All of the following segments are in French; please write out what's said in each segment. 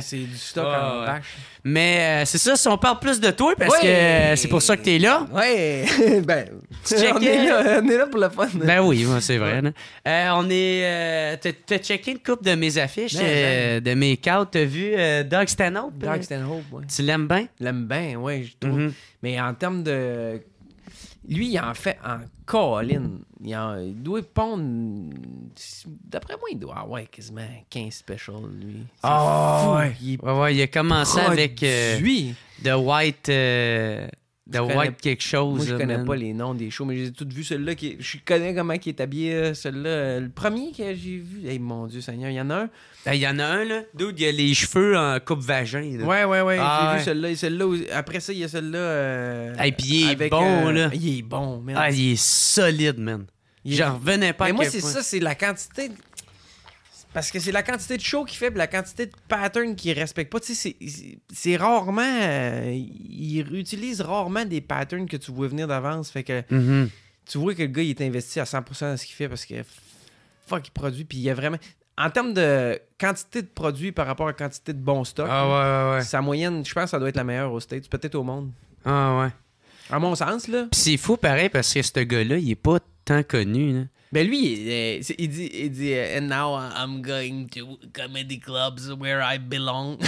c'est du stock en Mais euh, c'est ça, si on parle plus de toi, parce que euh, c'est pour ça que t'es là. Ouais, ben, on, est là, on est là pour le fun. Hein. Ben oui, c'est vrai. Hein. Euh, on est. t'as checké une coupe de mes affiches, ben, ben. de mes cartes. T'as vu Doug Stanhope? Doug Stanhope, oui. Tu l'aimes bien? L'aime bien, oui, mm-hmm. Mais en termes de. Lui, il en fait en colline il doit pondre. D'après moi, il doit avoir ouais, quasiment 15 specials, lui. Ah ouais. Il, ouais, Il a commencé avec euh, The White. Euh, The White quelque chose. je connais pas les noms des shows, mais j'ai tout vu. Celui-là, qui, je connais comment il est habillé. Euh, celui-là, le premier que j'ai vu. Hey, mon Dieu Seigneur, il y en a un. Il y en a un, là. Dude, il a les cheveux en coupe-vagin. Ouais, ouais, ouais. j'ai ah, vu celui-là. celui-là Après ça, il y a celui-là. Et puis il est bon, là. Il est bon, man. Ah, il est solide, man. J'en revenais pas. Mais moi, c'est ça, c'est la quantité. Parce que c'est la quantité de show qu'il fait, puis la quantité de pattern qu'il respecte pas. Tu sais, c'est rarement. Euh, il utilise rarement des patterns que tu vois venir d'avance. Fait que mm-hmm. tu vois que le gars, il est investi à 100% dans ce qu'il fait parce que fuck, il produit, puis il y vraiment. En termes de quantité de produits par rapport à quantité de bons stocks, ah, sa moyenne, je pense, ça doit être la meilleure au States, peut-être au monde. Ah ouais. À mon sens, là. c'est fou, pareil, parce que ce gars-là, il est pas tant connu. Ben lui, euh, il dit, il dit euh, And now I'm going to comedy clubs where I belong.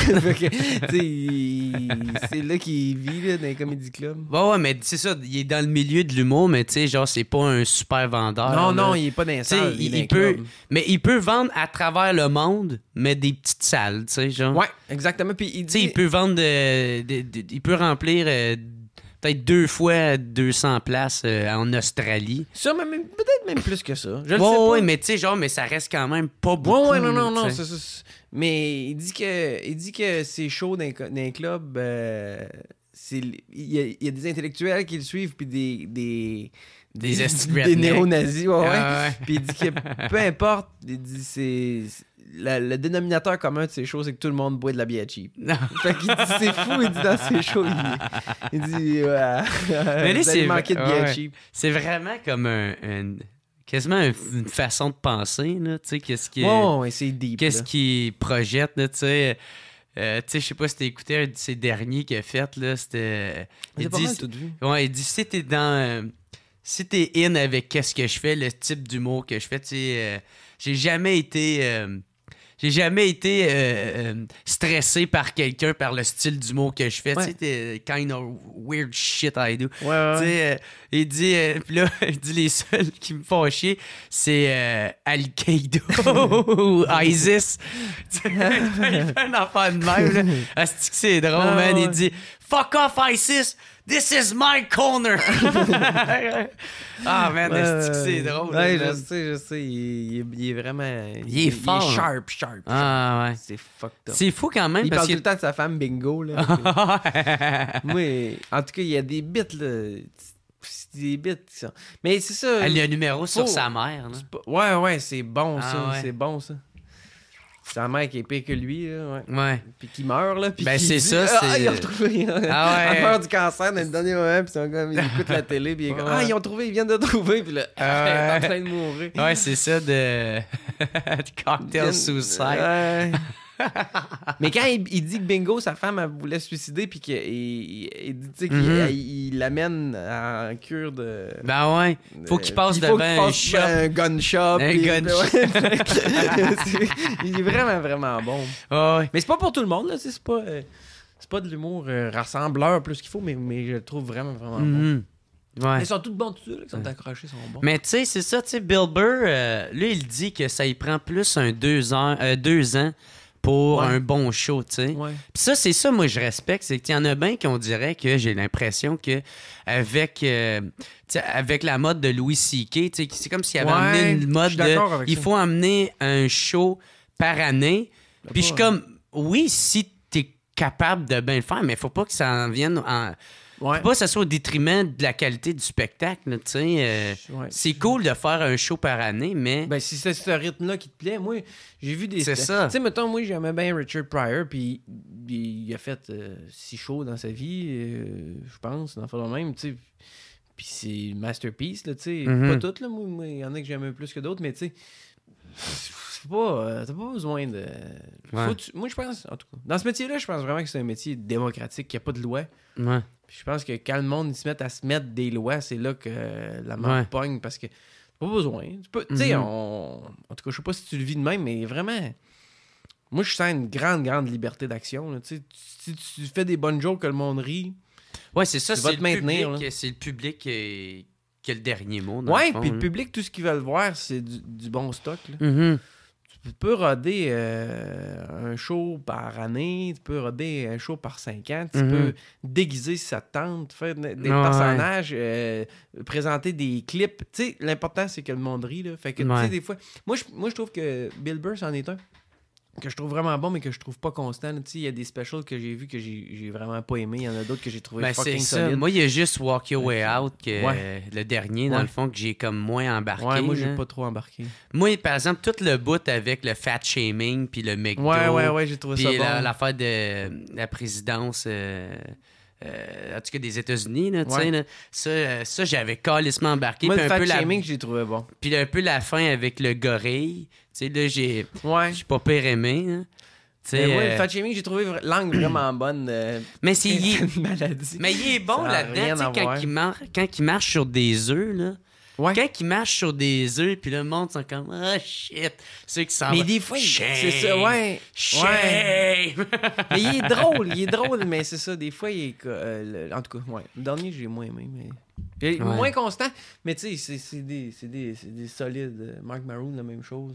c'est là qu'il vit, dans les comedy clubs. Ouais, ouais, mais c'est ça, il est dans le milieu de l'humour, mais tu sais, genre, c'est pas un super vendeur. Non, non, il est pas dans les il, peut, Mais il peut vendre à travers le monde, mais des petites salles, tu sais, genre. Ouais, exactement. Puis il dit... il peut vendre, il peut remplir. Euh, peut-être deux fois 200 places euh, en Australie. Ça, mais peut-être même plus que ça. Je sais pas. mais tu sais, genre, mais ça reste quand même pas beaucoup. ouais, non, non, non. Mais il dit que, il dit que c'est chaud d'un club. Euh, il, y a, y a des intellectuels qui le suivent, puis des. Des, Des des néo-nazis, ouais, ah, ouais. Puis il dit que peu importe, il dit c'est le, dénominateur commun de ces choses c'est que tout le monde boit de la bière cheap. fait qu'il dit, c'est fou, il dit dans ces shows, il, dit, ouais, euh, mais lui, c'est de bière cheap. C'est vraiment comme un, quasiment une façon de penser, là, tu sais, qu'est-ce qui... Qu'est-ce qui projette, là tu sais... Euh, tu sais, je sais pas si t'as écouté un de ces derniers qu'il a fait, là, c'était... Ah, il dit, mal, il dit, si t'es dans... Euh, si t'es in avec qu'est-ce que je fais, le type d'humour que je fais, tu sais... j'ai jamais été j'ai jamais été euh, euh, stressé par quelqu'un, par le style du mot que je fais. Tu sais, kind of weird shit I do. Ouais, ouais. Tu sais, euh, il dit, puis là, il dit les seuls qui me font chier, c'est Al-Qaïda ou ISIS. il fait un enfant de même. Ah, c'est drôle, man. Il dit Fuck off, ISIS! This is my corner! ah, man, c'est drôle. je sais, je sais. Il, est vraiment. Il, est fort. Il est sharp, sharp. Ah, ouais. C'est fucked up. C'est fou quand même. Il parle tout le temps de sa femme bingo, là. oui. En tout cas, il y a des bits, là. Des bits Ça. Mais c'est ça. Elle a un numéro sur sa mère, Ouais, ouais, c'est bon, ah, ça. C'est bon, ça sa mère qui est pire que lui, là, ouais. Puis qui meurt, là. Puis ben, c'est ça, ah, c'est. Ah, ils ont trouvé. Hein. Ah, ouais. meurt du cancer dans le dernier moment, puis son gars, il écoute la télé, puis il est comme, ah, ils ont trouvé, ils viennent de trouver, puis là, ah en train de mourir. Ouais, c'est ça de. Cocktail Suicide. Ouais. mais quand il, dit que Bingo, sa femme, elle voulait se suicider, puis qu'il il, il, mhm. l'amène en cure de. Ben ouais. Faut qu'il passe devant un, shop. un gun shop. Un gun shop. il est vraiment, vraiment bon. Mais c'est pas pour tout le monde, là. C'est pas, euh, c'est pas de l'humour euh, rassembleur plus qu'il faut, mais, mais je le trouve vraiment, vraiment bon. Mhm. Ouais. Ils sont tous bons dessus, là, ils sont accrochés, sont bons. Mais tu sais, c'est ça, tu sais, Bill Burr, euh, lui, il dit que ça y prend plus un deux, ans euh, deux ans pour un bon show, tu sais. ça, c'est ça, moi, je respecte. C'est qu'il y en a bien qui ont dirait que j'ai l'impression que avec, euh, avec la mode de Louis C.K., c'est comme s'il avait amené une mode de... Il faut amener un show par année. Puis je suis hein. comme, oui, si tu es capable de bien le faire, mais faut pas que ça en vienne en Ouais. pas que ça soit au détriment de la qualité du spectacle. tu sais euh, C'est cool de faire un show par année, mais. Ben, si c'est ce rythme-là qui te plaît, moi, j'ai vu des. C'est ça. Tu sais, mettons, moi, j'aimais bien Richard Pryor, puis il a fait euh, six shows dans sa vie, euh, je pense, dans le même, tu sais. Puis c'est masterpiece, là, tu sais. Mhm. Pas toutes, là, moi, il y en a que j'aime plus que d'autres, mais tu sais. C'est pas. T'as pas besoin de. Moi, je pense, en tout cas. Dans ce métier-là, je pense vraiment que c'est un métier démocratique, qu'il n'y a pas de loi je pense que quand le monde se met à se mettre des lois, c'est là que la mort pogne parce que pas besoin. Tu peux, mm En tout cas, je sais pas si tu le vis de même, mais vraiment. Moi, je sens une grande, grande liberté d'action. Si tu, fais des bonnes jours, que le monde rit, ouais, c'est ça, tu vas te maintenir. C'est le public qui, a le dernier mot. Oui, puis le hein. public, tout ce qu'ils le voir, c'est du, bon stock. Mm-hmm tu peux roder euh, un show par année, tu peux roder un show par cinq ans, tu peux mhm. déguiser sa tante faire des personnages, euh, présenter des clips. Tu sais, l'important, c'est que le monde rit. Là. Fait que, tu sais, des fois... Moi, je, moi, je trouve que Bill Burr, c'en est un que je trouve vraiment bon, mais que je trouve pas constant. Il y a des specials que j'ai vus que j'ai vraiment pas aimé. Il y en a d'autres que j'ai trouvé ben, fucking Moi, il y a juste Walk Your Way Out, le dernier, dans le fond, que j'ai comme moins embarqué. Ouais, moi, j'ai pas trop embarqué. Moi, par exemple, tout le bout avec le fat shaming, puis le McDo. Ouais, ouais, ouais, j'ai trouvé ça l'affaire de euh, la présidence... Euh, euh, en tout cas des États-Unis, là, ça, ça j'avais carrément embarqué. Moi, le fat shaming, j'ai trouvé bon. Puis un peu la fin avec le gorille, c'est là, j'ai. Ouais. suis pas pire aimé. Hein. Ben fat j'ai trouvé l'angle vraiment bonne. Euh, mais c'est maladie. Mais il est bon la dedans quand, il quand marche sur des œufs, là. Quand il marche sur des œufs, puis le monde sont comme ah oh, shit, ceux qui s'en Mais des fois, c'est ça, ouais. ouais. mais il est drôle, il est drôle, mais c'est ça, des fois il est euh, en tout cas, ouais. Le dernier, j'ai moins aimé mais moins constant, mais tu sais, c'est des, des, des solides euh, Mark Maroon la même chose.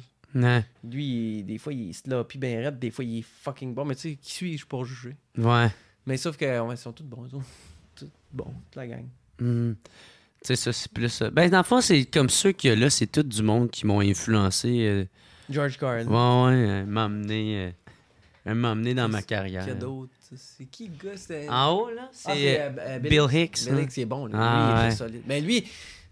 Lui, des fois, il est puis ben raide, des fois, il est fucking bon. Mais tu sais, qui suis-je pour juger? Ouais. Mais sauf qu'ils sont tous bons, tout bons, toute la gang. Hmm. Tu sais, ça, c'est plus. Euh, ben, dans le fond, c'est comme ceux que là, c'est tout du monde qui m'ont influencé. Euh, George Carlin. Ouais, ouais, euh, m'a amené Euh, amené dans ma carrière. Il y a d'autres. C'est qui le gars? En haut, là? Ah, c'est Bill, Hicks. Bill hein. Hicks, est bon. Là. Ah, il est solide. Mais ben, lui,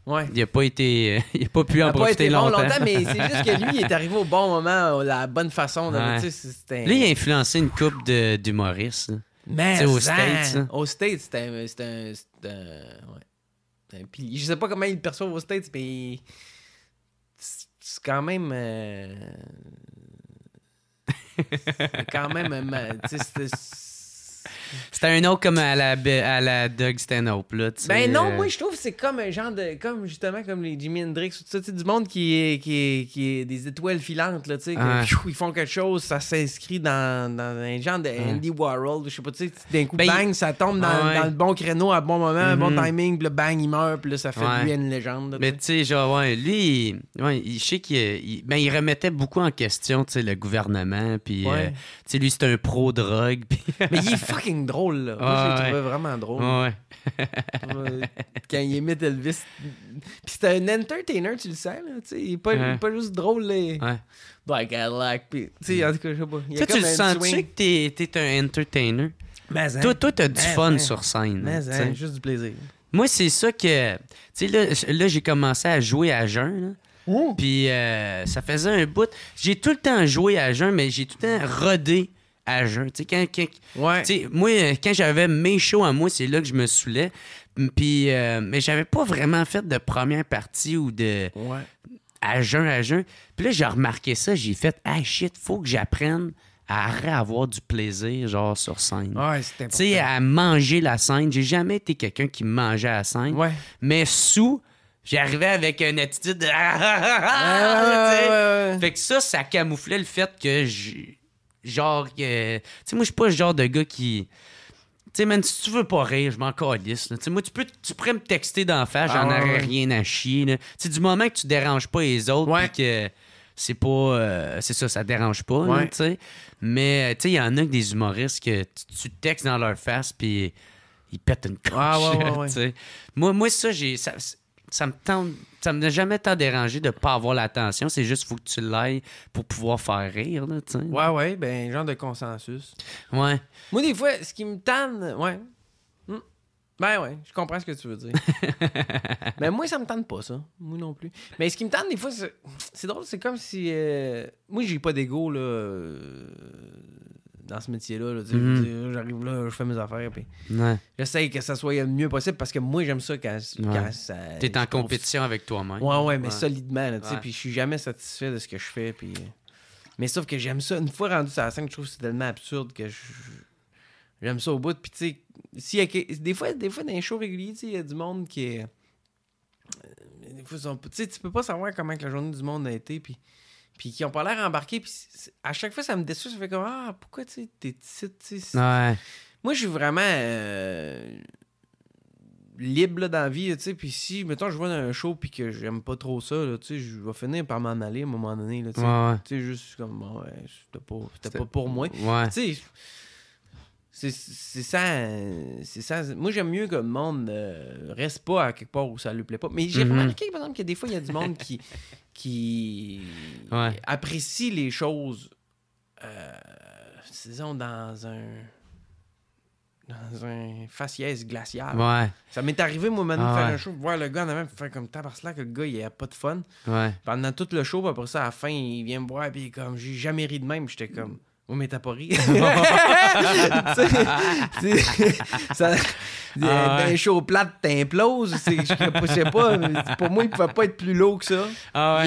Ouais. Il n'a pas été, euh, il a pas pu en profiter été longtemps. longtemps. Mais c'est juste que lui, il est arrivé au bon moment, la bonne façon. Là, Lui, il a influencé une coupe d'humoristes. Mais au States. Au States, c'était un, un, ouais. Je sais pas comment ils perçoit au States, mais c'est quand même. Euh, c'est quand même. Euh, c'était un autre comme à la, à la Doug Stanhope, ben non, euh. moi, je trouve que c'est comme un genre de. Comme justement, comme les Jimi Hendrix, tout ça, tu sais, du monde qui est, qui, qui des étoiles filantes, là, tu sais. ils font quelque chose, ça s'inscrit dans, dans un genre de Andy Warhol, je sais pas, tu sais, d'un coup, ben, bang, ça tombe dans, le bon créneau à bon moment, bon mm-hmm. timing, puis bang, il meurt, puis là, ça fait lui une légende. Mais tu sais, genre, ouais, lui, ouais, il, je sais qu'il ben, il remettait beaucoup en question, tu sais, le gouvernement, puis, euh, tu sais, lui, c'est un pro-drogue, Mais il est fucking drôle. Là. Moi, je vraiment drôle. ouais. Quand il émet Elvis. Puis C'est un entertainer, tu le sais. Là, il est pas, juste drôle. Là. Ouais. Black Puis, tu en tout cas, je Toi, tu le sens-tu que t'es, un entertainer? Mais, hein. Toi, tu t'as du fun sur scène. Mais, hein, juste du plaisir. Moi, c'est ça que. Tu sais, là, là j'ai commencé à jouer à jeun. Puis euh, ça faisait un bout. J'ai tout le temps joué à jeun, mais j'ai tout le temps rodé à jeun. quand, quand moi, euh, quand j'avais mes shows à moi, c'est là que je me saoulais. Puis, euh, mais j'avais pas vraiment fait de première partie ou de. À jeun, à jeun. Puis là, j'ai remarqué ça, j'ai fait, ah shit, faut que j'apprenne à avoir du plaisir, genre, sur scène. Tu sais, à manger la scène. J'ai jamais été quelqu'un qui mangeait à la scène. Mais sous, j'arrivais avec une attitude de. Ah, fait que ça, ça camouflait le fait que je... Genre, que, tu sais, moi, je suis pas le genre de gars qui. Tu sais, man, si tu veux pas rire, je m'en calisse. Tu moi, tu, peux, tu pourrais me texter d'en face, j'en ah, rien à chier. Tu sais, du moment que tu déranges pas les autres, que c'est pas. Euh, c'est ça, ça dérange pas, Mais, euh, tu sais, il y en a que des humoristes que tu, te textes dans leur face, puis ils pètent une ah, coche. Moi, moi, ça, j'ai ça me tente, ça me n'a jamais tant dérangé de pas avoir l'attention. C'est juste faut que tu l'ailles pour pouvoir faire rire, là, tu sais. Ouais, ouais, ben, genre de consensus. Ouais. Moi, des fois, ce qui me tente, ouais. Hmm. Ben ouais, je comprends ce que tu veux dire. Mais ben, moi, ça me tente pas, ça. Moi non plus. Mais ce qui me tente, des fois, c'est drôle, c'est comme si. Euh, moi, j'ai pas d'ego, là. Euh, dans ce métier-là. Mhm. J'arrive là, je fais mes affaires. J'essaye que ça soit le mieux possible parce que moi, j'aime ça quand, quand ça. T'es en compétition avec toi-même. Ouais, ouais, mais solidement. sais Puis je suis jamais satisfait de ce que je fais. Puis... Mais sauf que j'aime ça. Une fois rendu ça la scène, je trouve que c'est tellement absurde que J'aime ça au bout. Puis, tu sais, des, fois, des fois, dans les shows réguliers, il y a du monde qui est. Euh, des fois, tu peux pas savoir comment que la journée du monde a été. Puis, puis qui ont pas l'air embarqués. Puis à chaque fois, ça me déçoit. Ça fait comme Ah, pourquoi tu t'es ici? Moi, je suis vraiment euh, libre dans la vie. sais puis si, mettons, je vois un show puis que j'aime pas trop ça, je vais finir par m'en aller à un moment donné. Là, sais Juste comme, bon, ouais, c'était pas, pour moi. C'est ça. C'est ça. Moi, j'aime mieux que le monde reste pas à quelque part où ça lui plaît pas. Mais j'ai mm-hmm. remarqué, par exemple, que des fois, il y a du monde qui, qui apprécie les choses, euh, disons, dans un un faciès glacial. Ouais. Ça m'est arrivé, moi, de ah faire un show, voir le gars en avant, faire comme par parce que le gars, il a pas de fun. Pendant tout le show, après ça, à la fin, il vient me voir, puis comme, j'ai jamais ri de même, j'étais comme. Ah euh, oui, mais t'as pas ri. ça, chaud plate, t'imploses. Je pas. Pour moi, il pouvait pas être plus lourd que ça. Ah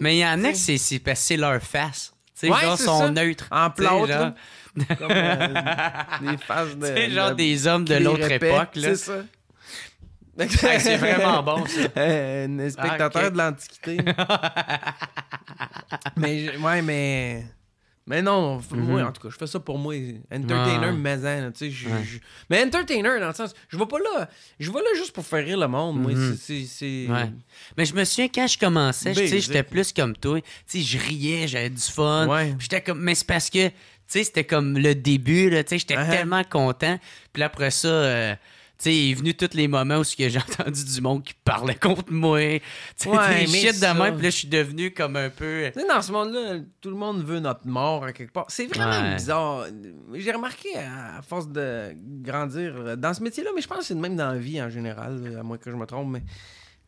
mais il y en a qui, c'est passé leur face. Tu genre, sont neutres. En plâtre. Genre... Euh, des faces de. genre des hommes de l'autre époque. C'est ça. c'est vraiment bon, ça. Euh, un spectateur ah, de l'Antiquité. mais, ouais, mais. Mais non, mhm. moi, en tout cas, je fais ça pour moi. Entertainer, mais en. Hein, tu sais. Mais entertainer, dans le sens, je vais pas là. Je vais là juste pour faire rire le monde. Mhm. c'est. Mais je me souviens, quand je commençais, j'étais plus comme toi. Tu sais, je riais, j'avais du fun. J'étais comme. Mais c'est parce que, tu sais, c'était comme le début, là. Tu sais, j'étais uh-huh. tellement content. Puis après ça. Euh, sais, il est venu tous les moments où j'ai entendu du monde qui parlait contre moi. Tu sais, de Puis là, je suis devenu comme un peu. Euh, dans ce monde-là, tout le monde veut notre mort à hein, quelque part. C'est vraiment bizarre. J'ai remarqué à force de grandir euh, dans ce métier-là, mais je pense que c'est le même dans la vie en général, à moins que je me trompe.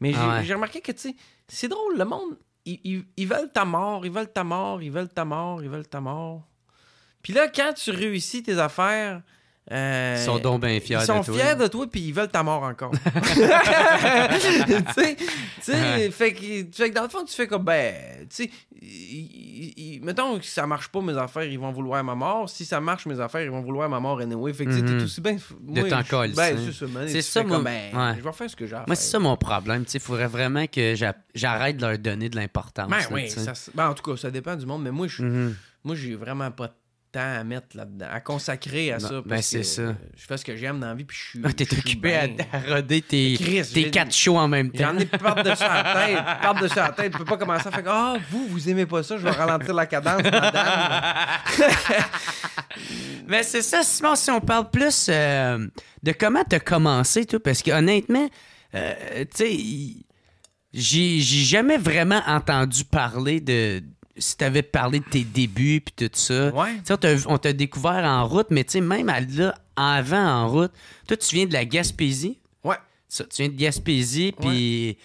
Mais, j'ai remarqué que, tu sais, c'est drôle, le monde, ils veulent ta mort, ils veulent ta mort, ils veulent ta mort, ils veulent ta mort. Puis là, quand tu réussis tes affaires euh, ils sont donc bien fiers de toi. Ils sont fiers de toi, puis ils veulent ta mort encore. tu sais, fait, que dans le fond, tu fais comme, ben, tu sais, mettons que ça marche pas, mes affaires, ils vont vouloir ma mort. Si ça marche, mes affaires, ils vont vouloir ma mort anyway. Fait que tu mm-hmm. aussi bien. t'en Ben, c'est ça, moi. ce que Moi, c'est ça mon problème. Tu il faudrait vraiment que j'arrête de leur donner de l'importance. Ben, oui. Ben, en tout cas, ça dépend du monde, mais moi, je. Mm-hmm. j'ai vraiment pas à mettre là-dedans, à consacrer à ben, ça. Ben c'est ça. Je fais ce que j'aime dans la vie, puis je suis. Ah, t'es occupé à, roder tes, quatre shows en même temps. J'en ai part de ça la tête, de Tu peux pas commencer à faire Ah, vous, vous aimez pas ça, je vais ralentir la cadence, madame. Mais c'est ça, Simon, si on parle plus euh, de comment t'as commencé, parce que honnêtement, euh, tu sais, j'ai jamais vraiment entendu parler de si t'avais parlé de tes débuts puis tout ça. Ouais. on t'a découvert en route, mais tu même là, avant en route, toi, tu viens de la Gaspésie. Ouais. Ça, tu viens de Gaspésie, puis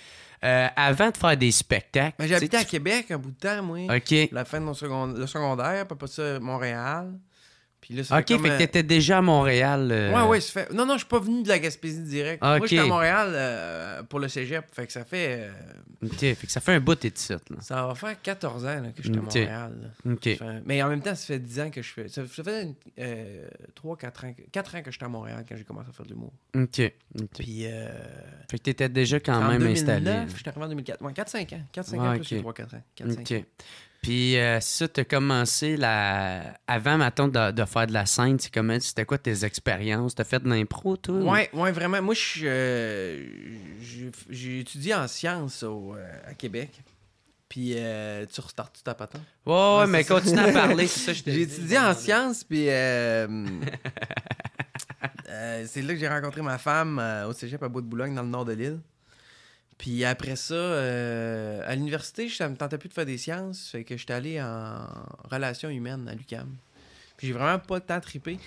euh, avant de faire des spectacles. Mais j'habitais à Québec un bout de temps, moi. OK. La fin de mon secondaire, le secondaire, ça, Montréal. OK, fait, que euh, t'étais déjà à Montréal. Oui, euh. Ouais, ouais, ça fait... Non, non, je suis pas venu de la Gaspésie direct. Moi, j'étais à Montréal euh, pour le cégep. Fait que ça fait... OK, fait que ça fait un bout, t'es de suite, Ça va faire 14 ans que j'étais à Montréal. Mais en même temps, ça fait 10 ans que je fais... Ça, fait 3, 4 ans... 4 ans que j'étais à Montréal quand j'ai commencé à faire de l'humour. OK. okay. Puis... Fait que t'étais déjà quand même installé. Je suis arrivé en 2004. 4-5 ans. 4-5 ans, plus 3-4 ans. OK. Puis euh, ça, tu commencé la... avant, maintenant, de, de, faire de la scène. c'était quoi tes expériences? T'as fait de l'impro, tout? Oui, vraiment. Moi, euh, j'ai étudié en sciences euh, à Québec. Puis tu restartes tout ta patente. Ouais, mais continue à parler, J'ai étudié en sciences, puis c'est là que j'ai rencontré ma femme au cégep à Bout de Boulogne, dans le nord de l'île. Puis après ça, euh, à l'université, ça me tentais plus de faire des sciences, fait que j'étais allé en relations humaines à l'UCAM. Puis j'ai vraiment pas tant temps Puis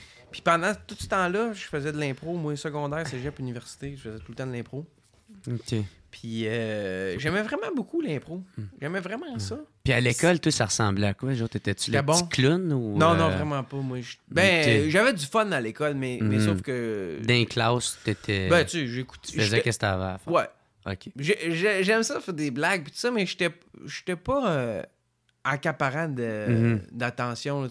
pendant tout ce temps-là, je faisais de l'impro, moi secondaire, cégep, université, je faisais tout le temps de l'impro. OK. Puis euh, j'aimais vraiment beaucoup l'impro. Hmm. J'aimais vraiment hmm. ça. Puis à l'école, toi, ça ressemblait à quoi? Genre, t'étais-tu le petit clown Non, euh, non, vraiment pas. Moi, Ben, j'avais du fun à l'école, mais, mais hmm. sauf que... Dans classe classes, t'étais... Ben, tu sais, j'écoutais... Tu faisais qu'est-ce que avais à faire. Ouais. J'aime ça faire des blagues, puis tout ça, mais j'étais, j'étais pas euh, accaparant de, mhm. d'attention.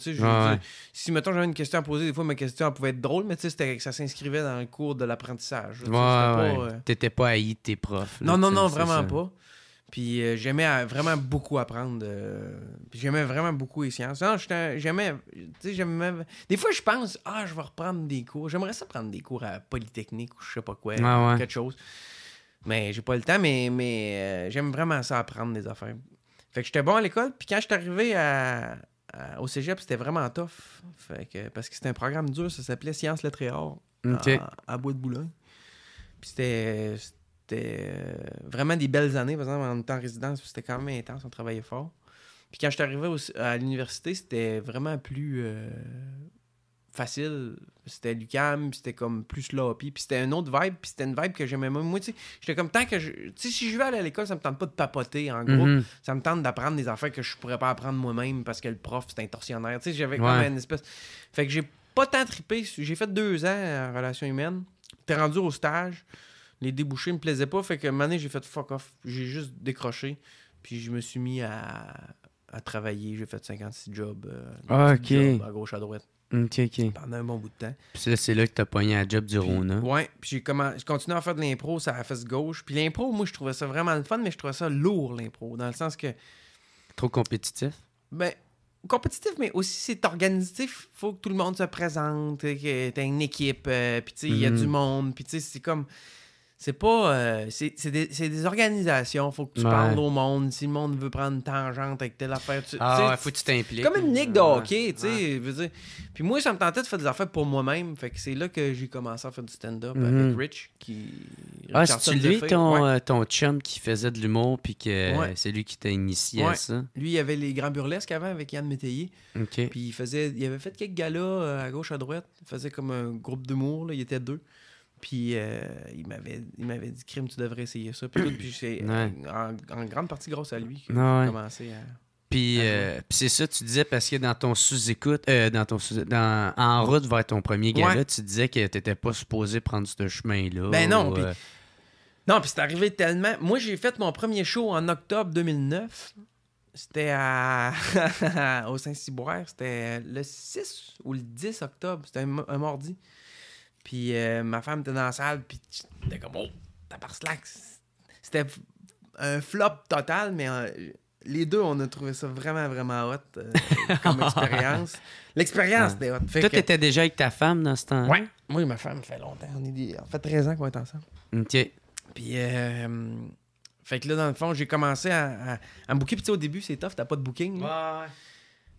Si, mettons, j'avais une question à poser, des fois, ma question pouvait être drôle, mais tu sais, ça s'inscrivait dans le cours de l'apprentissage. tu pas, de euh, tes profs. non, non, non, vraiment pas. Puis euh, j'aimais vraiment beaucoup apprendre. j'aimais vraiment beaucoup les sciences. Non, j'aimais, j'aimais. Des fois, je pense, ah, je vais reprendre des cours. J'aimerais ça prendre des cours à Polytechnique ou je sais pas quoi, quelque chose. Mais j'ai pas le temps, mais, mais euh, j'aime vraiment ça apprendre des affaires. Fait que j'étais bon à l'école, puis quand je suis arrivé à, au cégep, c'était vraiment tough. Fait que, parce que c'était un programme dur, ça s'appelait Sciences Lettres et Arts à, Bois de Boulogne. Puis c'était euh, vraiment des belles années, par exemple, en étant en résidence, c'était quand même intense, on travaillait fort. Puis quand je suis arrivé à l'université, c'était vraiment plus. Euh, facile. C'était Lucam, c'était comme plus sloppy, puis c'était un autre vibe, puis c'était une vibe que j'aimais même. Moi, tu sais, j'étais comme tant que je. Tu sais, si je vais aller à l'école, ça me tente pas de papoter en groupe. Mhm. Ça me tente d'apprendre des affaires que je pourrais pas apprendre moi-même parce que le prof, c'est un tortionnaire. Tu sais, j'avais comme une espèce. Fait que j'ai pas tant trippé. J'ai fait deux ans en relation humaine. T'es rendu au stage. Les débouchés me plaisaient pas. Fait que mané, j'ai fait fuck off. J'ai juste décroché. Puis je me suis mis à travailler. J'ai fait 56 jobs, euh, ah, jobs, à gauche, à droite. Pendant un bon bout de temps. Puis c'est là que t'as pogné à job du Rona. Ouais, puis j'ai commencé, je continue à faire de l'impro sur la face gauche. Puis l'impro, moi, je trouvais ça vraiment le fun, mais je trouvais ça lourd, l'impro, dans le sens que. Trop compétitif? Ben, compétitif, mais aussi c'est organisatif. faut que tout le monde se présente, que t'as une équipe, euh, puis tu sais, il y a mm-hmm. du monde, puis tu sais, c'est comme c'est pas. Euh, c'est des, des, organisations. Faut que tu parles au monde. Si le monde veut prendre une tangente avec telle affaire, tu. Ah, faut que tu t'impliques. Comme une nique de hockey, tu sais. Puis moi, ça me tentait de faire des affaires pour moi-même. Fait que c'est là que j'ai commencé à faire du stand-up avec mhm. Rich. qui... Ah, c'est lui, ton, euh, ton chum qui faisait de l'humour, puis que c'est lui qui t'a initié à ça. Lui, il avait les grands burlesques avant avec Yann Métayer. Puis il faisait. Il avait fait quelques galas euh, à gauche, à droite. Il faisait comme un groupe d'humour, il était deux. Puis euh, il m'avait m'avait dit crime tu devrais essayer ça puis, c'est en, grande partie grâce à lui que j'ai commencé à euh, puis, c'est ça, tu disais, parce que dans ton sous-écoute, euh, dans ton en route vers ton premier gala, tu disais que t'étais pas supposé prendre ce chemin-là. Ben non, non, puis c'est arrivé tellement. Moi, j'ai fait mon premier show en octobre 2009. C'était à... au Saint-Cyboire. C'était le 6 ou le 10 octobre. C'était un mardi. Puis euh, ma femme était dans la salle, puis j'étais comme, oh, t'as par slack. C'était un flop total, mais euh, les deux, on a trouvé ça vraiment, vraiment hot euh, comme expérience. L'expérience était hot. Toi, t'étais déjà avec ta femme dans ce temps-là? Moi et ma femme, fait longtemps. On, est... en fait 13 ans qu'on est ensemble. OK. Puis, fait que là, dans le fond, j'ai commencé à, me booker. Puis, au début, c'est tough, t'as pas de booking. Ouais.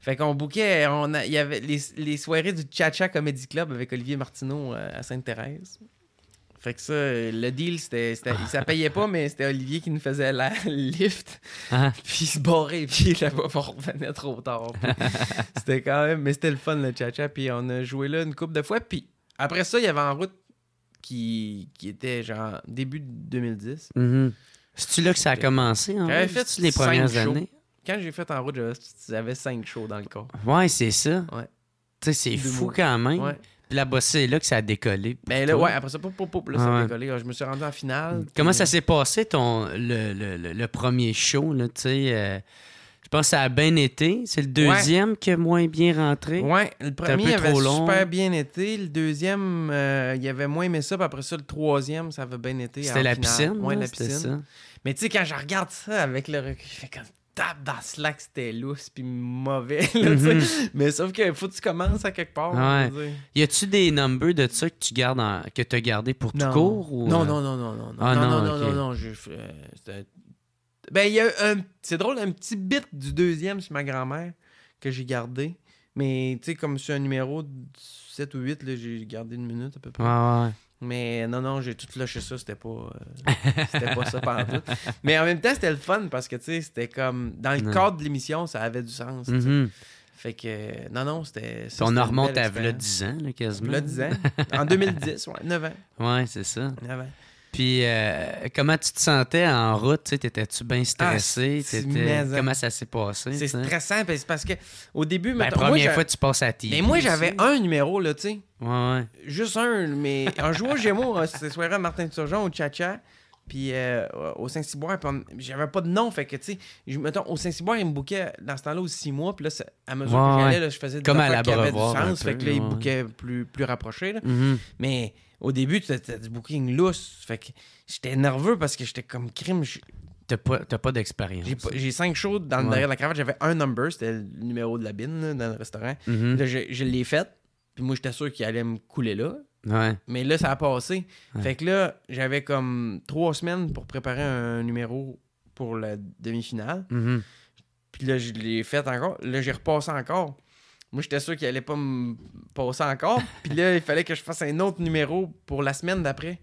Fait qu'on bouquait, on il y avait les, soirées du cha Comedy Club avec Olivier Martineau euh, à Sainte-Thérèse. Fait que ça, le deal, c'était, ça payait pas, mais c'était Olivier qui nous faisait la lift, ah. puis il se barrait, puis là-bas, on revenait trop tard. c'était quand même, mais c'était le fun, le cha puis on a joué là une couple de fois, puis après ça, il y avait En route qui, qui était genre début 2010. Mhm. C'est-tu là que ça a commencé? En fait, les premières années? Quand j'ai fait en route, j'avais cinq shows dans le corps. Ouais, c'est ça. Ouais. Tu sais, c'est fou quand même. Ouais. Puis là-bas, c'est là que ça a décollé. Ben là, ouais, après ça, pas, pop, pop, ça a décollé. Ah, je me suis rendu en finale. Comment ça s'est passé, ton le, le, le, premier show, là, tu sais? Euh, je pense que ça a bien été. C'est le deuxième qui a moins bien rentré. Ouais, le premier avait super bien été. Le deuxième, il euh, il avait moins aimé ça. après ça, le troisième, ça avait bien été. C'était la, piscine. Ouais, la piscine. Mais tu sais, quand je regarde ça avec le recul, je fais comme tape dans Slack, c'était lousse puis mauvais. Mhm. Mais sauf qu'il faut que tu commences à quelque part. Ouais. Y a-tu des numbers de ça que tu gardes que as gardé pour tout court ou... Euh? Non, non, non, non, non. Ah, non, non, non, non, non, euh, Ben, il y a un. C'est drôle, un petit bit du deuxième chez ma grand-mère que j'ai gardé. Mais tu sais, comme sur un numéro 7 ou 8, j'ai gardé une minute à peu près. Ouais, ouais. Mais non, non, j'ai tout lâché ça, c'était pas, euh, pas ça pendant tout. Mais en même temps, c'était le fun parce que, tu sais, c'était comme, dans le cadre de l'émission, ça avait du sens. Mm-hmm. Fait que, non, non, c'était. on en remonte à 10 ans, là, quasiment. V'là 10 ans. En 2010, ouais, 9 ans. Ouais, c'est ça. 9 ans. Puis euh, comment tu te sentais en route? T'étais-tu bien ah, stressé? Euh, comment ça s'est passé? C'est stressant parce que au début... La ben, première fois, tu passes à TV. Mais moi, j'avais un numéro, là, tu sais. Ouais, ouais. Juste un, mais un jour, j'ai moi, euh, c'est soirée Martin Turgeon au Tcha-Tcha puis au Saint-Cyboire, j'avais pas de nom, fait que, tu sais, mettons, au Saint-Cyboire, ils me bouquait dans ce temps-là aux six mois, puis là, à mesure que j'allais, je faisais des trucs qui avaient du sens, fait que là, il ils me plus, plus rapprochés, là. Mm-hmm. Mais au début, tu as du booking lousse. Fait que j'étais nerveux parce que j'étais comme crime. Tu T'as pas, d'expérience. J'ai cinq shows dans derrière la cravate. J'avais un number, c'était le numéro de la bine dans le restaurant. Mhm. je, l'ai fait. Puis moi, j'étais sûr qu'il allait me couler là. Mais là, ça a passé. Fait que là, j'avais comme trois semaines pour préparer un numéro pour la demi-finale. Mhm. Puis là, je l'ai fait encore. Là, j'ai repassé encore. Moi, j'étais sûr qu'il allait pas me passer encore. Puis là, il fallait que je fasse un autre numéro pour la semaine d'après.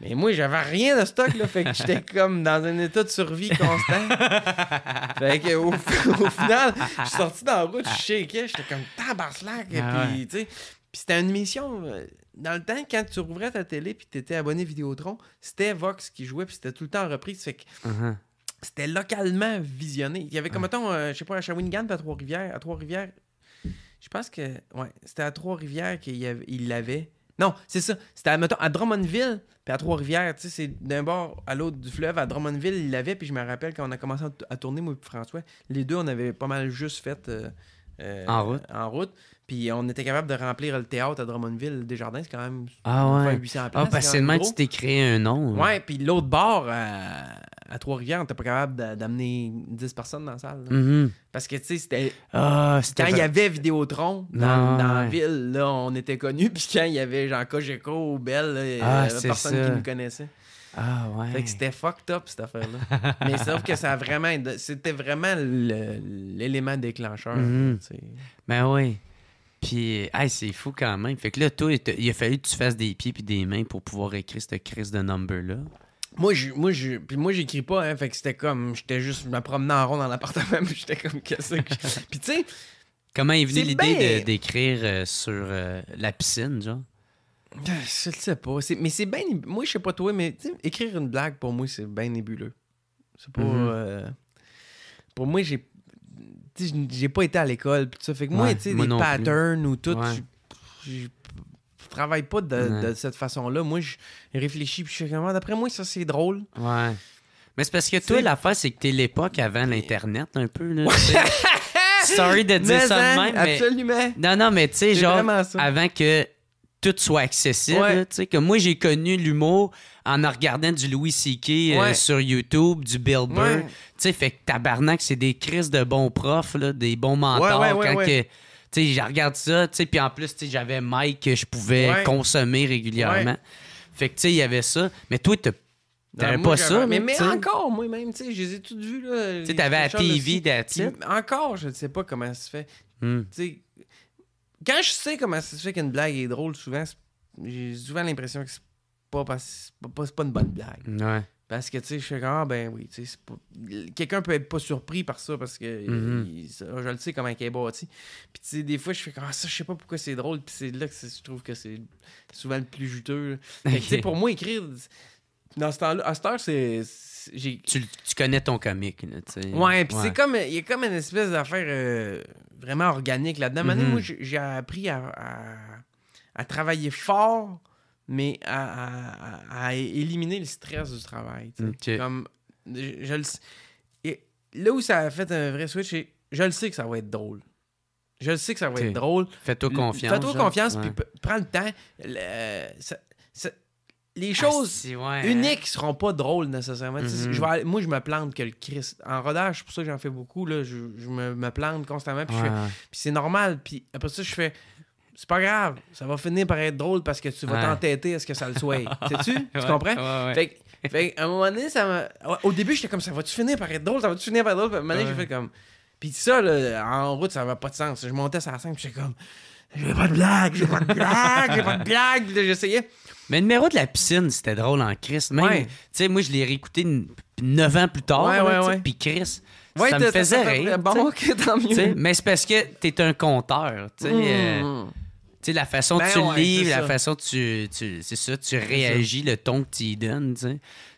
Mais moi, j'avais rien de stock, là. Fait que j'étais comme dans un état de survie constant. fait que au, final, je suis sorti dans la route, je shakais, j'étais comme tabaslac. Et ah puis, tu sais. Puis c'était une émission. Euh, dans le temps, quand tu rouvrais ta télé puis tu étais abonné Vidéotron, c'était Vox qui jouait puis c'était tout le temps repris. reprise. Fait que. Uh-huh. C'était localement visionné. Il y avait comme, un mettons, euh, je sais pas, à Shawinigan, à Trois-Rivières. À Trois-Rivières, je pense que. Ouais, c'était à Trois-Rivières qu'il l'avait. Non, c'est ça. C'était à, mettons, à Drummondville, puis à Trois-Rivières. Tu sais, c'est d'un bord à l'autre du fleuve. À Drummondville, il l'avait. Puis je me rappelle quand on a commencé à tourner, moi et François, les deux, on avait pas mal juste fait. Euh, euh, en route. Puis on était capable de remplir le théâtre à Drummondville, Desjardins, c'est quand même ah ouais. Ah, parce tu t'es créé un nom. Ouais, puis l'autre bord, euh, à Trois-Rivières, on n'était pas capable d'amener 10 personnes dans la salle. Mm-hmm. Parce que, tu sais, c'était. Ah, quand il y avait Vidéotron dans, ah, dans, la ville, on était connus. Puis quand il y avait Jean Cogeco ou Belle, ah, personne qui nous connaissait. Ah ouais. Fait que c'était fucked up cette affaire-là. Mais sauf que ça vraiment. C'était vraiment l'élément déclencheur. Mm-hmm. Ben oui. Puis, c'est fou quand même. Fait que là, toi, il a fallu que tu fasses des pieds puis des mains pour pouvoir écrire cette crise de number-là. Moi, je, moi, je, puis moi, j'écris pas, hein, fait que c'était comme, j'étais juste, je me promenais en rond dans l'appartement, puis j'étais comme, qu'est-ce que. puis tu sais. Comment est venue l'idée d'écrire euh, sur euh, la piscine, genre? Je le sais pas. Mais c'est bien. Moi, je sais pas toi, mais écrire une blague, pour moi, c'est bien nébuleux. C'est pas. Mm-hmm. Euh, pour moi, j'ai. J'ai pas été à l'école, pis tout ça. Fait que moi, tu sais, des patterns ou tout travaille pas de, cette façon-là. Moi, je réfléchis puis je suis d'après moi, ça, c'est drôle. Ouais. Mais c'est parce que toi, l'affaire, c'est que t'es l'époque avant l'Internet, un peu. Là, Sorry de dire ça de hein, même, mais... Absolument. Non, non, mais tu sais, genre, avant que tout soit accessible. tu sais que moi, j'ai connu l'humour en regardant du Louis C.K. Euh, sur YouTube, du Bill Burr. tu sais Fait que tabarnak, c'est des crises de bons profs, là, des bons mentors. quand que tu sais, je regarde ça, tu puis en plus, tu sais, j'avais Mike que je pouvais consommer régulièrement. Fait que, tu sais, il y avait ça. Mais toi, T'avais pas ça, mais, encore, moi-même, tu sais, je les ai toutes vus, là. Tu sais, t'avais la TV Encore, je ne sais pas comment ça se fait. Hmm. quand je sais comment ça se fait qu'une blague est drôle, souvent, j'ai souvent l'impression que c'est pas, parce... pas, pas une bonne blague. Ouais. Parce que, tu sais, je suis comme, ah, ben oui, tu sais, pas... quelqu'un peut être pas surpris par ça parce que mhm. je le sais comment il est bâti. Puis, des fois, je fais comme, ah, ça, je sais pas pourquoi c'est drôle. Puis, c'est là que je trouve que c'est souvent le plus juteux. tu pour moi, écrire, dans ce temps-là, à cette heure, c'est. Tu, connais ton comique, tu sais. Ouais, puis c'est comme. Il y a comme une espèce d'affaire euh, vraiment organique là-dedans. Mhm. Moi, j'ai appris à travailler fort mais à, éliminer le stress du travail. Comme, là où ça a fait un vrai switch, c'est je le sais que ça va être drôle. Je le sais que ça va être drôle. Fais-toi confiance. Fais-toi confiance, puis prends le temps. les ah, choses hein. uniques ne seront pas drôles nécessairement. Mhm. moi, je me plante que le Christ. En rodage, c'est pour ça que j'en fais beaucoup. je, me, plante constamment. Puis, c'est normal. Puis après ça, je fais c'est pas grave, ça va finir par être drôle parce que tu vas t'entêter à ce que ça le soit. Sais-tu? Tu comprends? fait, à un moment donné, ça Au début, j'étais comme ça va-tu finir par être drôle? Ça va-tu finir par être drôle? mais à un moment donné, j'ai fait comme. Puis ça, en route, ça n'avait pas de sens. Je montais sur la scène, puis j'étais comme. J'ai pas de blague, j'ai pas de blague, j'ai pas de blague. J'essayais. Mais le numéro de la piscine, c'était drôle en Chris. Même, ouais. tu sais, moi, je l'ai réécouté neuf ans plus tard. Ouais, là, ouais, Puis Chris, ça me faisait rire. Bon, mais c'est parce que t'es un conteur. Tu mm. euh, tu la façon que ben tu lis, la façon tu, tu c'est ça, tu réagis, le ton que tu y donnes,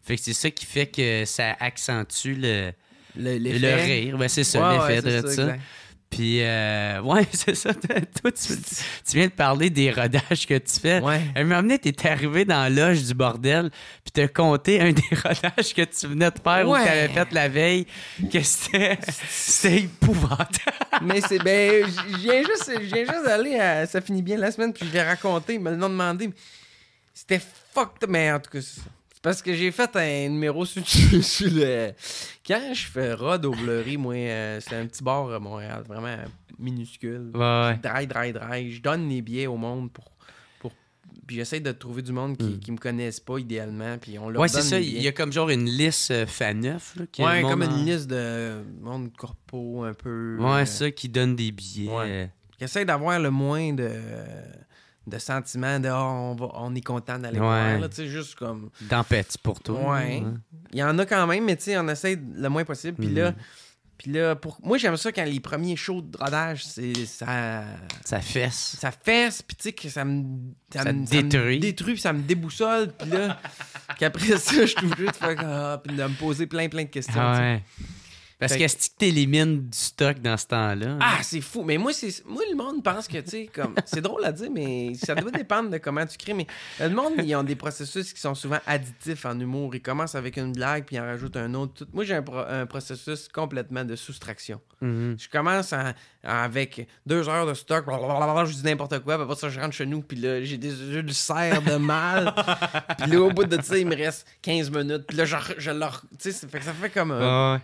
Fait que c'est ça qui fait que ça accentue le, le, le rire. Ben, c'est ça, l'effet de ça. ça. Puis, euh, ouais, c'est ça. Toi, tu, viens de parler des rodages que tu fais. Ouais. un moment donné, t'es arrivé dans l'oche du bordel, puis t'as compté un des rodages que tu venais de faire ou que t'avais fait la veille, que c'était, c'est épouvantable. Mais c'est, ben, je viens juste, d'aller juste à Ça finit bien la semaine, puis je l'ai raconter, ils me demandé. C'était fucked, mais en tout cas, parce que j'ai fait un numéro sur, le. Quand je fais Rod au moi, euh, c'est un petit bar à Montréal, vraiment minuscule. Ouais. Dry, dry, dry. Je donne les billets au monde pour. pour... Puis j'essaie de trouver du monde qui, mm. me connaisse pas idéalement. Puis on leur ouais, c'est ça. Il y a comme genre une liste euh, fan neuf ouais, comme une liste de monde corpo un peu. Ouais, euh, ça, qui donne des billets. J'essaie d'avoir le moins de de sentiment de oh, on, est content d'aller voir. Ouais. Tu sais, juste comme. Tempête pour toi. Ouais. Hein. Il y en a quand même, mais tu sais, on essaie le moins possible. Puis là. Hmm. Puis là, pour... moi, j'aime ça quand les premiers shows de rodage, c'est ça. Ça fesse. Ça fesse, puis tu sais, que ça me. Ça, me détruit. Ça me ça me déboussole, puis là, qu'après ça, je suis juste de, ah, puis de me poser plein, plein de questions. ouais. Parce fait... qu'est-ce que t'élimines du stock dans ce temps-là? Ah, c'est fou. Mais moi, c'est moi le monde pense que, tu sais, comme. c'est drôle à dire, mais ça doit dépendre de comment tu crées. Mais le monde, ils ont des processus qui sont souvent additifs en humour. Ils commencent avec une blague, puis ils en rajoutent un autre. Moi, j'ai un, processus complètement de soustraction. Mm-hmm. Je commence à avec deux heures de stock, je dis n'importe quoi, je rentre chez nous, puis là, j'ai des de mal. puis au bout de ça, il me reste 15 minutes, puis là, je, leur. Tu ça fait comme. Euh,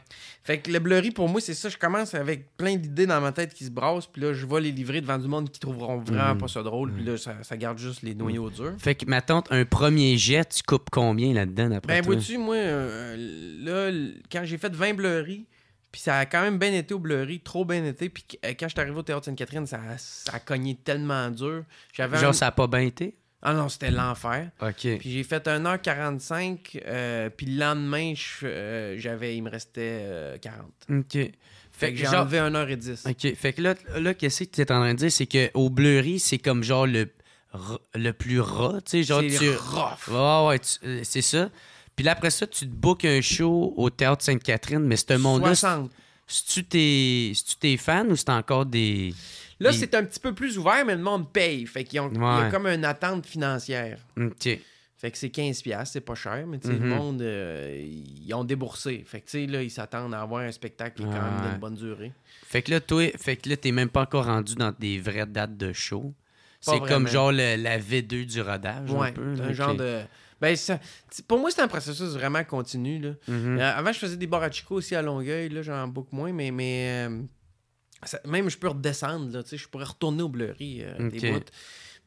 fait que le blurry, pour moi, c'est ça. Je commence avec plein d'idées dans ma tête qui se brassent, puis là, je vais les livrer devant du monde qui trouveront vraiment mm. pas ça drôle, là, mm. ça, garde juste les noyaux mm. durs. Fait que ma tante, un premier jet, tu coupes combien là-dedans après Ben, vois-tu, moi, euh, là, quand j'ai fait 20 blurries puis ça a quand même bien été au Blurry, trop bien été. Puis euh, quand je suis arrivé au Théâtre Sainte-Catherine, ça, ça, a cogné tellement dur. Genre, ça n'a pas bien été? Ah non, c'était l'enfer. OK. Puis j'ai fait 1h45, euh, puis le lendemain, euh, j'avais, il me restait 40. Euh, OK. Fait, que, j'ai enlevé 1h10. OK. Fait que là, là qu'est-ce que tu es en train de dire? C'est qu'au Blurry, c'est comme genre le, le plus ras, tu sais, genre tu... rough. Ouais, ouais, c'est ça. Puis là, après ça, tu te bookes un show au Théâtre Sainte-Catherine, mais c'est un monde-là. Si tu tes fan ou c'est encore des. Là, c'est un petit peu plus ouvert, mais le monde paye. Fait qu'il y a comme une attente financière. OK. Fait que c'est 15$, c'est pas cher, mais le mhm. monde, euh, ils ont déboursé. Fait que tu sais, là, ils s'attendent à avoir un spectacle qui est quand même d'une bonne durée. Fait que là, toi, fait que là, t'es même pas encore rendu dans des vraies dates de show. C'est comme genre la V2 du rodage. Ouais, un peu. Un genre de. Ben, pour moi, c'est un processus vraiment continu. Mhm. Euh, avant, je faisais des barachicos aussi à Longueuil, là, j'en beaucoup moins, mais, mais euh, même je peux redescendre, là, je pourrais retourner au Bleury euh,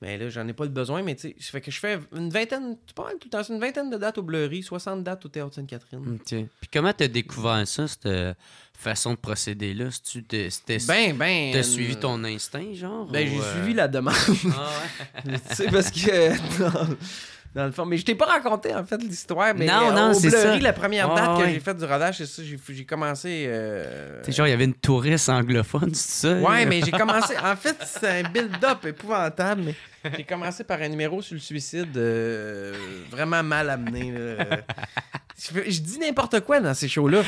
Mais là, j'en ai pas le besoin, mais tu sais, fait que je fais une vingtaine, tout le temps, une vingtaine de dates au Bleury, 60 dates au Théâtre Sainte-Catherine. Puis comment t'as découvert ça, cette façon de procéder là si tu t'es ben, ben, suivi ton instinct genre ben j'ai suivi la demande ah tu sais parce que dans le fond. Mais je t'ai pas raconté, en fait, l'histoire. Mais non, euh, non, c'est ça. la première date que j'ai faite du rodage, c'est ça, j'ai commencé... C'est euh, genre, il y avait une touriste anglophone, c'est ça? Ouais, mais j'ai commencé... En fait, c'est un build-up épouvantable, mais... J'ai commencé par un numéro sur le suicide euh, vraiment mal amené. Je dis n'importe quoi dans ces shows-là.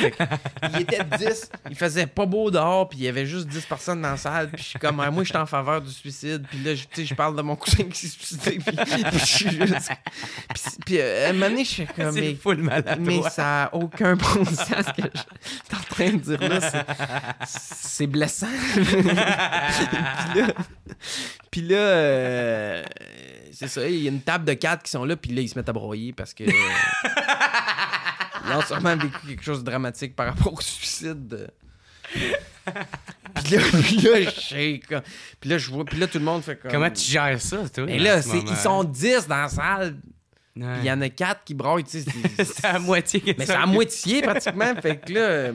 il était 10, il faisait pas beau dehors, puis il y avait juste 10 personnes dans la salle. Puis je suis comme, ah, moi, je suis en faveur du suicide. Puis là, je, je parle de mon cousin qui s'est suicidé. Puis, je suis juste. Puis, puis euh, à un moment donné, je suis comme, mais, mais ça n'a aucun bon sens ce que je suis en train de dire là. C'est blessant. puis là, euh, c'est ça, il y a une table de quatre qui sont là, puis là, ils se mettent à broyer parce que. Ils ont sûrement vécu quelque chose de dramatique par rapport au suicide. puis là, je sais, Puis là, je vois. Puis là, tout le monde fait comme. Comment tu gères ça, toi? Et là, ils sont 10 dans la salle. Puis il y en a 4 qui braillent, tu c'est- à moitié. Mais c'est à moitié pratiquement. fait que là, euh,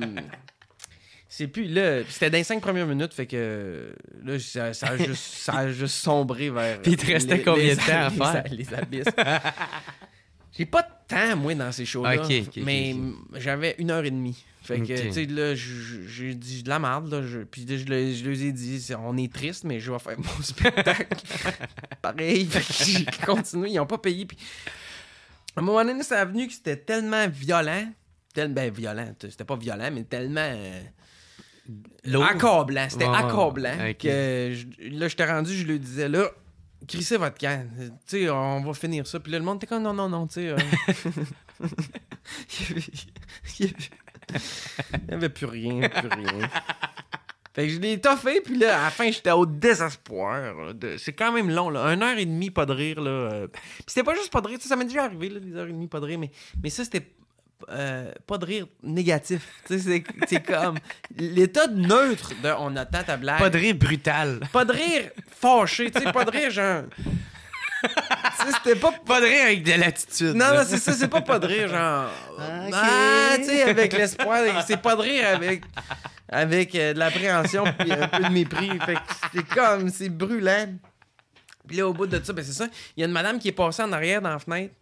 c'est plus là. C'était dans les cinq premières minutes. Fait que là, ça, ça a, juste, ça a juste sombré vers. Puis il te restait combien de temps à faire? Les, abysses. J'ai pas de temps, moi, dans ces shows-là. mais j'avais une heure et demie. Fait que, tu sais, là, j'ai dit de la merde, là. puis je, les ai dit, on est triste, mais je vais faire mon spectacle. Pareil. Fait que continué, ils ont pas payé. Puis... À un moment donné, ça a venu que c'était tellement violent. Tellement ben, violent. C'était pas violent, mais tellement. Euh, accablant, c'était accablant. Que je, là, j'étais rendu, je lui disais, là, crissez votre canne. Tu sais, on va finir ça. Puis là, le monde était comme, non, non, non, tu sais. Euh. il n'y avait plus rien, plus rien. Fait que je l'ai toffé, puis là, à la fin, j'étais au désespoir. C'est quand même long, là. Une heure et demie, pas de rire, là. Euh. Puis c'était pas juste pas de rire, ça, m'est déjà arrivé, là, des heures et demie, pas de rire, mais, mais ça, c'était euh, pas de rire négatif. C'est comme l'état de neutre de on attend ta blague. Pas de rire brutal. Pas de rire fâché, pas de rire genre. c'était pas pas de rire avec de l'attitude. Non, non, c'est ça, c'est pas pas de rire genre. Ah, tu sais, avec l'espoir, c'est pas de rire avec avec euh, de l'appréhension puis un peu de mépris. c'est comme, c'est brûlant. Puis là, au bout de ça, ben, c'est ça. Il y a une madame qui est passée en arrière dans la fenêtre.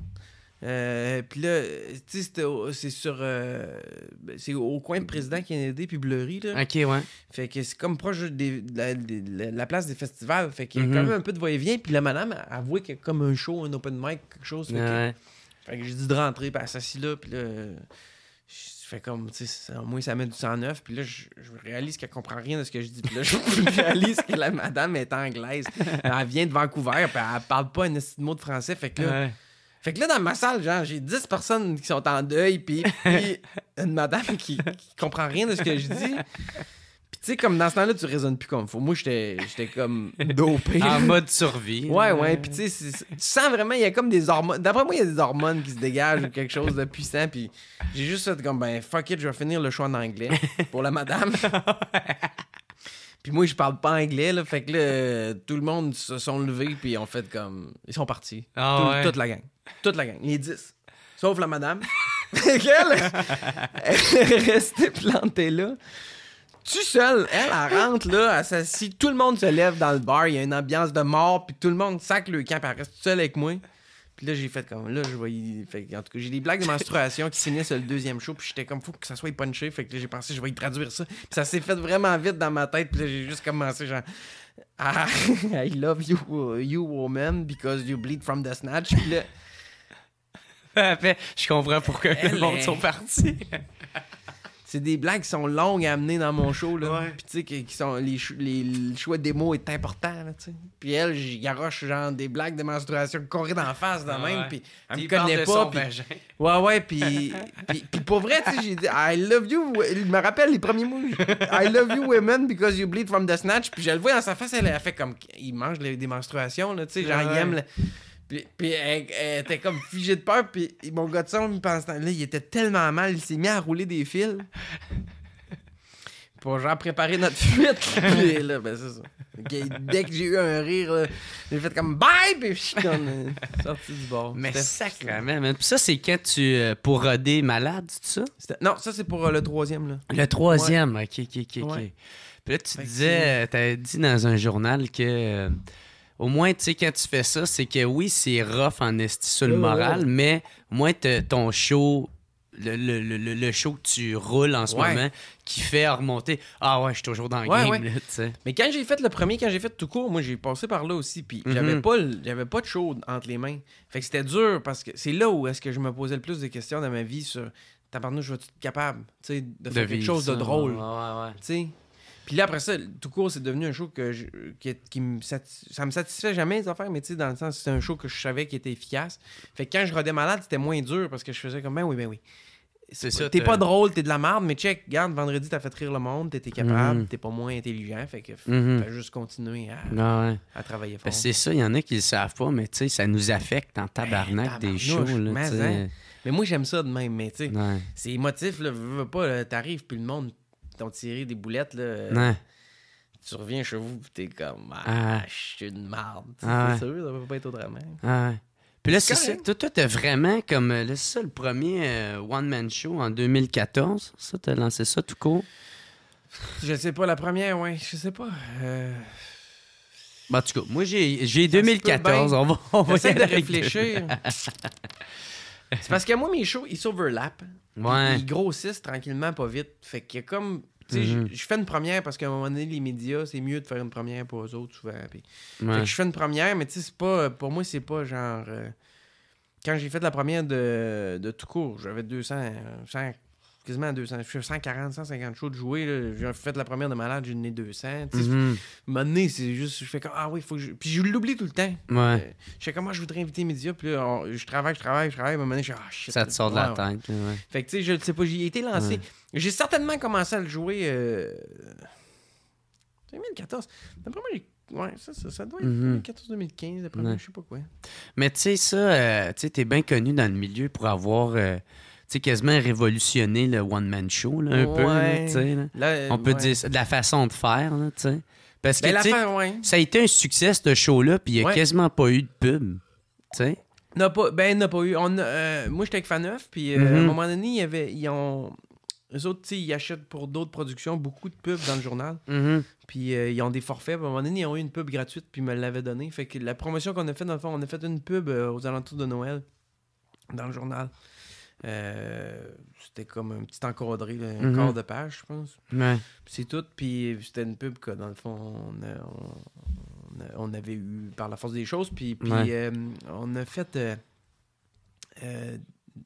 Euh, puis là, tu sais, c'est sur. Euh, ben, c'est au coin de président Kennedy puis Bleury. Là. Ok, ouais. Fait que c'est comme proche de, la, place des festivals. Fait qu'il y a mhm. quand même un peu de voyage, et vient Puis la madame avouait qu'il y a comme un show, un open mic, quelque chose. Fait que, j'ai dit de rentrer, puis elle s'assit là. Puis là, je fais comme, tu sais, au moins ça met du 109. Puis là, je, réalise qu'elle comprend rien de ce que je dis. Puis là, je réalise que la madame est anglaise. Elle vient de Vancouver, puis elle parle pas un mot de français. Fait que là. Fait que là, dans ma salle, genre, j'ai 10 personnes qui sont en deuil, puis une madame qui, qui comprend rien de ce que je dis. Puis tu sais, comme dans ce temps-là, tu raisonnes plus comme faut. Moi, j'étais comme dopé. en mode survie. Ouais, ouais. Puis tu sais, tu sens vraiment, il y a comme des hormones. D'après moi, il y a des hormones qui se dégagent ou quelque chose de puissant. Puis j'ai juste fait comme, ben, fuck it, je vais finir le choix en anglais pour la madame. Puis moi, je parle pas anglais, là. Fait que là, tout le monde se sont levés, puis ont fait comme. Ils sont partis. Ah toute la gang. Toute la gang, les 10. Sauf la madame. elle, elle est restée plantée là. Tu seul, elle, elle rentre là, elle s'assit, tout le monde se lève dans le bar, il y a une ambiance de mort, puis tout le monde sac le camp, elle reste seule avec moi. Puis là, j'ai fait comme là, je voyais. en tout cas, j'ai des blagues de menstruation qui signaient sur le deuxième show. Puis j'étais comme, faut que ça soit punché. Fait que j'ai pensé, je vais y traduire ça. Puis ça s'est fait vraiment vite dans ma tête. Puis là, j'ai juste commencé, genre, I love you, uh, you woman, because you bleed from the snatch. Puis là je comprends pourquoi le monde est... sont partis. c'est des blagues qui sont longues à amener dans mon show. Là. tu sais, qui, sont, les, le choix des mots est important. Là, puis elle, j'y garoche genre des blagues de menstruation courir d'en face de même. Puis elle me connaît pas. Ouais, ouais. Puis, puis, pour vrai, tu sais, j'ai dit I love you. Il me rappelle les premiers mots. I love you women because you bleed from the snatch. Puis je le vois dans sa face, elle a fait comme il mange les, des menstruations. Là, tu sais, genre, il aime. Le... Puis, puis elle, était comme figée de peur. Puis mon gars de son, il pense, là, il était tellement mal, il s'est mis à rouler des fils. pour genre préparer notre fuite. puis là, ben c'est ça. dès que j'ai eu un rire, j'ai fait comme bye, puis je suis comme euh, sorti du bord. Mais sacré man. Puis ça, c'est quand tu. Euh, pour roder malade, tout ça? Non, ça, c'est pour euh, le troisième, là. Le troisième, ouais. ok, ok, ok. Puis là, tu disais, tu t'avais dit dans un journal que au moins, tu sais, quand tu fais ça, c'est que oui, c'est rough en esti sur le moral, mais moi moins, ton show le, le, show que tu roules en ce moment qui fait remonter Ah ouais, je suis toujours dans le game. Mais quand j'ai fait le premier, quand j'ai fait tout court, moi j'ai passé par là aussi. Puis mm-hmm. j'avais, pas, pas de show entre les mains. Fait que c'était dur parce que c'est là où est-ce que je me posais le plus de questions dans ma vie sur Tabarnouche, je vais être capable de faire quelque chose de drôle. Puis là, après ça, tout court, c'est devenu un show que je, qui, me ça me satisfait jamais les affaires, mais tu sais, dans le sens, c'est un show que je savais qui était efficace. Fait que quand je redais malade, c'était moins dur parce que je faisais comme ben oui, ben oui. C'est ça. T'es pas drôle, t'es de la merde, mais check, regarde, vendredi, t'as fait rire le monde, t'étais capable, mhm. t'es pas moins intelligent, fait que mhm. faut juste continuer à, ah travailler fort. c'est ça, il y en a qui le savent pas, mais tu sais, ça nous affecte en tabarnak ben, des shows. Hein. mais moi, j'aime ça de même, mais tu sais, c'est émotif, là, pas, t'arrives, puis le monde t'ont tiré des boulettes, là, tu reviens chez vous, t'es comme, ah, ah je suis une marde. Ah, c'est sûr, ça peut pas être autrement. Ah, puis là, c'est ça. Toi, t'as vraiment comme. Euh, là, c'est ça le premier euh, one-man show en 2014. Ça, t'as lancé ça tout court. Je sais pas, la première, ouais. Je sais pas. Euh, bah, en tout cas, moi, j'ai 2014. On va, on va essayer de réfléchir. c'est parce que moi, mes shows, ils s'overlappent. Ouais. Ils grossissent tranquillement, pas vite. Fait qu'il y a comme. Mm-hmm. Je fais une première parce qu'à un moment donné, les médias, c'est mieux de faire une première pour eux autres souvent. je fais une première, mais c'est pas, pour moi, c'est pas genre. Euh, quand j'ai fait la première de, tout court, j'avais 200, quasiment 200, je fais 140, 150 shows de jouer. J'ai fait la première de malade, j'ai donné 200. Tu sais, mhm. moment c'est juste, je fais comme, ah oui, faut que je. Puis je l'oublie tout le temps. Ouais. Euh, je fais moi, ah, je voudrais inviter média, puis là, je travaille, je travaille, je travaille. À un moment donné, je suis ah Ça te sort de la tête. Fait que tu sais, je sais pas, j'ai été lancé. J'ai certainement commencé à le jouer. Euh... 2014. D'après moi, Ouais, ça, ça, ça, doit être 2014-2015, d'après moi, je sais pas quoi. Mais tu sais, ça, euh, tu sais, t'es bien connu dans le milieu pour avoir. Euh, sais, quasiment révolutionné, le one-man show, là, un peu. là. On peut dire de la façon de faire. Là, sais Parce que ben, ça a été un succès, ce show-là, puis il n'y a quasiment pas eu de pub. sais n'a pas ben n'a pas eu on euh, moi j'étais avec Faneuf puis euh, à un mm-hmm. moment donné ils avaient, ils ont eux autres ils achètent pour d'autres productions beaucoup de pubs dans le journal mm-hmm. puis euh, ils ont des forfaits à un moment donné ils ont eu une pub gratuite puis ils me l'avaient donnée, fait que la promotion qu'on a faite, dans le fond on a fait une pub aux alentours de Noël dans le journal euh, c'était comme un petit encadré, un corps de page, je pense. C'est tout. Puis c'était une pub que, dans le fond, on, avait eu par la force des choses. Puis, euh, on a fait. Euh, euh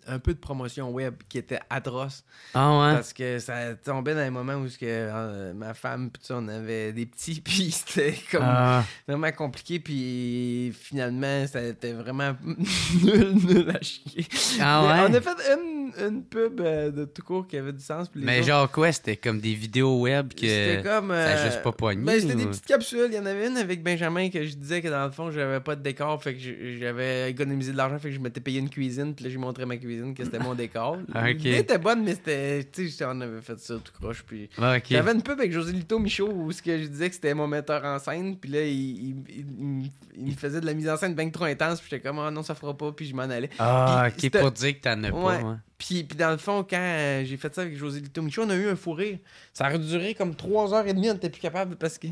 un peu de promotion web qui était atroce. Ah ouais? Parce que ça tombait dans les moments où que, euh, ma femme, on avait des petits, puis c'était comme ah. vraiment compliqué, puis finalement, ça était vraiment nul, nul à chier. Ah ouais? On a fait une, une pub euh, de tout court qui avait du sens. mais genre quoi? C'était comme des vidéos web que c'était comme, euh, pas ben, poigné? mais c'était des petites capsules. Il y en avait une avec Benjamin que je disais que dans le fond, j'avais pas de décor, fait que j'avais économisé de l'argent, fait que je m'étais payé une cuisine, puis là, j'ai montré ma que c'était mon décor. Ah, L'idée était bonne, mais c'était. Tu sais, on avait fait ça tout croche. Puis ah, J'avais une pub avec José Lito Michaud où ce que je disais que c'était mon metteur en scène. Puis là, il, il, me faisait de la mise en scène bien trop intense. Puis j'étais comme, ah, non, ça fera pas. Puis je m'en allais. Ah, qui pour dire que t'en as pas. Puis, puis, dans le fond, quand euh, j'ai fait ça avec José Lito Michaud, on a eu un fou rire. Ça a duré comme 3 et demie. on était plus capable parce que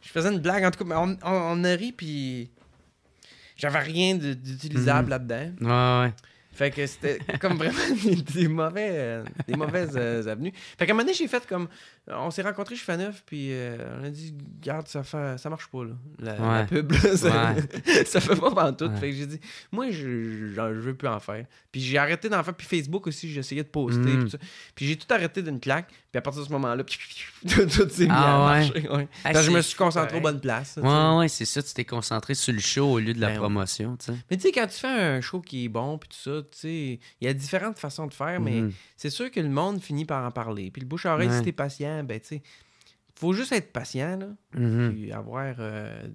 je faisais une blague. En tout cas, on, on, on a ri, puis j'avais rien d'utilisable hmm. là-dedans. ouais. Fait que c'était comme vraiment euh, des, mauvaises euh, avenues. Fait qu'à un moment donné, j'ai fait comme on s'est rencontrés chez neuf, puis euh, on a dit, garde, ça, fait, ça marche pas, là. La, pub, ça, ça, fait pas en tout. Fait que j'ai dit, moi, je, je, veux plus en faire. Puis j'ai arrêté d'en faire, puis Facebook aussi, j'essayais de poster, mm. puis, j'ai tout arrêté d'une claque, puis à partir de ce moment-là, tout, s'est bien ah marché. Ah, je me suis concentré aux bonnes places. Oui, c'est ça, tu t'es concentré sur le show au lieu de la ben promotion, promotion, sais. Mais tu sais, quand tu fais un show qui est bon, puis tout ça, tu sais, il y a différentes façons de faire, mais mm. c'est sûr que le monde finit par en parler. Puis le bouche-oreille, si t'es patient, ben, il faut juste être patient, là, mhm. avoir euh,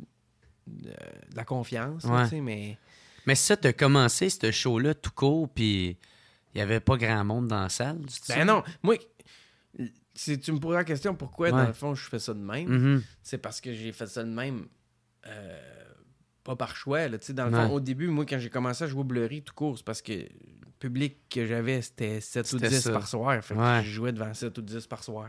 de, la confiance, mais... Mais ça, t'as commencé ce show-là tout court, puis il n'y avait pas grand monde dans la salle, Ben non, moi, si tu me poses la question pourquoi, dans le fond, je fais ça de même, mhm. c'est parce que j'ai fait ça de même... Euh, pas par choix. Là, dans le fond, au début, moi, quand j'ai commencé à jouer au Blurry, tout court, c'est parce que le public que j'avais, c'était 7 ou 10 par soir. Fait je jouais devant 7 ou 10 par soir.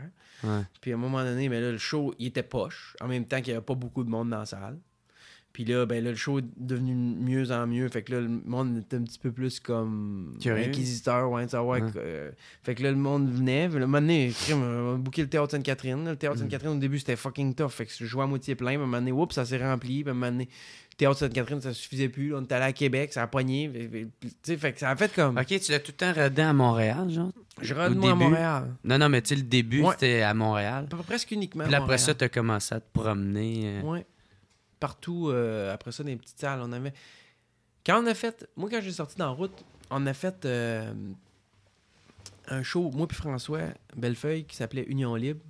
Puis à un moment donné, ben là, le show, il était poche. En même temps qu'il n'y avait pas beaucoup de monde dans la salle. Puis là, ben là, le show est devenu mieux en mieux. Fait que là, le monde était un petit peu plus comme inquisiteur, ouais, euh, fait que là, le monde venait. Le moment donné, on a le théâtre Sainte-Catherine. Le théâtre mm. Sainte-Catherine, au début, c'était fucking tough. Fait que je jouais à moitié plein. à un moment donné, oups, ça s'est rempli. à un moment donné, Théâtre Sainte-Catherine, ça suffisait plus. On est allé à Québec, ça a poigné. Fait que ça a fait comme. Ok, tu l'as tout le temps redé à Montréal, genre Je redé à Montréal. Non, non, mais tu sais, le début, c'était à Montréal. Presque uniquement. Puis après ça, tu as commencé à te promener. Euh. Ouais. Partout, euh, après ça, dans les petites salles. On avait. Quand on a fait. Moi, quand j'ai sorti dans route, on a fait euh, un show, moi puis François Bellefeuille, qui s'appelait Union Libre.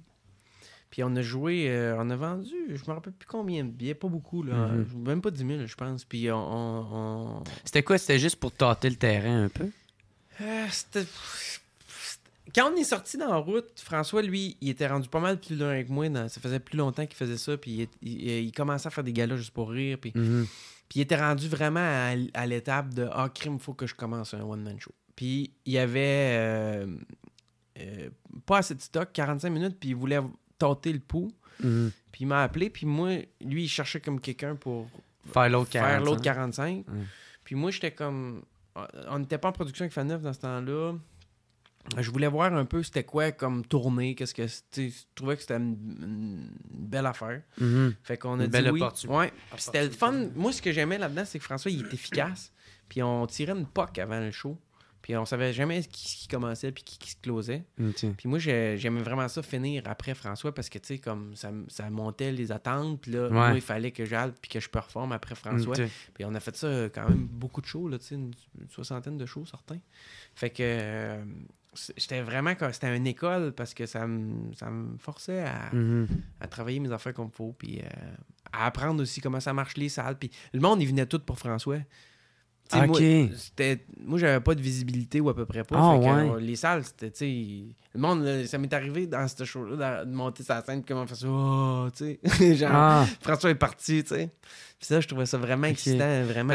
Puis on a joué, euh, on a vendu, je me rappelle plus combien de billets, pas beaucoup, là, mhm. même pas 10 000, je pense. Puis on. C'était quoi C'était juste pour tâter le terrain un peu euh, C'était. Quand on est sorti dans la route, François, lui, il était rendu pas mal plus loin que moi. Ça faisait plus longtemps qu'il faisait ça. Puis euh, il, commençait à faire des galas juste pour rire. Puis, mhm. il était rendu vraiment à, l'étape de Ah, crime, faut que je commence un one-man show. Puis il y avait. pas assez de stock, 45 minutes, puis il voulait tenter le pouls. Mm. Puis il m'a appelé, puis moi, lui, il cherchait comme quelqu'un pour faire l'autre 45. Mm. Puis moi, j'étais comme. On n'était pas en production avec Fan dans ce temps-là. Je voulais voir un peu c'était quoi comme tournée, qu'est-ce que tu trouvais que c'était une, belle affaire. Mm-hmm. Fait qu'on a dit oui. Ouais. c'était le fun. Moi, ce que j'aimais là-dedans, c'est que François, il est efficace. Puis on tirait une POC avant le show. Puis on savait jamais qui, qui commençait puis qui, qui se closait. Puis moi, j'aimais vraiment ça finir après François parce que, tu comme ça, montait les attentes. Puis il fallait que j'aille puis que je performe après François. Puis on a fait ça euh, quand même beaucoup de shows, une, soixantaine de shows, certains. Fait que euh, c'était vraiment c'était une école parce que ça me, forçait mm-hmm. à, travailler mes affaires comme il faut. Puis euh, à apprendre aussi comment ça marche les salles. Puis le monde, il venait tout pour François. Moi, moi j'avais pas de visibilité ou à peu près pas. Ah, euh, les salles, c'était, le monde, ça m'est arrivé dans cette show-là de monter sa scène et comment faire ça, oh, tu ah. François est parti, tu ça, je trouvais ça vraiment excitant, vraiment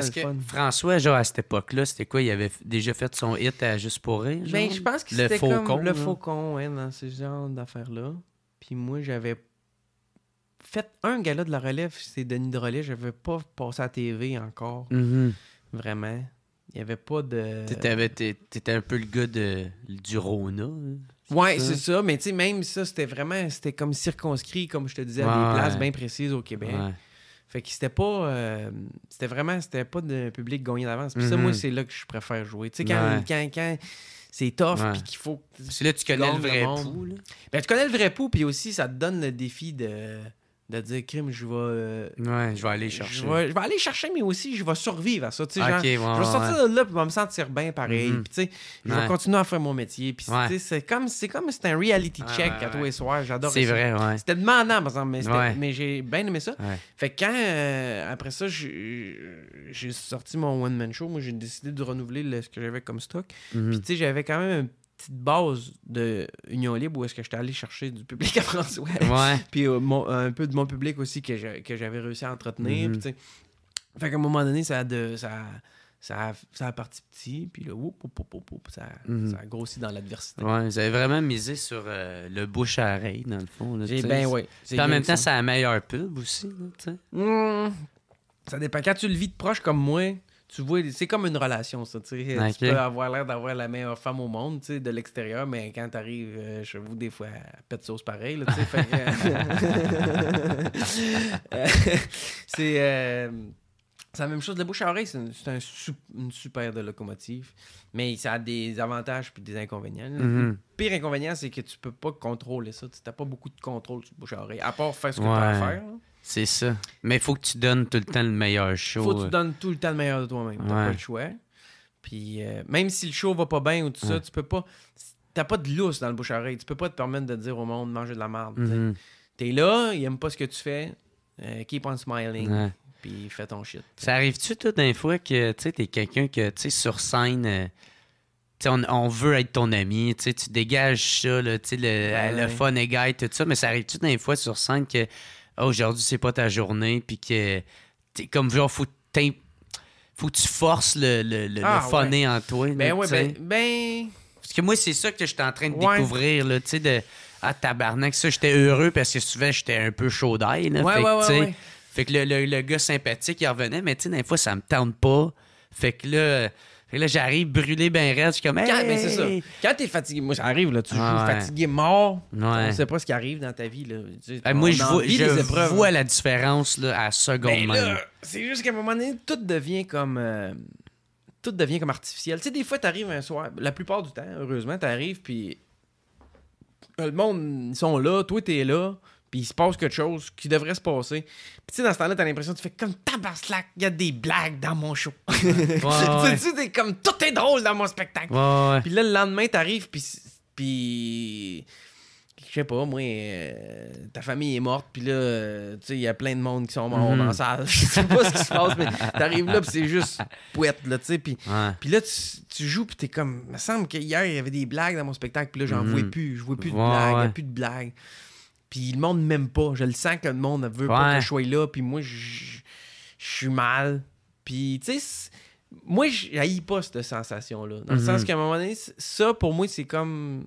François, genre, à cette époque-là, c'était quoi? Il avait déjà fait son hit à Juste pour rire? Genre? Ben, je pense que c'était comme le faucon, ouais, dans ce genre d'affaires-là. Puis moi, j'avais fait un gala de la relève, c'est Denis je j'avais pas passé à la TV encore. Mm-hmm vraiment. Il n'y avait pas de. T'étais un peu le gars de, du Rona. Hein, ouais, c'est ça. Mais tu sais, même ça, c'était vraiment. C'était comme circonscrit, comme je te disais, à des places bien précises au Québec. Fait que c'était pas. Euh, c'était vraiment. C'était pas de public gagné d'avance. Puis ça, moi, mhm. c'est là que je préfère jouer. Tu sais, quand, quand, quand c'est tough, puis qu'il faut. C'est là tu connais le vrai pouls. Ben, tu connais le vrai pouls, puis aussi, ça te donne le défi de de dire crime je vais euh, je vais aller chercher je vais, aller chercher mais aussi je vais survivre à ça je vais sortir de là puis je me sentir bien pareil mhm. je vais continuer à faire mon métier c'est comme c'est comme c'est un reality check à tous et soirs j'adore c'est vrai ouais. c'était demandant par exemple mais, j'ai bien aimé ça fait quand euh, après ça j'ai sorti mon one man show moi j'ai décidé de renouveler ce que j'avais comme stock mhm. puis j'avais quand même un petite base de Union Libre où est-ce que j'étais allé chercher du public à François. Ouais. puis euh, un peu de mon public aussi que, j'avais réussi à entretenir. Mm-hmm. fait qu'à un moment donné, ça a, de, ça, parti petit, puis là, mm-hmm. ça, a grossi dans l'adversité. Ouais, vous avez vraiment misé sur euh, le bouche à oreille, dans le fond. Et ben, en même temps, ça a la meilleure pub aussi. Mmh. ça dépend. Quand tu le vis de proche comme moi, tu vois, c'est comme une relation, ça. Tu peux avoir l'air d'avoir la meilleure femme au monde de l'extérieur, mais quand tu arrives euh, chez vous, des fois, pète sauce pareil. Là, euh, c'est la même chose. Le bouche à oreille, c'est une, un super de locomotive, mais ça a des avantages puis des inconvénients. Mm-hmm. Le pire inconvénient, c'est que tu peux pas contrôler ça. Tu n'as pas beaucoup de contrôle sur la bouche à oreille, à part faire ce que tu as à faire. C'est ça. Mais il faut que tu donnes tout le temps le meilleur show. faut que euh. tu donnes tout le temps le meilleur de toi-même. T'as pas le choix. Puis euh, même si le show va pas bien ou tout ça, tu peux pas. T'as pas de lousse dans le bouche à oreille. Tu peux pas te permettre de dire au monde manger de la merde. tu es mm-hmm. T'es là, il aime pas ce que tu fais. Euh, keep on smiling. Puis fais ton shit. Ça arrive-tu, tout d'un fois que tu es quelqu'un que, tu sais, sur scène. on, veut être ton ami, tu dégages ça, le, le fun et guy, tout ça, mais ça arrive-tu des fois sur scène que ah, aujourd'hui, c'est pas ta journée, puis que comme genre, faut, faut que tu forces le, le, le, ah, funner en toi. ben oui, ben, ben, Parce que moi, c'est ça que j'étais en train de découvrir, là, tu sais, de. Ah, tabarnak, ça, j'étais heureux parce que souvent, j'étais un peu chaud d'ail, là. Ouais, fait, le, le, gars sympathique, il revenait, mais tu sais, des fois, ça me tente pas. Fait que là et là, j'arrive brûlé ben raide. Je suis comme, Quand, mais ben, c'est ça. Quand t'es fatigué, moi, j'arrive, là, tu joues fatigué, mort. Ouais. ne sais pas ce qui arrive dans ta vie, là. Ben, moi, je, vois, vois la différence, là, à seconde ben, main. C'est juste qu'à un moment donné, tout devient comme. Euh, tout devient comme artificiel. Tu sais, des fois, t'arrives un soir, la plupart du temps, heureusement, t'arrives, puis. Le monde, ils sont là, toi, t'es là puis il se passe quelque chose qui devrait se passer. Puis tu dans ce temps-là, t'as l'impression, tu fais comme Tabaslac, il y a des blagues dans mon show. Ouais, tu sais, comme tout est drôle dans mon spectacle. Puis là, le lendemain, t'arrives, puis. puis je sais pas, moi, euh, ta famille est morte, puis là, euh, tu il y a plein de monde qui sont morts mhm. dans la salle. je sais pas ce qui se passe, mais t'arrives là, puis c'est juste pouette, là, tu sais. Puis là, tu, joues, puis t'es comme, il me semble qu'hier, il y avait des blagues dans mon spectacle, puis là, j'en mhm. voyais plus. Je vois plus de blagues, il a plus de blagues. Puis le monde m'aime pas. Je le sens que le monde veut pas que je sois là. Puis moi, je suis mal. Puis, tu sais, moi, je pas cette sensation-là. Dans le mhm. sens qu'à un moment donné, ça, pour moi, c'est comme.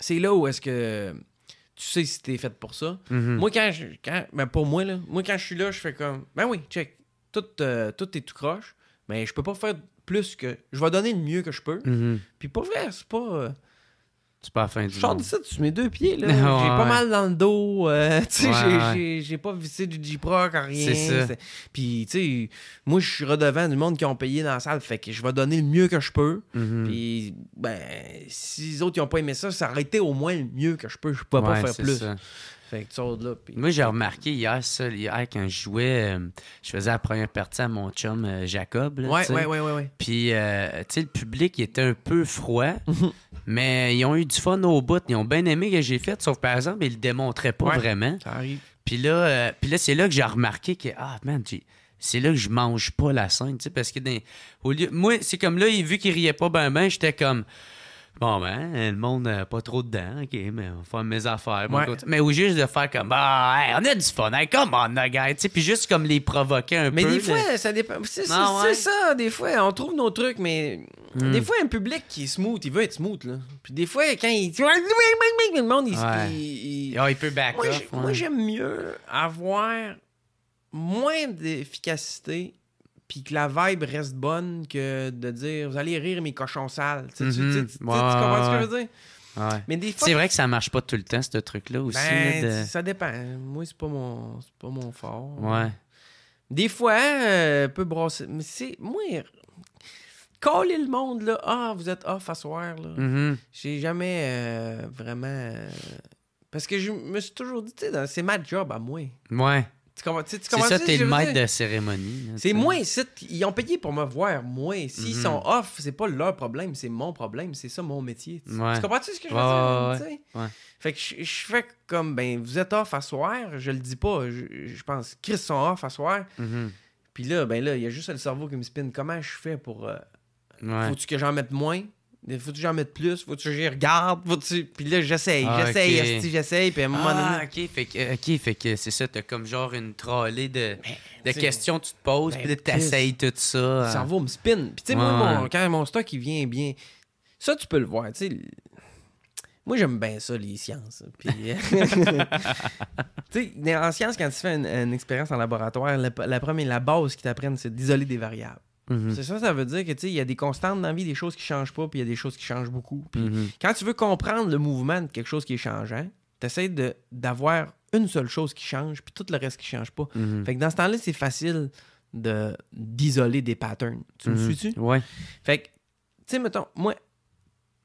C'est là où est-ce que tu sais si t'es fait pour ça. Mhm. Moi, quand je. Ben, pour moi, là, moi, quand je suis là, je fais comme. Ben oui, check. Tout, euh, tout est tout croche. Mais je peux pas faire plus que. Je vais donner le mieux que je peux. Mhm. Puis pour vrai, c'est pas. Euh, c'est pas la fin du Je sors ça tu mets deux pieds. là. j'ai pas mal dans le dos. Euh, tu sais, j'ai, pas vissé du g proc en rien. C'est ça. Puis, tu sais, moi, je suis redevant du monde qui ont payé dans la salle. Fait que je vais donner le mieux que je peux. Mhm. Puis, ben, si les autres n'ont pas aimé ça, ça aurait été au moins le mieux que je peux. Je peux pas faire plus. Moi, j'ai remarqué hier, hier, quand je jouais, euh, je faisais la première partie à mon chum euh, Jacob. Oui, oui, ouais, ouais, ouais, Puis, euh, tu sais, le public était un peu froid, mais ils ont eu du fun au bout. Ils ont bien aimé ce que j'ai fait, sauf par exemple, ils le démontraient pas vraiment. Puis là, puis c'est là que j'ai remarqué que, ah, man, c'est là que je mange pas la scène, tu sais, parce que au lieu... moi, c'est comme là, vu qu'il riait pas ben ben, j'étais comme Bon, ben, hein, le monde n'a pas trop dedans, OK, mais on va faire mes affaires. Mais ou juste de faire comme, bah, on a du fun, hey, come on, a tu sais, puis juste comme les provoquer un peu. Mais des fois, ça dépend. Ah, c'est ça, des fois, on trouve nos trucs, mais hmm. des fois, un public qui est smooth, il veut être smooth, là. Puis des fois, quand il. Le monde, il. Ah, il... peut back Moi, j'aime mieux avoir moins d'efficacité puis que la vibe reste bonne que de dire vous allez rire mes cochons sales. Tu, mm-hmm. tu, tu, comprends ce que je veux dire? Mais c'est vrai que ça marche pas tout le temps, ce truc-là aussi. Ben, ça dépend. Moi, c'est pas mon, pas mon fort. Ouais. Des fois, un euh, peu brasser. Mais c'est. Moi, coller le monde, là. Ah, vous êtes off à soir, là. Mm-hmm. J'ai jamais euh, vraiment. Euh, parce que je me suis toujours dit, c'est ma job à moi. Ouais c'est ça, t'es le maître de la cérémonie. C'est moi Ils ont payé pour me voir, moi. S'ils mm-hmm. sont off, c'est pas leur problème, c'est mon problème. C'est ça mon métier. Tu comprends-tu ce que je veux dire? Fait que je, fais comme, ben, vous êtes off à soir. Je le dis pas. Je, pense, Chris sont off à soir. Mm-hmm. Puis là, ben là, il y a juste le cerveau qui me spinne. Comment je fais pour. Euh, faut-tu que j'en mette moins? Faut-tu j'en mettre plus? Faut-tu que regarde? Puis là, j'essaye, ah, j'essaye, j'essaye, puis à un moment ah, donné... OK, fait que, fait que c'est ça, t'as comme genre une trollée de, questions que tu te poses, ben, puis puis t'essayes tout ça. Hein. Ça hein. me spin. Puis tu sais, moi, mon, quand mon stock, il vient bien... Ça, tu peux le voir, tu sais... Moi, j'aime bien ça, les sciences. Puis... Euh, tu sais, en sciences, quand tu fais une, expérience en laboratoire, la, la première, la base qu'ils t'apprennent, c'est d'isoler des variables. Mhm. C'est ça, ça veut dire que il y a des constantes dans la vie, des choses qui changent pas, puis il y a des choses qui changent beaucoup. Mhm. Quand tu veux comprendre le mouvement de quelque chose qui est changeant, tu essaies d'avoir une seule chose qui change, puis tout le reste qui change pas. Mhm. Fait que dans ce temps-là, c'est facile de d'isoler des patterns. Tu me suis-tu? Ouais. Fait que, tu sais, mettons, moi,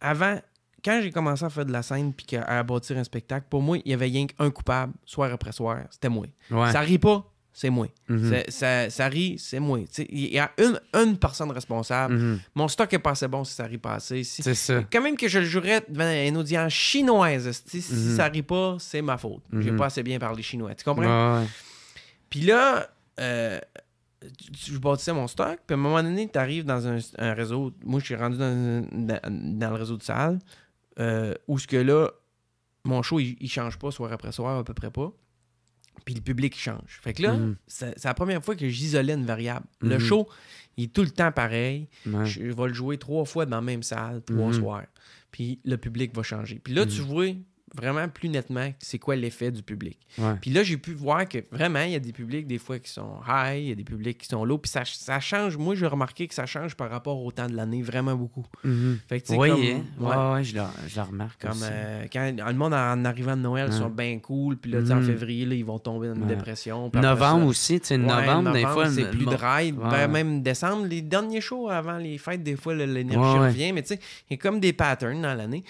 avant, quand j'ai commencé à faire de la scène puis à bâtir un spectacle, pour moi, il y avait rien qu'un coupable, soir après soir, c'était moi. Ça rit pas, c'est moi. Mhm. ça, ça, rit, c'est moi. Il y a une, personne responsable. Mhm. Mon stock est passé bon si ça rit pas assez. c'est ça. Quand même que je le jouerais devant une audience chinoise, si, mhm. ça rit pas, c'est ma faute. J'ai pas assez bien parlé chinois. Tu comprends? Puis là, euh, je bâtissais mon stock. Puis à un moment donné, tu arrives dans un, réseau. Moi, je suis rendu dans, le réseau de salle euh, où ce que là, mon show, il, il change pas soir après soir, à peu près pas puis le public change. Fait que là, mhm. c'est la première fois que j'isolais une variable. Le mhm. show, il est tout le temps pareil. Je, vais le jouer trois fois dans la même salle, trois mhm. soirs. Puis le public va changer. Puis là, tu vois, vraiment plus nettement c'est quoi l'effet du public. Puis là, j'ai pu voir que vraiment, il y a des publics des fois qui sont high, il y a des publics qui sont low, puis ça, change. Moi, j'ai remarqué que ça change par rapport au temps de l'année vraiment beaucoup. Mm-hmm. oui, hein? ouais. je, la, je remarque comme, aussi. Euh, quand le monde, en arrivant de Noël, ils sont bien cool, puis là, en mm-hmm. février, ils vont tomber dans une dépression. Novembre aussi, tu sais, novembre, des fois... c'est plus dry, ben, même décembre, les derniers shows avant les fêtes, des fois, l'énergie revient, mais tu sais, il y a comme des patterns dans l'année.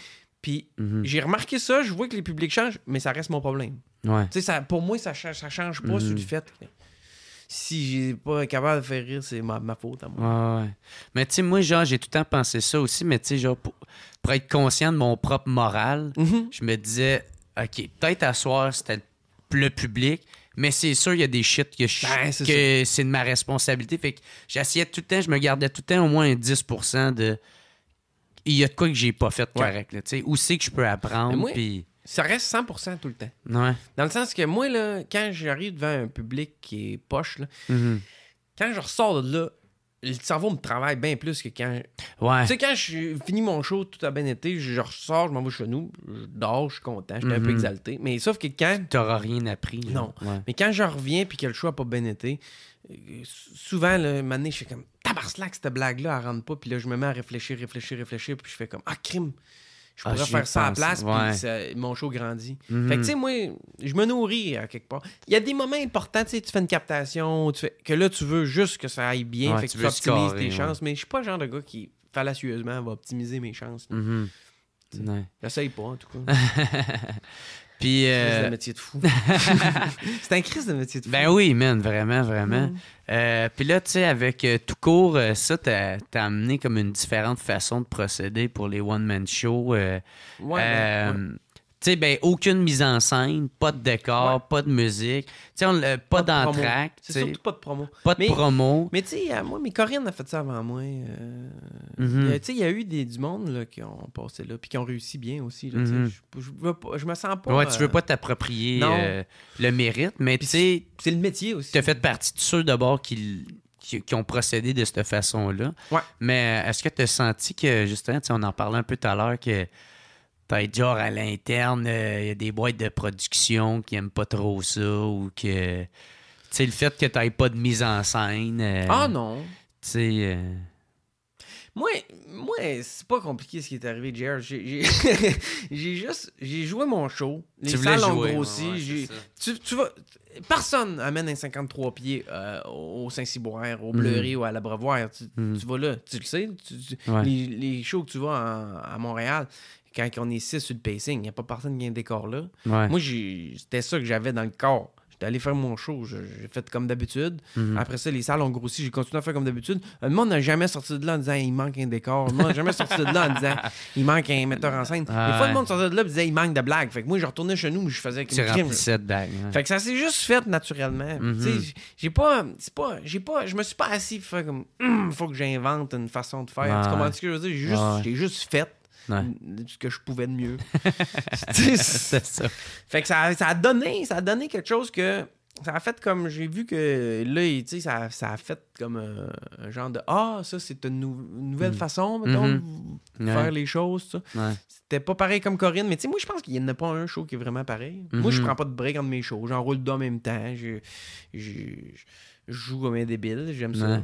Puis mhm. j'ai remarqué ça, je vois que les publics changent, mais ça reste mon problème. Ouais. Ça, pour moi, ça, ça change pas sur mhm. le fait que si j'ai pas capable de faire rire, c'est ma, faute à moi. Mais tu sais, moi, genre, j'ai tout le temps pensé ça aussi, mais tu pour, être conscient de mon propre moral, mhm. je me disais, OK, peut-être à soir, c'était le public, mais c'est sûr, il y a des shit que je ben, que c'est de ma responsabilité. Fait que j'essayais tout le temps, je me gardais tout le temps au moins 10 de il y a de quoi que j'ai pas fait correct. tu sais où c'est que je peux apprendre? Ça reste 100% tout le temps. Dans le sens que moi, là, quand j'arrive devant un public qui est poche, mhm. quand je ressors de là, le cerveau me travaille bien plus que quand. Ouais. Tu sais, quand je finis mon show, tout à bien été, je, ressors, je m'en vais chez nous, je dors, je suis content, je suis un peu mhm. exalté. Mais sauf que quand. Tu n'auras rien appris. Non. Mais quand je reviens puis que le show n'a pas bien été, euh, souvent, le donné, je suis comme que cette blague-là, elle rentre pas. Puis là, je me mets à réfléchir, réfléchir, réfléchir. Puis je fais comme, ah, crime! Je ah, pourrais faire ça à la place, puis mon show grandit. Mhm. Fait que, tu sais, moi, je me nourris à quelque part. Il y a des moments importants, tu sais, tu fais une captation, que là, tu veux juste que ça aille bien, fait que tu optimises tes chances. Mais je suis pas le genre de gars qui, fallacieusement, va optimiser mes chances. Je mhm. J'essaye pas, en tout cas. Puis. C'est un euh, métier de fou. c'est un crise de métier de fou. Ben oui, man, vraiment, vraiment. Mm. Euh, puis là, tu sais, avec euh, tout court, ça, t'as amené comme une différente façon de procéder pour les one-man shows. ouais. Ben, ben, aucune mise en scène, pas de décor, pas de musique, on, pas, pas d'entraque. C'est surtout pas de promo. Pas de promo. Mais tu sais, moi, mais Corinne a fait ça avant moi. Euh, mm-hmm. Tu sais, il y a eu des, du monde là, qui ont passé là, puis qui ont réussi bien aussi. Mm-hmm. Je Je me sens pas. Ouais, tu veux euh, pas t'approprier euh, le mérite, mais tu sais. C'est le métier aussi. Tu as fait partie de ceux d'abord qui qui, ont procédé de cette façon-là. Mais est-ce que tu as senti que, justement, on en parlait un peu tout à l'heure, que t'as être genre à l'interne, euh, il y a des boîtes de production qui aiment pas trop ça ou que. Tu sais, le fait que tu pas de mise en scène. Euh, ah non! Tu sais. Euh. Moi, moi c'est pas compliqué ce qui est arrivé, Jerry. J'ai juste. J'ai joué mon show. Les tu salles ont grossi. tu, tu vas... Personne amène un 53 pieds au Saint-Ciboire, au Bleury mhm. ou à la Brevoire. Mhm. Tu, vas là. Tu le sais. les, les, shows que tu vas à Montréal, quand on est six sur le pacing, il n'y a pas personne qui a un décor là. Moi, c'était ça que j'avais dans le corps. J'étais allé faire mon show, j'ai fait comme d'habitude. Mhm. Après ça, les salles ont grossi, j'ai continué à faire comme d'habitude. Le monde n'a jamais sorti de là en disant il manque un décor. Le monde n'a jamais sorti de là en disant il manque un metteur en scène. des fois, le monde sortait de là et disait il manque de blagues. Fait que moi, je retournais chez nous, je faisais comme crime. Blague, Fait que ça s'est juste fait naturellement. Je mhm. ne J'ai pas, pas, j'ai pas, je me suis pas assis fait comme il hum, faut que j'invente une façon de faire. Comment tu que je veux dire? J'ai juste fait ce que je pouvais de mieux. c'est ça. Fait que ça, a donné, ça a donné quelque chose que ça a fait comme j'ai vu que là, tu sais, ça, a fait comme euh, un, genre de Ah, ça, c'est une nouvelle mm. façon, mm-hmm. de faire les choses. C'était pas pareil comme Corinne, mais tu sais, moi, je pense qu'il n'y en a pas un show qui est vraiment pareil. Moi, je mm-hmm. prends pas de break entre mes shows. J'enroule deux en même temps. Je, joue comme un débile. J'aime ça.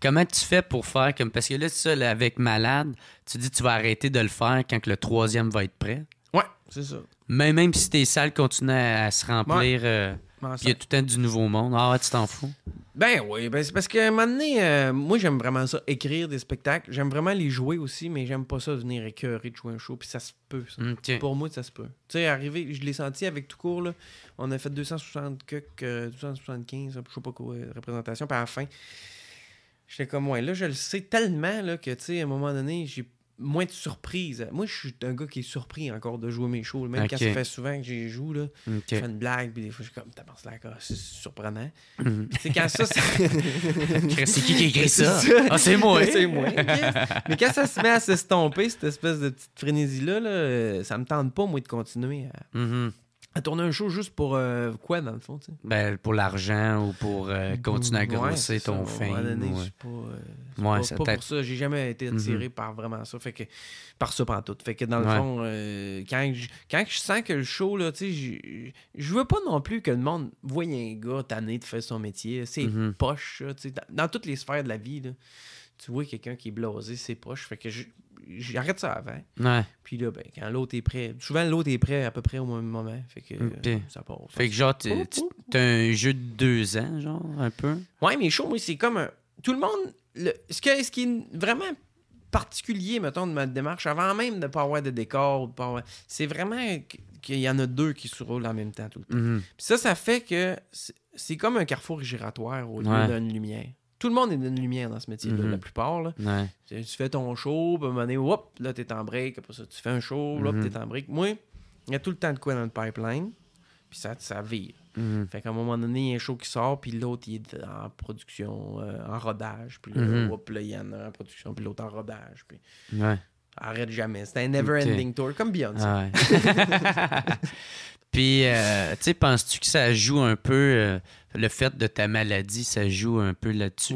Comment tu fais pour faire comme. Parce que là, ça, avec malade, tu dis tu vas arrêter de le faire quand le troisième va être prêt. Ouais, c'est ça. Mais même si tes salles continuent à, se remplir, euh, il y a tout un du nouveau monde. Ah, tu t'en fous? Ben oui, ben c'est parce que un moment donné, euh, moi, j'aime vraiment ça, écrire des spectacles. J'aime vraiment les jouer aussi, mais j'aime pas ça devenir écœuré de jouer un show. Puis ça se peut, ça. Mm, pour moi, ça se peut. Tu sais, arrivé, je l'ai senti avec tout court, là. On a fait 260 que 275, je sais pas quoi, euh, représentation Puis à la fin, J'étais comme, ouais, là, je le sais tellement là, que, tu sais, à un moment donné, j'ai moins de surprises. Moi, je suis un gars qui est surpris encore de jouer mes shows. Même quand ça fait souvent que j'y joue, là, je fais une blague, puis des fois, je suis comme, t'as pensé là, c'est surprenant. Mhm. C'est quand ça. c'est qui qui écrit ça? Ah, c'est moi. c'est moi. Mais quand ça se met à s'estomper, cette espèce de petite frénésie-là, là, euh, ça me tente pas, moi, de continuer à. Mhm. À tourner un show juste pour euh, quoi, dans le fond? T'sais? Ben, pour l'argent ou pour euh, mm, continuer à grossir ouais, ton fin. c'est pas, pour ça. J'ai jamais été mhm. attiré par vraiment ça. Fait que, par ça, par tout. Fait que, dans le fond, euh, quand, je, quand sens que le show, là, tu je veux pas non plus que le monde voie un gars tanné de faire son métier. C'est mhm. poche, Dans, toutes les sphères de la vie, tu vois quelqu'un qui est blasé, c'est poche. Fait que, je j'arrête ça avant. Ouais. Puis là, ben, quand l'autre est prêt, souvent l'autre est prêt à peu près au même moment. Fait que euh, ça passe. Fait que genre, un jeu de deux ans, genre, un peu. Ouais, mais chaud, moi, c'est comme un... Tout le monde. Ce, que, qui est vraiment particulier, mettons, de ma démarche, avant même de ne pas avoir de décor, c'est vraiment qu'il y en a deux qui se roulent en même temps tout le temps. Mhm. Puis ça, ça fait que c'est comme un carrefour giratoire au lieu d'une lumière. Tout le monde est une lumière dans ce métier, là, mm-hmm. la plupart. Tu fais ton show, puis à un moment donné, hop, là, t'es en break. Après ça, tu fais un show, là, mm-hmm. t'es en break. Moi, il y a tout le temps de quoi dans le pipeline, puis ça, ça vire. Mm-hmm. Fait qu'à un moment donné, il y a un show qui sort, puis l'autre, il est en production, euh, en rodage. Puis là, hop, là, il y en a en production, puis l'autre en rodage. Puis... arrête jamais. C'est un never ending tour, comme Beyoncé. Ah ouais. Puis, euh, tu sais, penses-tu que ça joue un peu euh, le fait de ta maladie, ça joue un peu là-dessus?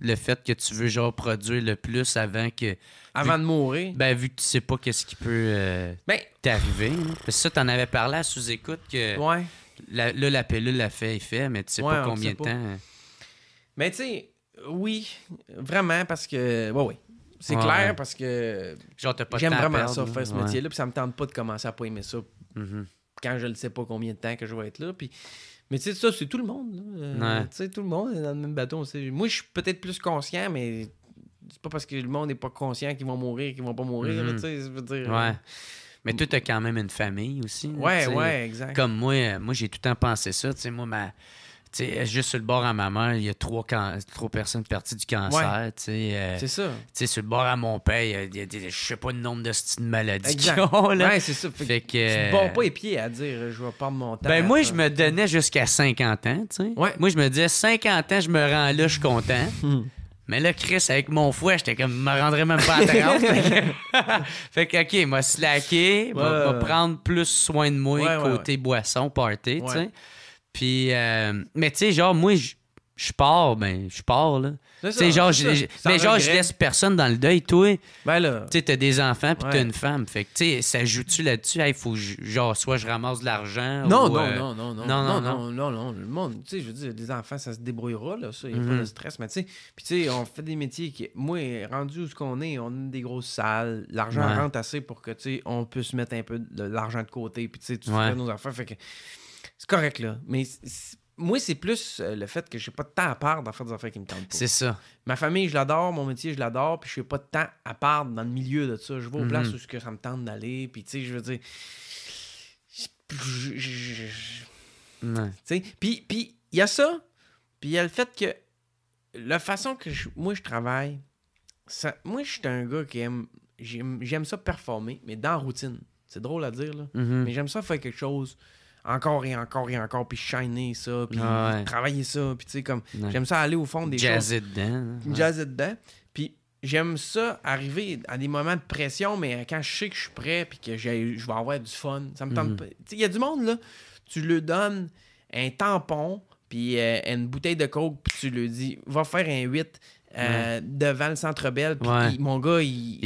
Le fait que tu veux, genre, produire le plus avant que. Avant de mourir? Ben, vu que tu sais pas qu'est-ce qui peut euh, ben t'arriver. Hein. Parce que ça, t'en avais parlé à sous-écoute que. Ouais. La, là, la pilule, la fait effet, mais tu sais pas combien de temps. Mais, hein. ben, tu sais, oui, vraiment, parce que. Ouais, ouais. C'est clair, parce que. Genre, t'as pas J'aime vraiment ça, faire ce métier-là, puis ça me tente pas de commencer à pas aimer ça. Mm-hmm quand je ne sais pas combien de temps que je vais être là. Puis... Mais tu sais, ça, c'est tout le monde. Euh, tu sais, tout le monde est dans le même bateau. Moi, je suis peut-être plus conscient, mais c'est pas parce que le monde n'est pas conscient qu'ils vont mourir, qu'ils vont pas mourir. Mhm. Tu Ouais. Euh, mais toi, t'as quand même une famille aussi. Ouais, oui, ouais, exact. Comme moi, euh, moi j'ai tout le temps pensé ça. Tu sais, moi, ma tu sais, juste sur le bord à ma mère, il y a trois, can... trois personnes parties du cancer. Euh, c'est ça. Tu sais, sur le bord à mon père, il y a, des... je sais pas le nombre de styles maladies qu'ils ont. Ouais, c'est ça. Fait, que, Tu ne euh, pas les pieds à dire je vais pas mon temps. Ben, moi, je me donnais jusqu'à 50 ans. tu sais. Ouais. Moi, je me disais 50 ans, je me rends là, je suis content. Mais là, Chris, avec mon fouet, j'étais comme, je me rendrais même pas à terre. fait que, OK, m'a slacké, va prendre plus soin de moi côté boisson, party, tu sais. Puis, euh, mais tu sais, genre, moi, je pars, ben, je pars, là. C'est genre, mais ben, genre, je laisse personne dans le deuil, toi. Ben là. Tu sais, t'as des enfants, puis t'as une femme. Fait que, tu sais, ça joue-tu là-dessus? Il faut, genre, soit je ramasse de l'argent. Euh, non, non, non, non, non, non, non, non, non, Le monde, tu sais, je veux dire, des enfants, ça se débrouillera, là, ça. Il n'y a pas mhm. de stress, mais tu sais, puis tu sais, on fait des métiers qui, moi, rendu où ce qu'on est, on a des grosses salles. L'argent rentre assez pour que, tu sais, on puisse mettre un peu de l'argent de côté, puis tu sais, tu fais nos enfants. Fait que c'est correct, là. Mais moi, c'est plus euh, le fait que j'ai pas de temps à part dans faire des affaires qui me tentent C'est ça. Ma famille, je l'adore, mon métier, je l'adore, puis je n'ai pas de temps à part dans le milieu de ça. Je vais aux mhm. places où que ça me tente d'aller, puis tu sais, je veux dire. Puis puis il y a ça, puis il y a le fait que la façon que moi je travaille, ça, moi je suis un gars qui aime j'aime ça performer, mais dans la routine. C'est drôle à dire là, mhm. mais j'aime ça faire quelque chose encore et encore et encore, puis shiner ça, puis ah travailler ça, puis tu sais, comme, j'aime ça aller au fond des jazz choses. dedans. dedans. Puis j'aime ça arriver à des moments de pression, mais quand je sais que je suis prêt, puis que je vais avoir du fun, ça me tente mhm. sais, Il y a du monde, là, tu lui donnes un tampon, puis euh, une bouteille de coke, puis tu lui dis, va faire un 8 euh, devant le centre belle. mon gars, il,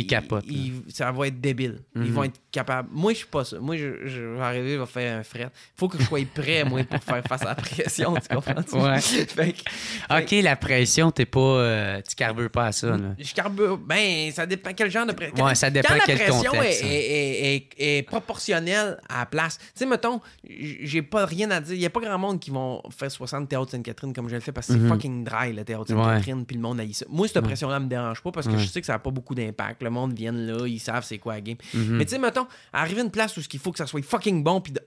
ça va être débile. Ils mhm. vont être capables. Moi, je suis pas ça. Moi, je, je, vais arriver, je vais faire un fret. faut que je sois prêt, moi, pour faire face à la pression. Tu comprends? ok, la pression, t'es pas. Euh, tu carbures pas à ça. Je carbure. Ben, ça dépend quel genre de pression. ça dépend quel La pression est, proportionnelle à la place. Tu sais, mettons, j'ai pas rien à dire. Il y a pas grand monde qui vont faire 60 Théâtre Sainte-Catherine comme je le fait parce que c'est mhm. fucking dry, le Théâtre Sainte-Catherine. Puis le monde a moi, cette mm. pression-là me dérange pas parce que mm. je sais que ça n'a pas beaucoup d'impact. Le monde vient là, ils savent c'est quoi la game. Mm-hmm. Mais tu sais, mettons, arriver à une place où ce qu'il faut que ça soit fucking bon puis de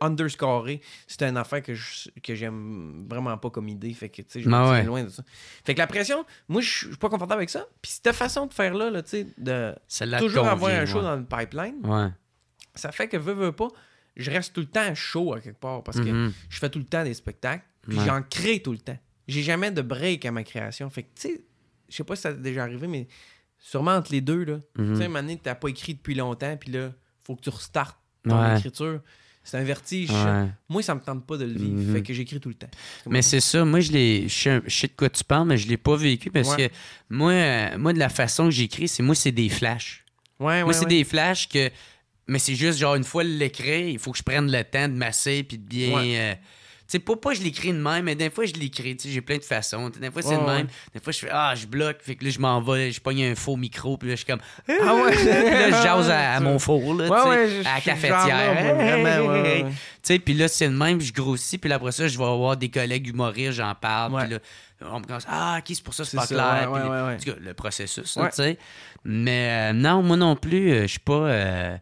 c'est une affaire que, je, que j'aime vraiment pas comme idée. Fait que tu sais, je suis ben loin de ça. Fait que la pression, moi, je suis pas confortable avec ça. Puis cette façon de faire là, là tu sais, de toujours avoir un show dans le pipeline, ça fait que veux, veux pas, je reste tout le temps chaud à quelque part parce que mm-hmm. je fais tout le temps des spectacles puis j'en crée tout le temps. J'ai jamais de break à ma création. Fait que, tu sais, je sais pas si ça t'est déjà arrivé, mais sûrement entre les deux, là. Mhm. Tu sais, un moment donné, n'as pas écrit depuis longtemps, puis là, faut que tu restartes ton écriture. C'est un vertige. Moi, ça me tente pas de le vivre. Mhm. Fait que j'écris tout le temps. Mais c'est ça. Moi, je l'ai. Je, sais de quoi tu parles, mais je l'ai pas vécu parce que moi, euh, moi, de la façon que j'écris, c'est moi, c'est des flashs. Ouais, moi, c'est des flashs que. Mais c'est juste genre une fois l'écrit, il faut que je prenne le temps de masser puis de bien. Euh, sais, que je l'écris de même, mais des fois, je l'écris. J'ai plein de façons. Des fois, c'est de même. Des fois, je fais Ah, je bloque. Fait que là, je m'en vais, je pogne un faux micro. Puis là, je suis comme Ah, ah ouais. puis là, je jase à, mon four, là, tu sais, à la cafetière. puis là, c'est de même. Je grossis. Puis après ça, je vais avoir des collègues humoristes, j'en parle. Puis là, on me commence Ah, qui c'est pour ça, c'est pas ça, clair. tout le, le processus, tu sais. Mais euh, non, moi non plus, euh, je suis pas. Euh,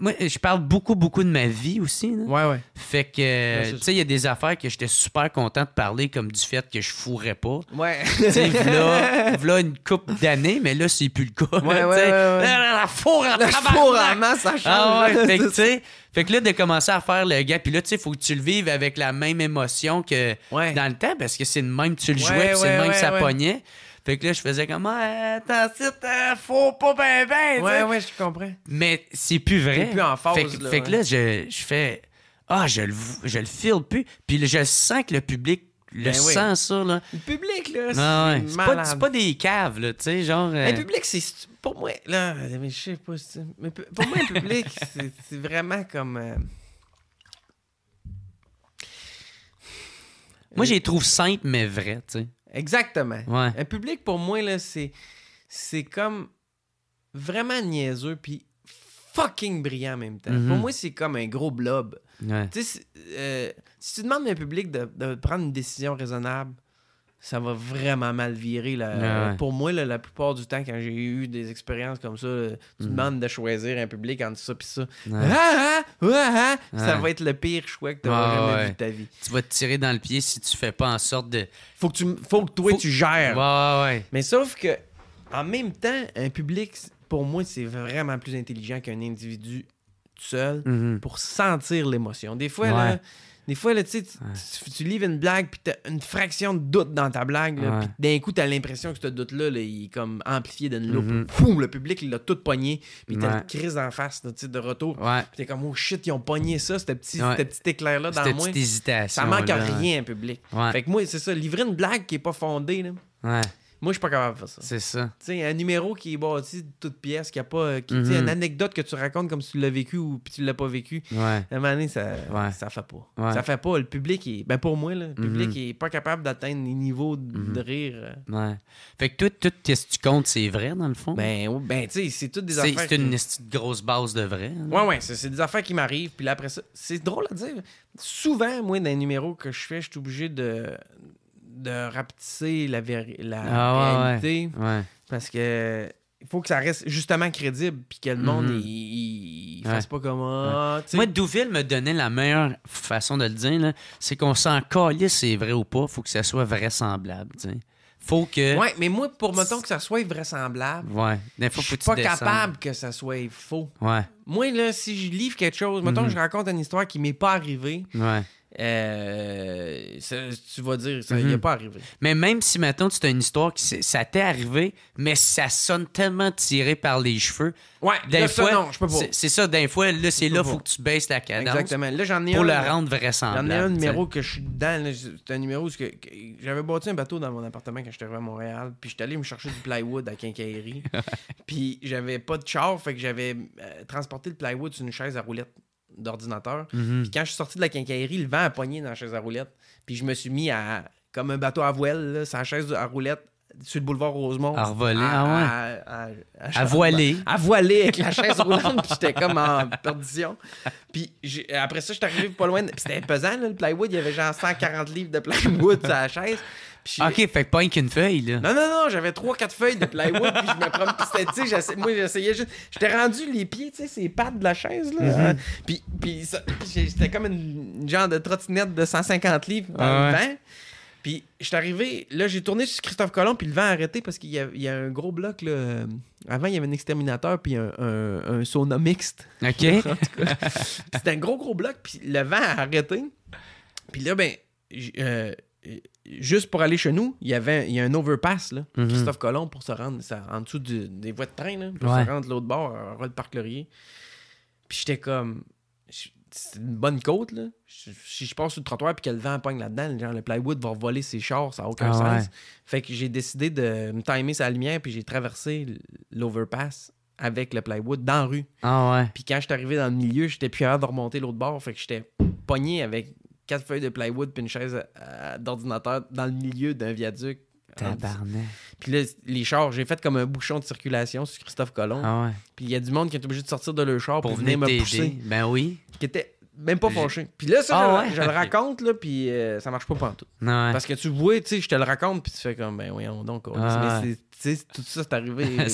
moi, je parle beaucoup, beaucoup de ma vie aussi. Là. Ouais, ouais. Fait que, tu sais, il y a des affaires que j'étais super content de parler, comme du fait que je fourrais pas. Ouais. Tu sais, v'là, une coupe d'années, mais là, c'est plus le cas. Ouais, ouais, la fourre en la fourre en ça change. Ah, ouais, fait que, tu sais. Fait que là, de commencer à faire le gars, puis là, tu sais, faut que tu le vives avec la même émotion que dans le temps, parce que c'est le même que tu le jouais, puis c'est le même que ça pognait. Fait que là, je faisais comme, ah, attends, faut pas ben ben. Ouais, ouais, je comprends. Mais c'est plus vrai. plus en phase. Fait, là, fait que là je, je, fais, ah, je le, je le file plus. Puis là, je sens que le public le ben sent, ça, là. Le public, là, ah, c'est ouais. c'est pas des caves, là, tu sais, genre... Euh, le public, c'est... Pour moi, là, mais je sais pas... Mais pour moi, le public, c'est vraiment comme... Euh, moi, euh, je les trouve simples, mais vrai tu sais. Exactement. Un public, pour moi, là, c'est, c'est comme vraiment niaiseux, puis fucking brillant en même temps. Pour mhm. moi, c'est comme un gros blob. Euh, si tu demandes à un public de prendre une décision raisonnable, ça va vraiment mal virer. Là. Ah pour moi, la plupart du temps, quand j'ai eu des expériences comme ça, tu mm. demandes de choisir un public entre ça et ça. Ah, ah, ça va être le pire choix que tu auras jamais vu de ta vie. Tu vas te tirer dans le pied si tu fais pas en sorte de. Faut que, tu, faut que toi, tu gères. Mais sauf que, en même temps, un public, pour moi, c'est vraiment plus intelligent qu'un individu seul mm-hmm. pour sentir l'émotion. Des fois, là des fois, tu, tu, tu livres une blague, puis t'as une fraction de doute dans ta blague, puis d'un coup, t'as l'impression que ce doute-là, il est comme amplifié d'une loupe. Mm-hmm. Poum, le public, il l'a tout pogné, puis t'as une crise en face, sais, de retour. Puis t'es comme, oh shit, ils ont pogné ça, c'était petit, petit éclair-là dans moi. hésitation. Ça manque à rien, public. Fait que moi, c'est ça, livrer une blague qui n'est pas fondée, là. Moi, je suis pas capable de faire ça. C'est ça. Tu sais, un numéro qui est bâti de toute pièce qui a pas. Tu sais, mhm. une anecdote que tu racontes comme si tu l'as vécu ou puis tu l'as pas vécu. Ouais. À un moment donné, ça, ne ça fait pas. Ça Ça fait pas. Le public est. Ben, pour moi, là, le public n'est mhm. est pas capable d'atteindre les niveaux de, mhm. rire. Euh. Ouais. Fait que tout, tout ce que tu comptes, c'est vrai, dans le fond. Ben, ben tu sais, c'est toutes des affaires. C'est une, grosse base de vrai. Hein? Ouais, ouais. C'est des affaires qui m'arrivent. Puis là, après ça, c'est drôle à dire. Souvent, moi, dans les numéros que je fais, je suis obligé de, de rapetisser la, vérité ah, Parce que il faut que ça reste justement crédible puis que le monde mhm. fasse pas comme ah, Moi, Douville me donnait la meilleure façon de le dire, c'est qu'on s'en calisse si c'est vrai ou pas, faut que ça soit vraisemblable. Faut que. mais moi, pour mettons que ça soit vraisemblable, ouais. ne suis pas capable que ça soit faux. Ouais. Moi, là, si je livre quelque chose, mettons mhm. je raconte une histoire qui m'est pas arrivée, euh, tu vas dire, ça n'est mhm. pas arrivé. Mais même si, maintenant tu une histoire qui ça t'est arrivé, mais ça sonne tellement tiré par les cheveux. Ouais, fois, C'est ça, d'un fois, là, c'est là, il faut que tu baisses la cadence. Exactement. Là, j'en ai Pour le rendre vraisemblable. J'en ai un numéro que je suis dedans. C'est un numéro j'avais bâti un bateau dans mon appartement quand j'étais arrivé à Montréal. Puis j'étais allé me chercher du plywood à Quincaillerie. puis j'avais pas de char, fait que j'avais euh, transporté le plywood sur une chaise à roulettes d'ordinateur. Mhm. Puis quand je suis sorti de la quincaillerie, le vent a poigné dans la chaise à roulette. Puis je me suis mis à, comme un bateau à voile, sa chaise à roulette, sur le boulevard Rosemont. À revoler, ah à, voiler. À voiler avec la chaise roulante, puis j'étais comme en perdition. Puis après ça, j'étais arrivé pas loin. c'était pesant, le plywood. Il y avait genre 140 livres de plywood sur la chaise ok, fait que pas qu'une feuille, là. Non, non, non, j'avais trois, quatre feuilles de plywood, puis je me prends. Puis c'était, moi, j'essayais juste. J'étais rendu les pieds, tu sais, ces pattes de la chaise, là. Mm-hmm. Hein. Puis, puis, j'étais comme une, genre de trottinette de 150 livres dans ah le vent. Puis, je arrivé, là, j'ai tourné sur Christophe Colomb, puis le vent a arrêté parce qu'il y, a un gros bloc, là. Euh, avant, il y avait un exterminateur, puis un, sauna mixte. OK. C'était un gros, gros bloc, puis le vent a arrêté. Puis là, ben, euh, juste pour aller chez nous, il y avait il a un overpass, là, mhm. Christophe Colomb, pour se rendre ça, en dessous des voies de train, là, pour se rendre l'autre bord, le Parc Puis j'étais comme. C'est une bonne côte, là. Si je passe sur le trottoir puis que le vent pogne là-dedans, le plywood va voler ses chars, ça n'a aucun ah sens. Fait que j'ai décidé de me timer sa lumière puis j'ai traversé l'overpass avec le plywood dans la rue. Ah ouais. Puis quand je suis arrivé dans le milieu, j'étais plus l'heure de remonter l'autre bord. Fait que j'étais pogné avec quatre feuilles de plywood puis une chaise euh, d'ordinateur dans le milieu d'un viaduc. Tabarnak. Puis là, les chars, j'ai fait comme un bouchon de circulation sur Christophe Colomb. Ah Puis il y a du monde qui est obligé de sortir de leur char pour, venir me pousser. Ben oui. Qui était même pas fâché. Puis là, ça, ah je, le raconte, là, puis euh, ça marche pas partout. Parce que tu vois, tu sais, je te le raconte, puis tu fais comme, ben voyons donc. mais ouais. tout ça, c'est arrivé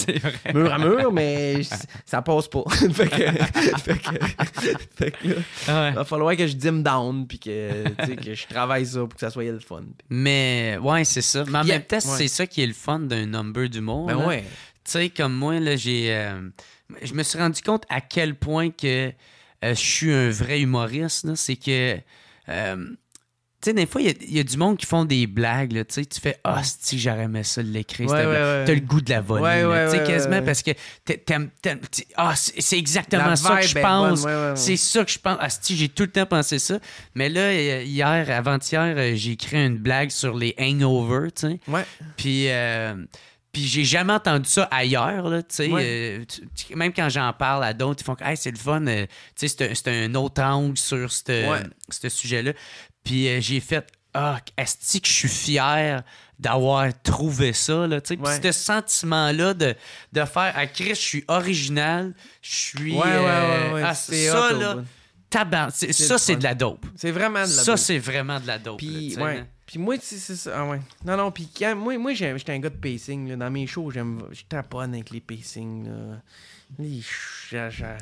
mur à mur, mais ça passe pas. fait que, fait que, là, ah va falloir que je dim down, puis que, je travaille ça pour que ça soit le fun. Mais, ouais, c'est ça. Mais en même temps, c'est ça qui est le fun d'un number d'humour. Ben ouais. Tu sais, comme moi, là, j'ai. Euh, je me suis rendu compte à quel point que euh, je suis un vrai humoriste, c'est que euh, tu sais, des fois, il y, a du monde qui font des blagues, là, tu sais, tu fais « Ah, si j'aurais aimé ça l'écrire, Tu as le goût de la voler, tu sais, quasiment, parce que Ah, c'est exactement ça que je pense, c'est ça que je pense, ah, si j'ai tout le temps pensé ça, mais là, euh, hier, avant-hier, j'ai écrit une blague sur les hangovers, tu sais, puis... Euh, puis j'ai jamais entendu ça ailleurs, là, ouais. Euh, même quand j'en parle à d'autres, ils font que hey, c'est le fun, euh, sais, c'est un, autre angle sur ce sujet-là. Puis euh, j'ai fait Ah, est-ce que je suis fier d'avoir trouvé ça, là, tu sais. ce sentiment-là de, faire ah, Chris, je suis original, je suis. Ah, ça, là, taban, ça, c'est de la dope. C'est vraiment de la dope. Ça, c'est vraiment de la dope. Puis, puis moi, c'est ça. Ah ouais. Non, non, puis quand, moi, j'ai j'étais un gars de pacing. Dans mes shows, j'aime, je taponne avec les pacings.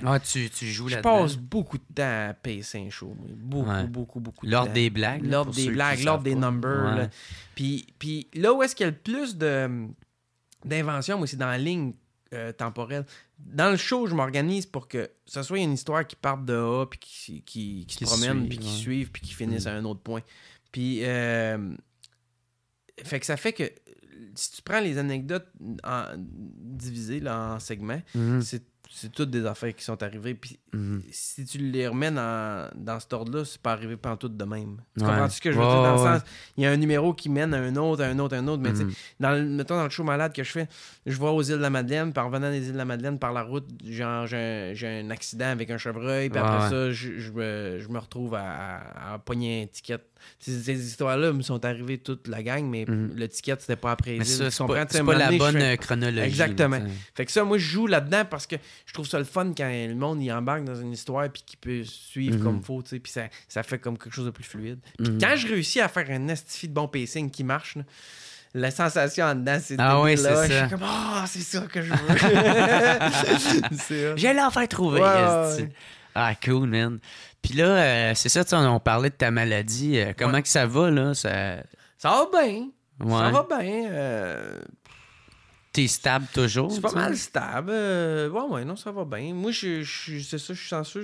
Ah, tu, tu joues là Je passe beaucoup de temps à pacing un show. Beaucoup, beaucoup, beaucoup, de L'ordre des blagues. L'ordre des blagues, l'ordre des numbers. Là. Puis, puis là où est-ce qu'il y a le plus de, d'invention, moi, c'est dans la ligne euh, temporelle. Dans le show, je m'organise pour que ce soit une histoire qui parte de A, puis qui, qui, qui, se promène, puis qui ouais. suive, puis qui finisse mm. à un autre point. Puis, euh, fait que ça fait que si tu prends les anecdotes en, divisées en segments, mhm. c'est toutes des affaires qui sont arrivées. Puis mhm. si tu les remets dans, dans cet ordre-là, c'est pas arrivé pas en tout de même. Tu comprends ce que je veux dire? Dans le sens, il y a un numéro qui mène à un autre, à un autre, à un autre. Mais mhm. dans, mettons dans le show malade que je fais, je vois aux îles de la Madeleine, par revenant des îles de la Madeleine, par la route, genre j'ai un, accident avec un chevreuil. Puis après ça, je, me, retrouve à, à, pogner un ces, histoires-là me sont arrivées toute la gang, mais mhm. le ticket, c'était pas apprécié. C'est pas, pas la bonne chronologie. Exactement. fait que ça, moi, je joue là-dedans parce que je trouve ça le fun quand le monde y embarque dans une histoire puis qu'il peut suivre mhm. comme faut, tu puis ça, ça fait comme quelque chose de plus fluide. Mhm. quand je réussis à faire un estifi de bon pacing qui marche, la sensation en dedans, c'est ah oui, là, je suis comme oh, c'est ça que je veux. J'ai enfin trouvé. Ah cool man. Puis là, euh, c'est ça, on parlait de ta maladie. Euh, comment que ça va, là? Ça, ça va bien. Ça va bien. Euh... T'es stable toujours? C'est pas mal stable. Euh, ouais, ouais, non, ça va bien. Moi, je, je c'est ça, je suis chanceux.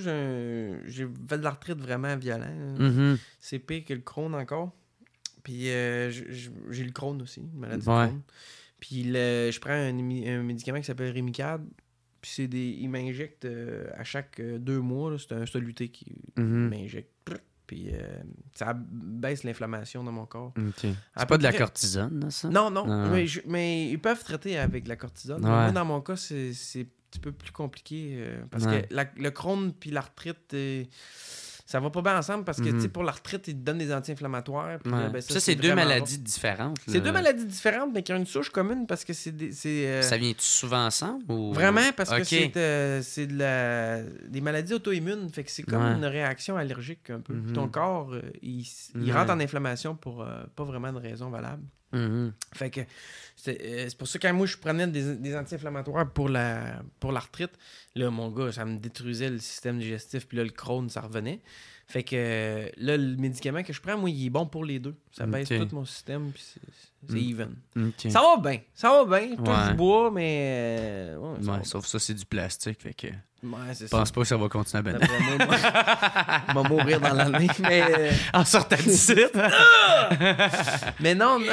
J'ai fait de l'arthrite vraiment violent. Mm-hmm. C'est pire que le Crohn encore. Puis j'ai le Crohn aussi, une maladie ouais. de Crohn. Puis le, je prends un, un médicament qui s'appelle Remicade c'est des. Ils m'injectent euh, à chaque euh, deux mois. C'est un soluté qui mhm. m'injecte. Euh, ça baisse l'inflammation dans mon corps. C'est pas de la cortisone, ça? Non, non. Mais, mais, ils peuvent traiter avec la cortisone. dans mon cas, c'est un petit peu plus compliqué. parce que le Crohn puis l'arthrite ça va pas bien ensemble parce que mhm. pour la retraite, ils te donnent des anti-inflammatoires. Ben, ça, c'est deux maladies différentes. C'est deux maladies différentes, mais qui ont une souche commune parce que c'est. Euh, ça vient souvent ensemble Vraiment, parce que euh, c'est de des maladies auto-immunes. Fait que c'est comme une réaction allergique un peu. Ton mhm. corps, euh, il, il rentre en inflammation pour pas vraiment de raison valable. Mm-hmm. Fait que euh, c'est pour ça que quand moi je prenais des, des anti-inflammatoires pour la pour l'arthrite, là mon gars, ça me détruisait le système digestif, puis là le Crohn, ça revenait. Fait que là, le médicament que je prends, moi, il est bon pour les deux. Ça baisse tout mon système, puis c'est mm. even. Ça va bien, ça va bien. Tout du bois, mais. Euh, sauf ça, c'est du plastique, fait que. je pense pas que ça va continuer à moi, va mourir dans l'année, mais. Euh, en sortant du site. mais non.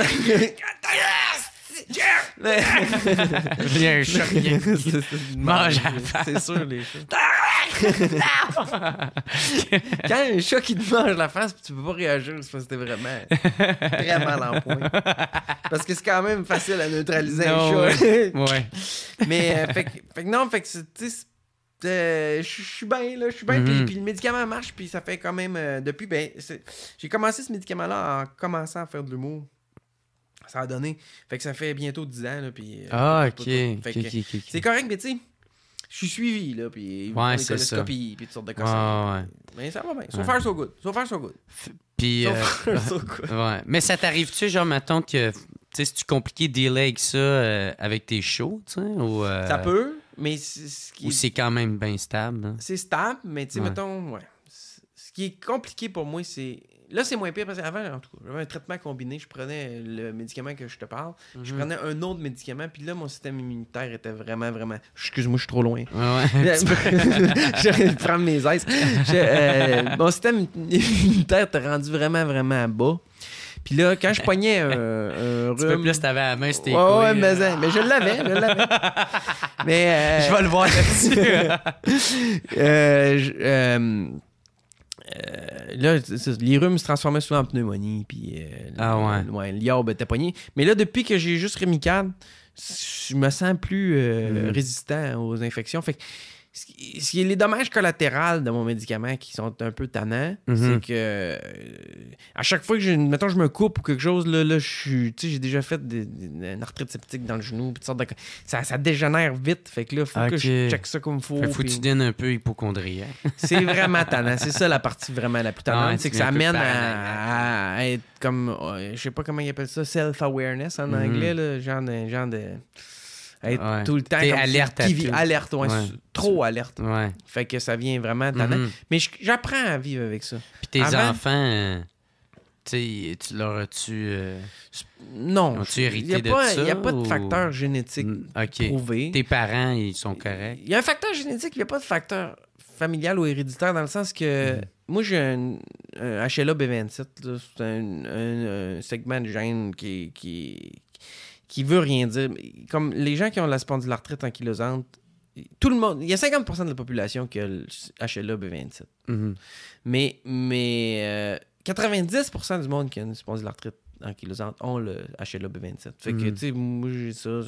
Il un chat qui mange C'est sûr, les chats. Quand il y a un chat qui te mange la face, tu peux pas réagir, parce que c'était vraiment très mal en point. Parce que c'est quand même facile à neutraliser un chat. Ouais. Mais, euh, fait, non, fait que c'est. Euh, je suis bien, là, je suis bien. Mm Puis, le médicament marche, puis ça fait quand même. Euh, depuis, ben, j'ai commencé ce médicament-là en commençant à faire de l'humour. Ça a donné. Fait que ça fait bientôt 10 ans. Là, euh, ah, ok. c'est correct, mais tu sais, je suis suivi. Là, puis, ouais, c'est ça. Puis toutes sortes de Mais ça va bien. So far, so good. So far, so good. Puis, euh, Ouais. Mais ça t'arrive-tu, genre, mettons que. Tu sais, c'est-tu compliqué de dealer ça euh, avec tes shows, tu sais? Ça peut, mais ce qui. Ou c'est quand même bien stable. Hein? C'est stable, mais tu sais, mettons, ouais. Ce qui est compliqué pour moi, c'est Là, c'est moins pire parce qu'avant, en tout cas, j'avais un traitement combiné. Je prenais le médicament que je te parle, je mhm. prenais un autre médicament, puis là, mon système immunitaire était vraiment, vraiment. Excuse-moi, je suis trop loin. Ouais, ouais. prendre mes aises. Euh, mon système immunitaire t'a rendu vraiment, vraiment bas. Puis là, quand je poignais un, un peu plus t'avais à la main, c'était ouais, mais, euh. mais je l'avais, je l'avais. mais... Euh, je vais le voir là-dessus. euh, euh, là, les rhumes se transformaient souvent en pneumonie. Puis, euh, ah ouais. était Mais là, depuis que j'ai juste Rémicade, je me sens plus euh, mm-hmm. résistant aux infections. Fait que ce qui est les dommages collatéraux de mon médicament qui sont un peu tannants, mhm. c'est que euh, à chaque fois que je, je me coupe ou quelque chose, là, je suis, j'ai déjà fait une arthrite septique dans le genou, ça, ça, dégénère vite, fait que là, faut que je check ça comme faut. faut que tu donnes un peu hypochondriac. c'est vraiment tannant, c'est ça la partie vraiment la plus tannante, c'est que ça amène à, être comme, oh, je sais pas comment ils appellent ça, self-awareness en mhm. anglais, genre genre de être tout le temps comme alerte alerte, ouais, trop alerte. Fait que ça vient vraiment mm-hmm. Mais j'apprends à vivre avec ça. Puis tes enfants, euh, tu leur as-tu. Euh, non. tu hérité pas, Il n'y a pas de facteur génétique mm, prouvé. Tes parents, ils sont corrects. Il y a un facteur génétique, il n'y a pas de facteur familial ou héréditaire dans le sens que. Mm-hmm. Moi, j'ai un, HLA B27. C'est un, segment de gène qui, qui qui veut rien dire. Comme les gens qui ont la spondylarthrite ankylosante, tout le monde, il y a 50% de la population qui a le HLA B27. Mhm. Mais, mais 90% euh, du monde qui a une spondylarthrite kilosante ont le HLA-B27. Fait que, mm. tu moi, j'ai ça.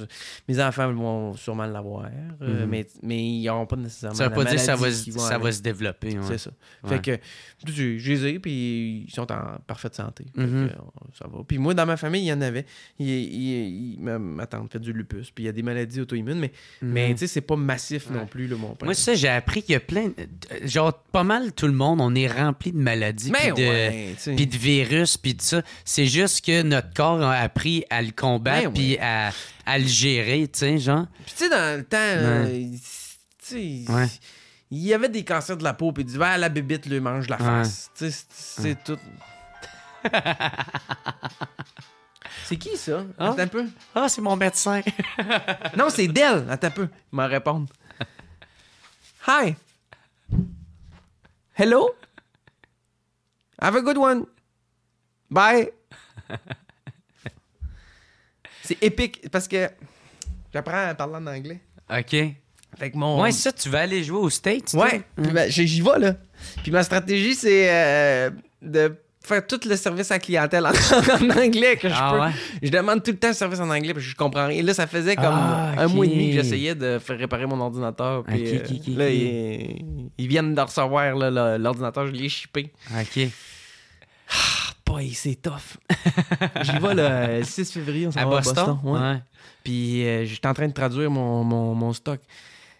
Mes enfants vont sûrement l'avoir, euh, mm-hmm. mais, ils n'auront pas nécessairement. Ça pas dire que ça va, se, développer. C'est ça. Fait que, j'ai puis ils sont en parfaite santé. Mm-hmm. ça va. Puis moi, dans ma famille, il y en avait. Il, m'attendent il, fait du lupus, puis il y a des maladies auto-immunes, mais, mm-hmm. mais tu sais, c'est pas massif non plus, le mon Moi, ça, j'ai appris qu'il y a plein. Genre, pas mal tout le monde, on est rempli de maladies, puis de, virus, puis de ça. C'est juste que notre corps a appris à le combattre ben puis à, à, le gérer, tu sais, genre. Puis tu sais, dans le temps, euh, tu sais, il y avait des cancers de la peau, puis du verre, la bibite lui mange la face. Tu c'est tout. c'est qui ça? Ah. Attends un peu. Ah, c'est mon médecin. non, c'est Dell. Attends un peu. Il m'a répondu. Hi. Hello? Have a good one. Bye. c'est épique parce que j'apprends à parler en anglais. OK. Avec mon... ça, tu vas aller jouer au States. Ouais, ben, j'y vais, là. Puis ma stratégie, c'est euh, de faire tout le service à clientèle en, anglais que je ah peux. Je demande tout le temps le service en anglais parce que je comprends rien. Là, ça faisait comme ah, un mois et demi que j'essayais de faire réparer mon ordinateur. Puis, euh, là, ils, viennent de recevoir l'ordinateur, je l'ai chippé. OK. Ah, boy, c'est tough. J'y vais le 6 euh, février, on va Boston. À Boston Puis euh, j'étais en train de traduire mon, stock.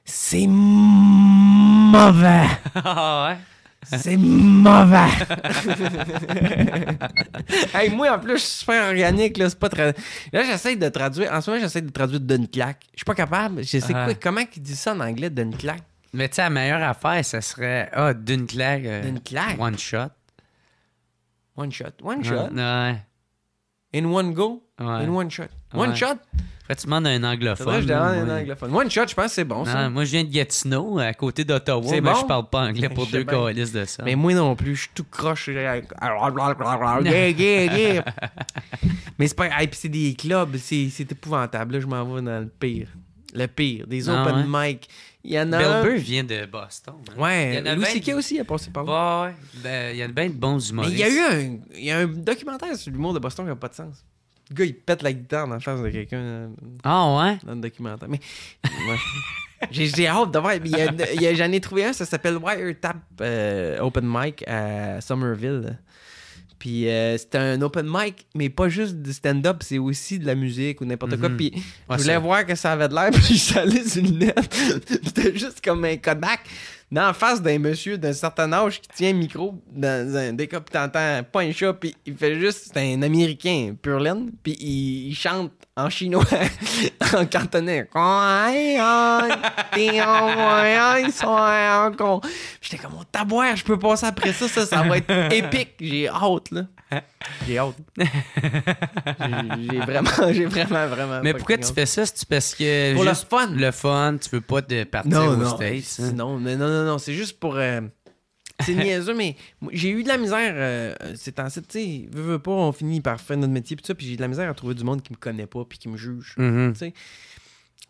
C'est mauvais. Ah, c'est mauvais! hey, moi, en plus, je suis super organique. Là, c'est pas là j'essaie de traduire. En ce moment, j'essaie de traduire d'une claque. Je suis pas capable. Je sais ah. comment ils disent ça en anglais, d'une claque? Mais tu sais, la meilleure affaire, ce serait. Ah, d'une claque. Euh, one shot. One shot. One shot. In one go. In one shot. One shot. » un anglophone. Moi, je un anglophone. One shot, je pense que c'est bon. moi, je viens de Gatineau, à côté d'Ottawa, mais bon? je parle pas anglais pour deux coalices de ça. Mais moi non plus, je suis tout croche. mais c'est pas. c'est des clubs, c'est épouvantable. Là, je m'en vais dans le pire. Le pire. Des ah open mic il y en a. un... Burr vient de Boston. Hein. Ouais. Il y en a Louis C.K. aussi a passé par là. Ouais, ben, il y a bien de bons humoristes. Mais il y a eu un, y a un documentaire sur l'humour de Boston qui n'a pas de sens. Le gars, il pète la guitare dans la face de quelqu'un. Euh, ah ouais? Dans le documentaire. Mais. J'ai hâte de voir. J'en ai trouvé un, ça s'appelle Wiretap euh, Open Mic à Somerville. Puis euh, c'était un open mic, mais pas juste du stand-up, c'est aussi de la musique ou n'importe quoi. Mhm. Puis je voulais voir que ça avait de l'air, puis ça sur le net. c'était juste comme un Kodak la face d'un monsieur d'un certain âge qui tient un micro dans un décor, point t'entends pas un chat, puis il fait juste, c'est un Américain, pur laine, puis il, chante en chinois, en cantonais. J'étais comme, oh, tabouère, je peux passer après ça, ça, ça va être épique, j'ai hâte, là j'ai hâte. j'ai vraiment, j'ai vraiment, vraiment. Mais pourquoi tu fais ça? C'est parce que. Pour le fun. Le fun, tu veux pas te partir au aux non. Hein? Non, non, non, C'est juste pour. Euh, c'est niaiseux, mais j'ai eu de la misère c'est euh, ces temps-ci. Tu sais, veux, pas, on finit par faire notre métier, puis ça, puis j'ai de la misère à trouver du monde qui me connaît pas, puis qui me juge. Mhm.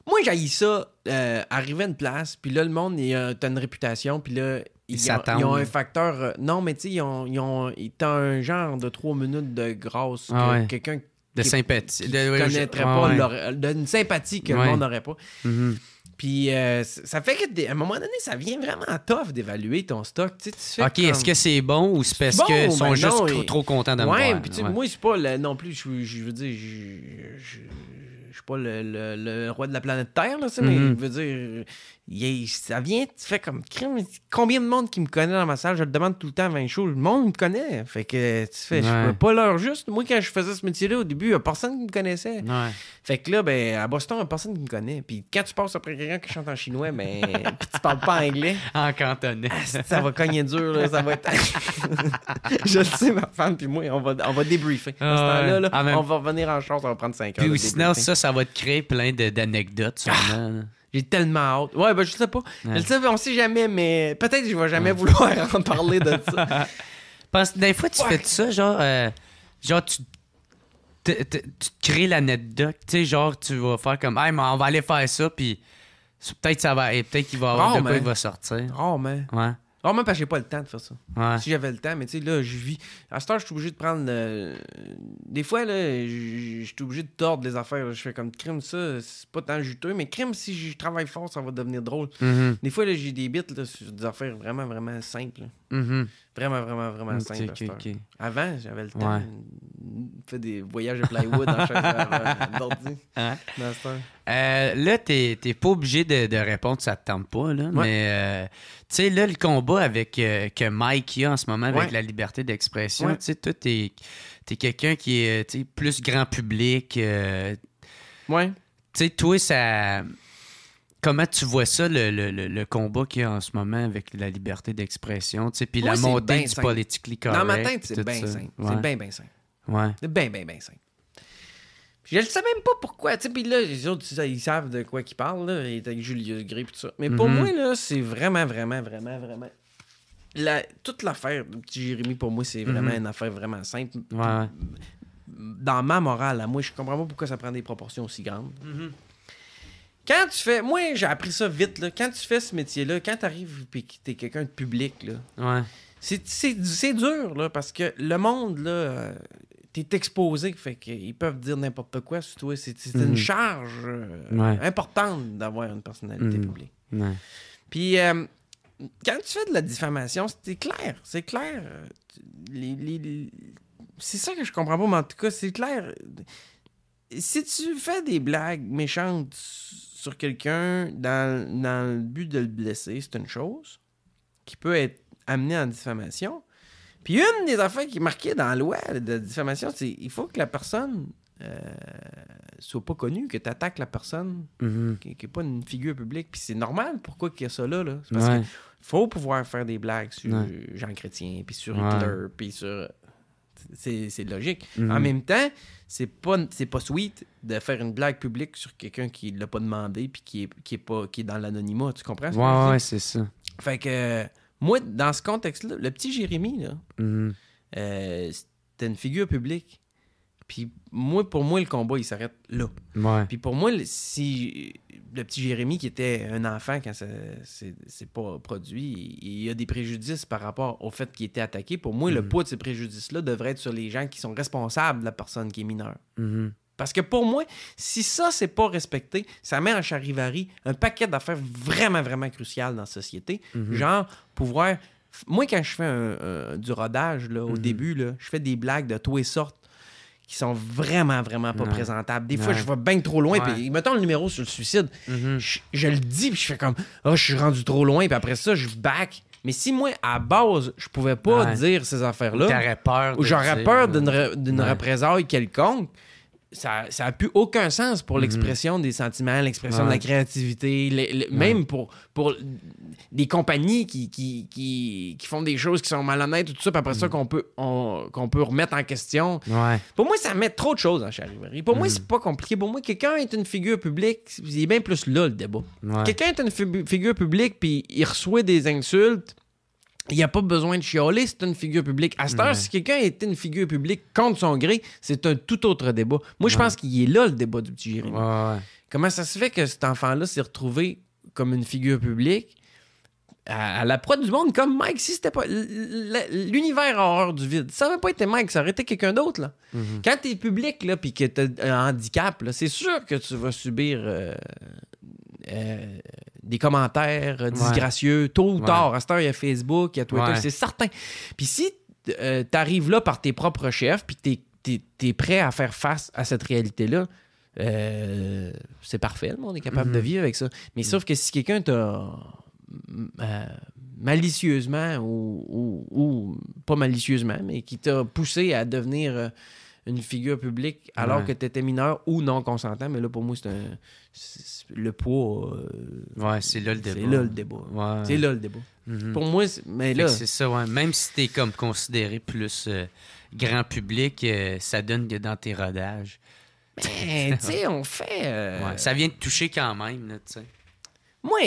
Moi, j'ai ça, euh, arriver à une place, puis là, le monde, t'as une réputation, puis là, ils, ont, un facteur. Euh, non, mais tu sais, ils ont, ils ont, un genre de trois minutes de grâce. Ah quelqu'un de sympathie. connaîtrait pas ah ouais. Euh, d'une sympathie que le monde n'aurait pas. Mm-hmm. Puis euh, ça fait qu'à un moment donné, ça vient vraiment tough d'évaluer ton stock. Tu sais, tu fais OK, est-ce que c'est bon ou c'est parce qu'ils ben sont juste trop, contents de ouais, me voir? moi, je suis pas non plus, je, veux dire, je, je, suis pas le, roi de la planète Terre, mais mm-hmm. je veux dire, ça vient, tu fais comme combien de monde qui me connaît dans ma salle, je le demande tout le temps à 20 shows, le monde me connaît. Fait que tu fais, je peux pas leur juste. Moi, quand je faisais ce métier-là au début, il n'y a personne qui me connaissait. Fait que là, ben, à Boston, il n'y a personne qui me connaît. Puis quand tu passes après quelqu'un qui chante en chinois, mais ben, tu parles pas anglais. En cantonais. Ah, ça va cogner dur, ça va être. je le sais, ma femme, puis moi, on va, débriefer. à ce temps-là, ah, on va revenir en chance, on va prendre 5 heures. Puis sinon, ça, ça va te créer plein d'anecdotes, sûrement. Ah! J'ai tellement hâte. Ouais, ben je sais pas. on sait jamais, mais peut-être que je vais jamais vouloir en parler de ça. Parce que des fois, tu fais ça, genre, euh, genre tu, tu crées l'anecdote. Tu sais, genre, tu vas faire comme, hey, mais on va aller faire ça, puis peut-être ça va, peut-être qu'il va avoir de quoi il va sortir. Oh, mais. Ouais. Non, même parce que j'ai pas le temps de faire ça. Si j'avais le temps, mais tu sais, là, je vis. À ce temps, je suis obligé de prendre. Euh, des fois, là, je suis obligé de tordre les affaires. Je fais comme crime, ça, c'est pas tant juteux, mais crime, si je travaille fort, ça va devenir drôle. Mm-hmm. Des fois, là, j'ai des bits sur des affaires vraiment, vraiment simples. Mm-hmm. Vraiment, vraiment, vraiment simple. Avant, j'avais le temps de faire des voyages de plywood en tu euh, d'ordi. Hein? Euh, là, t'es pas obligé de, de, répondre, ça ne te tente pas. Là, Mais euh, tu sais, là, le combat avec que Mike a en ce moment avec la liberté d'expression, tu sais, toi, t'es es, quelqu'un qui est plus grand public. ouais. Tu sais, toi, ça Comment tu vois ça, le, le, le combat qu'il y a en ce moment avec la liberté d'expression, puis la montée du politically correct? Dans ma tête, c'est bien simple. C'est bien, bien simple. Ouais. C'est bien, bien, bien simple. Je ne sais même pas pourquoi. Puis là, les autres, ils savent de quoi ils parlent, là, avec Julius Gray et tout ça. Mais pour mhm. moi, là, c'est vraiment, vraiment, vraiment, vraiment. La, toute l'affaire petit Jérémy, pour moi, c'est mhm. vraiment une affaire vraiment simple. Ouais. Dans ma morale, moi, je comprends pas pourquoi ça prend des proportions aussi grandes. Mhm. Quand tu fais. Moi, j'ai appris ça vite, là. Quand tu fais ce métier-là, quand tu arrives et que tu quelqu'un de public, là. C'est dur, là, parce que le monde, là. Euh, t'es exposé, fait qu'ils peuvent dire n'importe quoi sur toi. C'est une mhm. charge euh, importante d'avoir une personnalité mhm. publique. Puis, euh, quand tu fais de la diffamation, c'est clair, c'est clair. C'est ça que je comprends pas, mais en tout cas, c'est clair si tu fais des blagues méchantes sur quelqu'un dans, le but de le blesser, c'est une chose qui peut être amenée en diffamation. Puis une des affaires qui est marquée dans la loi de diffamation, c'est il faut que la personne euh, soit pas connue, que tu attaques la personne, mm-hmm. qui n'est pas une figure publique. Puis c'est normal pourquoi qu'il y a ça là. là. C'est parce faut pouvoir faire des blagues sur Jean Chrétien, puis sur Hitler, puis sur c'est logique. Mhm. En même temps, c'est pas, pas sweet de faire une blague publique sur quelqu'un qui l'a pas demandé puis qui est, pas, qui est dans l'anonymat. Tu comprends? Ce ouais, ouais, c'est ça. Fait que moi, dans ce contexte-là, le petit Jérémy, là, mhm. euh, c'était une figure publique. Puis moi, pour moi, le combat, il s'arrête là. Puis pour moi, si le petit Jérémy, qui était un enfant quand ça c'est pas produit, il y a des préjudices par rapport au fait qu'il était attaqué. Pour moi, le mhm. poids de ces préjudices-là devrait être sur les gens qui sont responsables de la personne qui est mineure. Mhm. Parce que pour moi, si ça, c'est pas respecté, ça met en charivari un paquet d'affaires vraiment, vraiment cruciales dans la société. Mhm. Genre, pouvoir. Moi, quand je fais du rodage, là, au début, là, je fais des blagues de toutes sortes qui sont vraiment, vraiment pas présentables. Des fois, je vais bien trop loin, puis mettons le numéro sur le suicide, mm-hmm. je, le dis, puis je fais comme, oh, je suis rendu trop loin, puis après ça, je back. Mais si moi, à base, je pouvais pas dire ces affaires-là, ou j'aurais peur d'une représaille quelconque, ça n'a plus aucun sens pour mhm. l'expression des sentiments, l'expression de la créativité, même pour, pour des compagnies qui, qui, font des choses qui sont malhonnêtes, tout ça, puis après ça mm. qu'on peut, qu'on peut remettre en question. Pour moi, ça met trop de choses en charivari. Pour moi, mm. c'est pas compliqué. Pour moi, quelqu'un est une figure publique, c'est bien plus là le débat. Quelqu'un est une figure publique, puis il reçoit des insultes il n'y a pas besoin de chialer, c'est une figure publique. À cette heure, si quelqu'un était une figure publique contre son gré, c'est un tout autre débat. Moi, je pense qu'il est là le débat du petit Jérémy. Comment ça se fait que cet enfant-là s'est retrouvé comme une figure publique à, la proie du monde comme Mike si c'était pas l'univers horreur du vide ça va pas été Mike ça aurait été quelqu'un d'autre là mhm. quand t'es public et puis que as un handicap c'est sûr que tu vas subir euh, euh, des commentaires euh, disgracieux, tôt ou tard. À cette heure, il y a Facebook, il y a Twitter, c'est certain. Puis si euh, tu arrives là par tes propres chefs, puis tu es, prêt à faire face à cette réalité-là, euh, c'est parfait, le monde est capable de mhm. vivre avec ça. Mais sauf que si quelqu'un t'a malicieusement ou, ou, pas malicieusement, mais qui t'a poussé à devenir une figure publique alors que tu étais mineur ou non consentant. Mais là, pour moi, c'est un. le poids. Euh, ouais, c'est là le débat. C'est là le débat. C'est là le débat. Pour moi, c'est... mais là. C'est ça, ouais. Même si t'es comme considéré plus euh, grand public, euh, ça donne que dans tes rodages. Ben, tu sais, on fait. ça vient de toucher quand même, tu sais moi,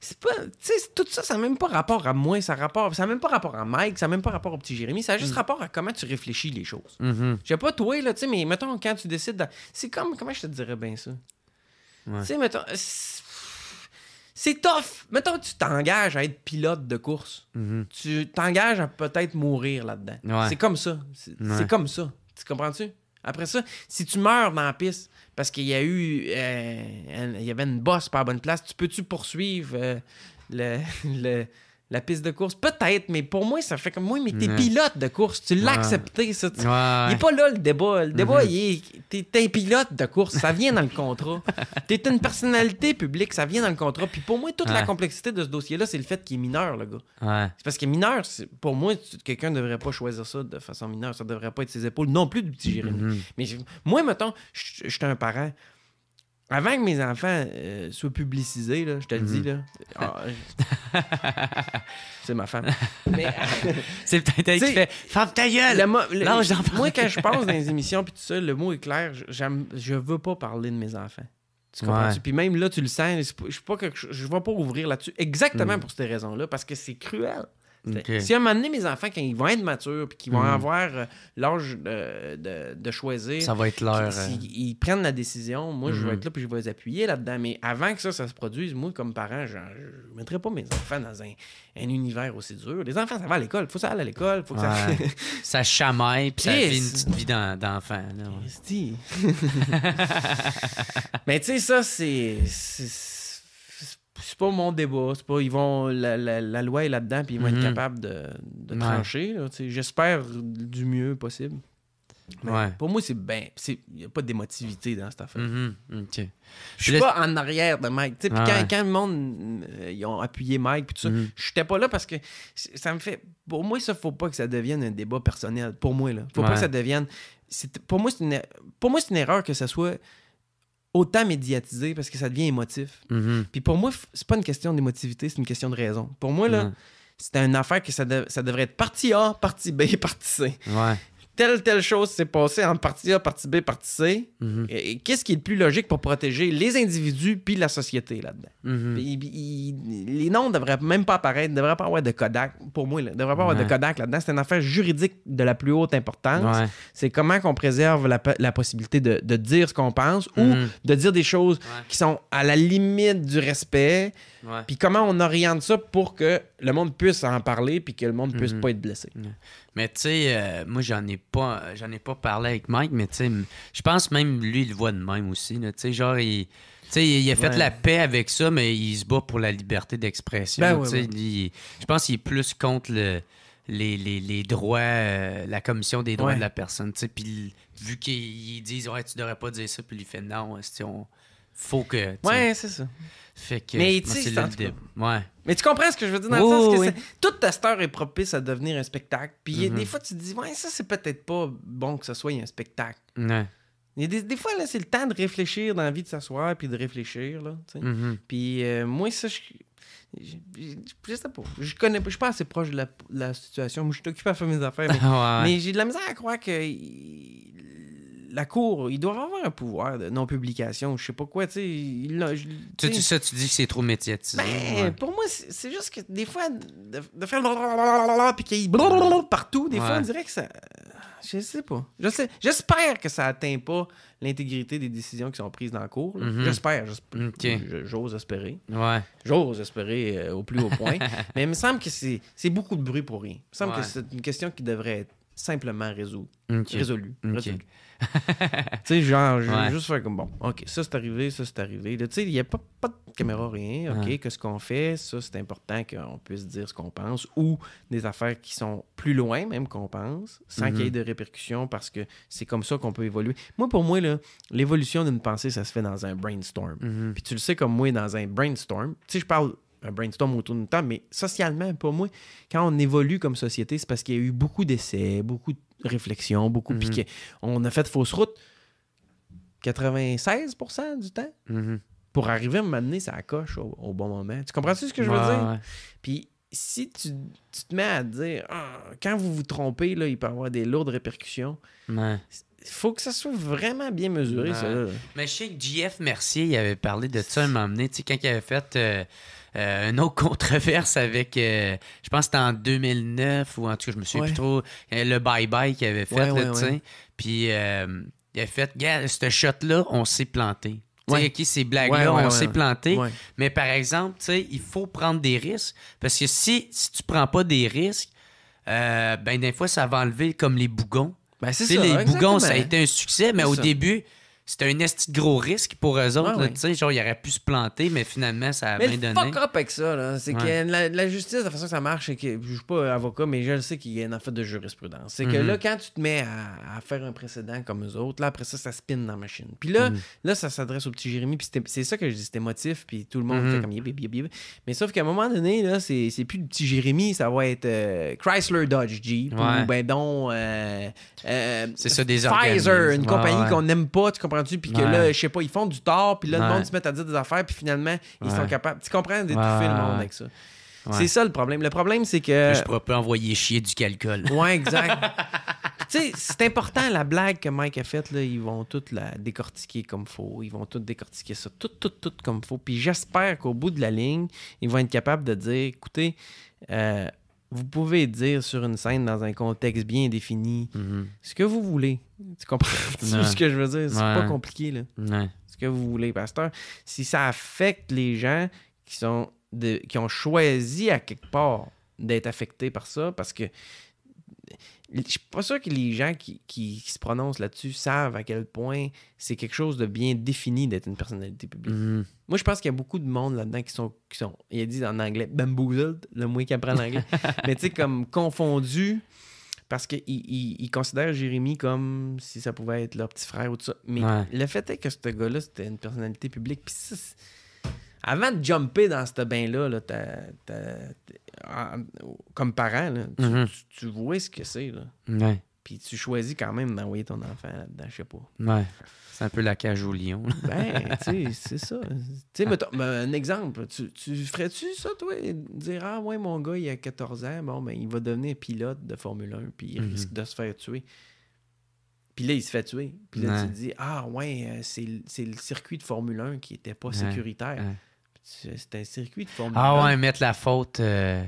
c'est pas. Tu sais, tout ça, ça n'a même pas rapport à moi, ça n'a même pas rapport à Mike, ça n'a même pas rapport au petit Jérémy, ça a juste mm. rapport à comment tu réfléchis les choses. j'ai mm-hmm. Je sais pas, toi, là, tu sais, mais mettons, quand tu décides. C'est comme. Comment je te dirais bien ça? Tu sais, mettons. C'est tough. Mettons, tu t'engages à être pilote de course. Mm-hmm. Tu t'engages à peut-être mourir là-dedans. C'est comme ça. C'est comme ça. Tu comprends-tu? Après ça, si tu meurs dans la piste parce qu'il y a eu. Euh, il y avait une bosse par bonne place, tu peux-tu poursuivre euh, le la piste de course. Peut-être, mais pour moi, ça fait comme moi, mais t'es pilote de course. Tu l'as accepté, ça. Il n'est pas là, le débat. Le débat, mm-hmm. t'es, pilote de course. Ça vient dans le contrat. t'es une personnalité publique. Ça vient dans le contrat. Puis pour moi, toute la complexité de ce dossier-là, c'est le fait qu'il est mineur, le gars. C'est parce que mineur, pour moi, quelqu'un ne devrait pas choisir ça de façon mineure. Ça devrait pas être ses épaules non plus du petit Jérémy. Mm-hmm. Mais moi, mettons, je suis un parent. Avant que mes enfants euh, soient publicisés, là, je te le dis, mhm. là. Ah, c'est ma femme. c'est peut-être elle qui fait Femme ta gueule! non, moi, quand je pense dans les émissions puis tout ça, le mot est clair. Je veux pas parler de mes enfants. Tu comprends? Puis même là, tu le sens. Je ne vais pas ouvrir là-dessus. Exactement mhm. pour ces raisons-là, parce que c'est cruel. Si à un moment donné, mes enfants, quand ils vont être matures puis qu'ils vont hmm. avoir euh, l'âge de, choisir, ça va être euh, ils prennent la décision, moi, je vais hmm. être là puis je vais les appuyer là-dedans. Mais avant que ça, ça se produise, moi, comme parent, je ne mettrai pas mes enfants dans un, un, univers aussi dur. Les enfants, ça va à l'école. Il faut ça aller à l'école. ça... ça chamaille puis ça vit une petite vie d'enfant. Mais tu sais, ça, c'est c'est pas mon débat. C'est pas, ils vont, la, loi est là-dedans, puis ils vont être mhm. capables de, trancher. J'espère du mieux possible. Pour moi, c'est bien. Il n'y a pas d'émotivité dans cette affaire. Je mhm. Je suis pas en arrière de Mike. quand, quand, le monde euh, ils ont appuyé Mike, mhm. je n'étais pas là parce que ça me fait. Pour moi, ça faut pas que ça devienne un débat personnel. Pour moi, là. Faut pas que ça devienne. Pour moi, c'est une... Er, pour moi, c'est une erreur que ça soit autant médiatisé parce que ça devient émotif. Mhm. Puis pour moi, c'est pas une question d'émotivité, c'est une question de raison. Pour moi, là, c'est une affaire que ça, ça devrait être partie A, partie B, partie C telle, telle chose s'est passée en partie A, partie B, partie C. Mhm. Qu'est-ce qui est le plus logique pour protéger les individus puis la société là-dedans? Mhm. Les noms ne devraient même pas apparaître, ne devraient pas avoir de Kodak, pour moi, ne devrait pas avoir de Kodak là-dedans. C'est une affaire juridique de la plus haute importance. C'est comment qu'on préserve la, possibilité de, dire ce qu'on pense ou mhm. de dire des choses qui sont à la limite du respect puis comment on oriente ça pour que le monde puisse en parler puis que le monde puisse mhm. pas être blessé. Mais tu sais, euh, moi j'en ai pas j'en ai pas parlé avec Mike, mais tu sais, je pense même lui il le voit de même aussi. Tu sais, genre il. a fait la paix avec ça, mais il se bat pour la liberté d'expression. Ben je pense qu'il est plus contre les, droits, euh, la commission des droits de la personne. Puis vu qu'ils disent, ouais, tu devrais pas dire ça, puis il fait non, on, faut que. Ouais, c'est ça. Fait que. Mais tu comprends ce que je veux dire dans le sens que toute ta star est propice à devenir un spectacle. Puis des mhm. fois, tu te dis, ouais, ça, c'est peut-être pas bon que ça soit un spectacle. des, fois, là, c'est le temps de réfléchir dans la vie de s'asseoir puis de réfléchir. Là, mhm. Puis euh, moi, ça, je. Je, sais pas. Je connais Je suis pas assez proche de la, situation. Moi, je suis occupé à faire mes affaires. mais j'ai de la misère à croire que la cour, il doit avoir un pouvoir de non-publication, je sais pas quoi, tu Ça, tu dis que c'est trop médiatisé. Ben, pour moi, c'est juste que des fois, de, faire puis qu'il partout, des fois, on dirait que ça. Je sais pas. J'espère que ça atteint pas l'intégrité des décisions qui sont prises dans la cour. Mm-hmm. J'espère. J'ose espérer. Ouais. J'ose espérer euh, au plus haut point. Mais il me semble que c'est beaucoup de bruit pour rien. Il me semble que c'est une question qui devrait être simplement résolu. Résolu. tu sais, genre, je juste faire comme bon, OK, ça c'est arrivé, ça c'est arrivé. Tu sais, il n'y a pas, de caméra, rien. OK, quest que ce qu'on fait, ça c'est important qu'on puisse dire ce qu'on pense ou des affaires qui sont plus loin même qu'on pense, sans qu'il y ait mm-hmm. de répercussions parce que c'est comme ça qu'on peut évoluer. Moi, pour moi, l'évolution d'une pensée, ça se fait dans un brainstorm. Mm-hmm. Puis tu le sais comme moi, dans un brainstorm, tu sais, je parle un brainstorm autour du temps, mais socialement, pas moi, quand on évolue comme société, c'est parce qu'il y a eu beaucoup d'essais, beaucoup de réflexions, beaucoup. Mm on a fait fausse route 96% du temps mhm. pour arriver à m'amener sa coche au, bon moment. Tu comprends-tu ce que je veux dire? Puis si tu, te mets à dire ah, quand vous vous trompez, là, il peut y avoir des lourdes répercussions. il faut que ça soit vraiment bien mesuré, ça. Mais je sais que JF Mercier, il avait parlé de ça, il tu sais, quand il avait fait. Euh, euh, une autre controverse avec, euh, je pense que c'était en 2009 ou en tout cas, je me souviens plus trop, euh, le bye-bye qu'il avait fait, Puis euh, il avait fait, ce shot-là, on s'est planté. Okay, ces blagues-là, on s'est planté. Mais par exemple, il faut prendre des risques. Parce que si, si tu prends pas des risques, ben des fois, ça va enlever comme les bougons. Ben, c'est ça, les bougons, ça a été un succès, mais au début, c'était un esti gros risque pour eux autres. Ah genre, ils auraient pu se planter, mais finalement, ça a bien mais donné. fuck up avec ça, là. C'est que la, justice, la façon ça marche, c'est que je suis pas avocat, mais je le sais qu'il y a une affaire de jurisprudence. C'est que mhm. là, quand tu te mets à, faire un précédent comme eux autres, là, après ça, ça spin dans la machine. Puis là, mhm. là ça s'adresse au petit Jérémy, puis c'est ça que je dis, c'était motif, puis tout le monde mhm. fait comme Mais sauf qu'à un moment donné, là, c'est plus le petit Jérémy, ça va être euh, Chrysler Dodge Jeep, ou ben donc. Euh, euh, c'est ça, des Pfizer, une compagnie qu'on n'aime pas, tu puis que là, je sais pas, ils font du tort, puis là, le monde se met à dire des affaires, puis finalement, ils sont capables. Tu comprends d'étouffer le monde avec ça. C'est ça le problème. Le problème, c'est que. Je pourrais pas envoyer chier du calcul. Ouais, exact. tu sais, c'est important la blague que Mike a faite. Là, ils vont toutes la décortiquer comme faut. Ils vont toutes décortiquer ça, tout, tout, tout comme faut. Puis j'espère qu'au bout de la ligne, ils vont être capables de dire écoutez, euh, vous pouvez dire sur une scène dans un contexte bien défini mhm. ce que vous voulez. Tu comprends ce que je veux dire? C'est pas compliqué, là. Ce que vous voulez, pasteur. Si ça affecte les gens qui sont de, qui ont choisi à quelque part d'être affectés par ça, parce que je suis pas sûr que les gens qui, qui se prononcent là-dessus savent à quel point c'est quelque chose de bien défini d'être une personnalité publique. Mhm. Moi, je pense qu'il y a beaucoup de monde là-dedans qui sont, qui sont, il a dit en anglais, bamboozled, le moins qui apprend l'anglais, mais tu sais, comme confondu, parce qu'ils considèrent Jérémy comme si ça pouvait être leur petit frère ou tout ça. Mais le fait est que ce gars-là, c'était une personnalité publique, puis avant de jumper dans ce bain-là, là, comme parent, mhm. tu, vois ce que c'est. Puis tu choisis quand même d'envoyer ton enfant là-dedans, je sais pas. C'est un peu la cage au lion. ben, tu sais, c'est ça. Ben, un exemple, tu, ferais-tu ça, toi? Dire, ah ouais, mon gars, il a 14 ans, bon, ben, il va devenir pilote de Formule 1, puis il risque mhm. de se faire tuer. Puis là, il se fait tuer. Puis là, tu te dis, ah ouais, euh, c'est le circuit de Formule 1 qui était pas sécuritaire c'est un circuit de Formule Ah ouais, mettre la faute. Euh,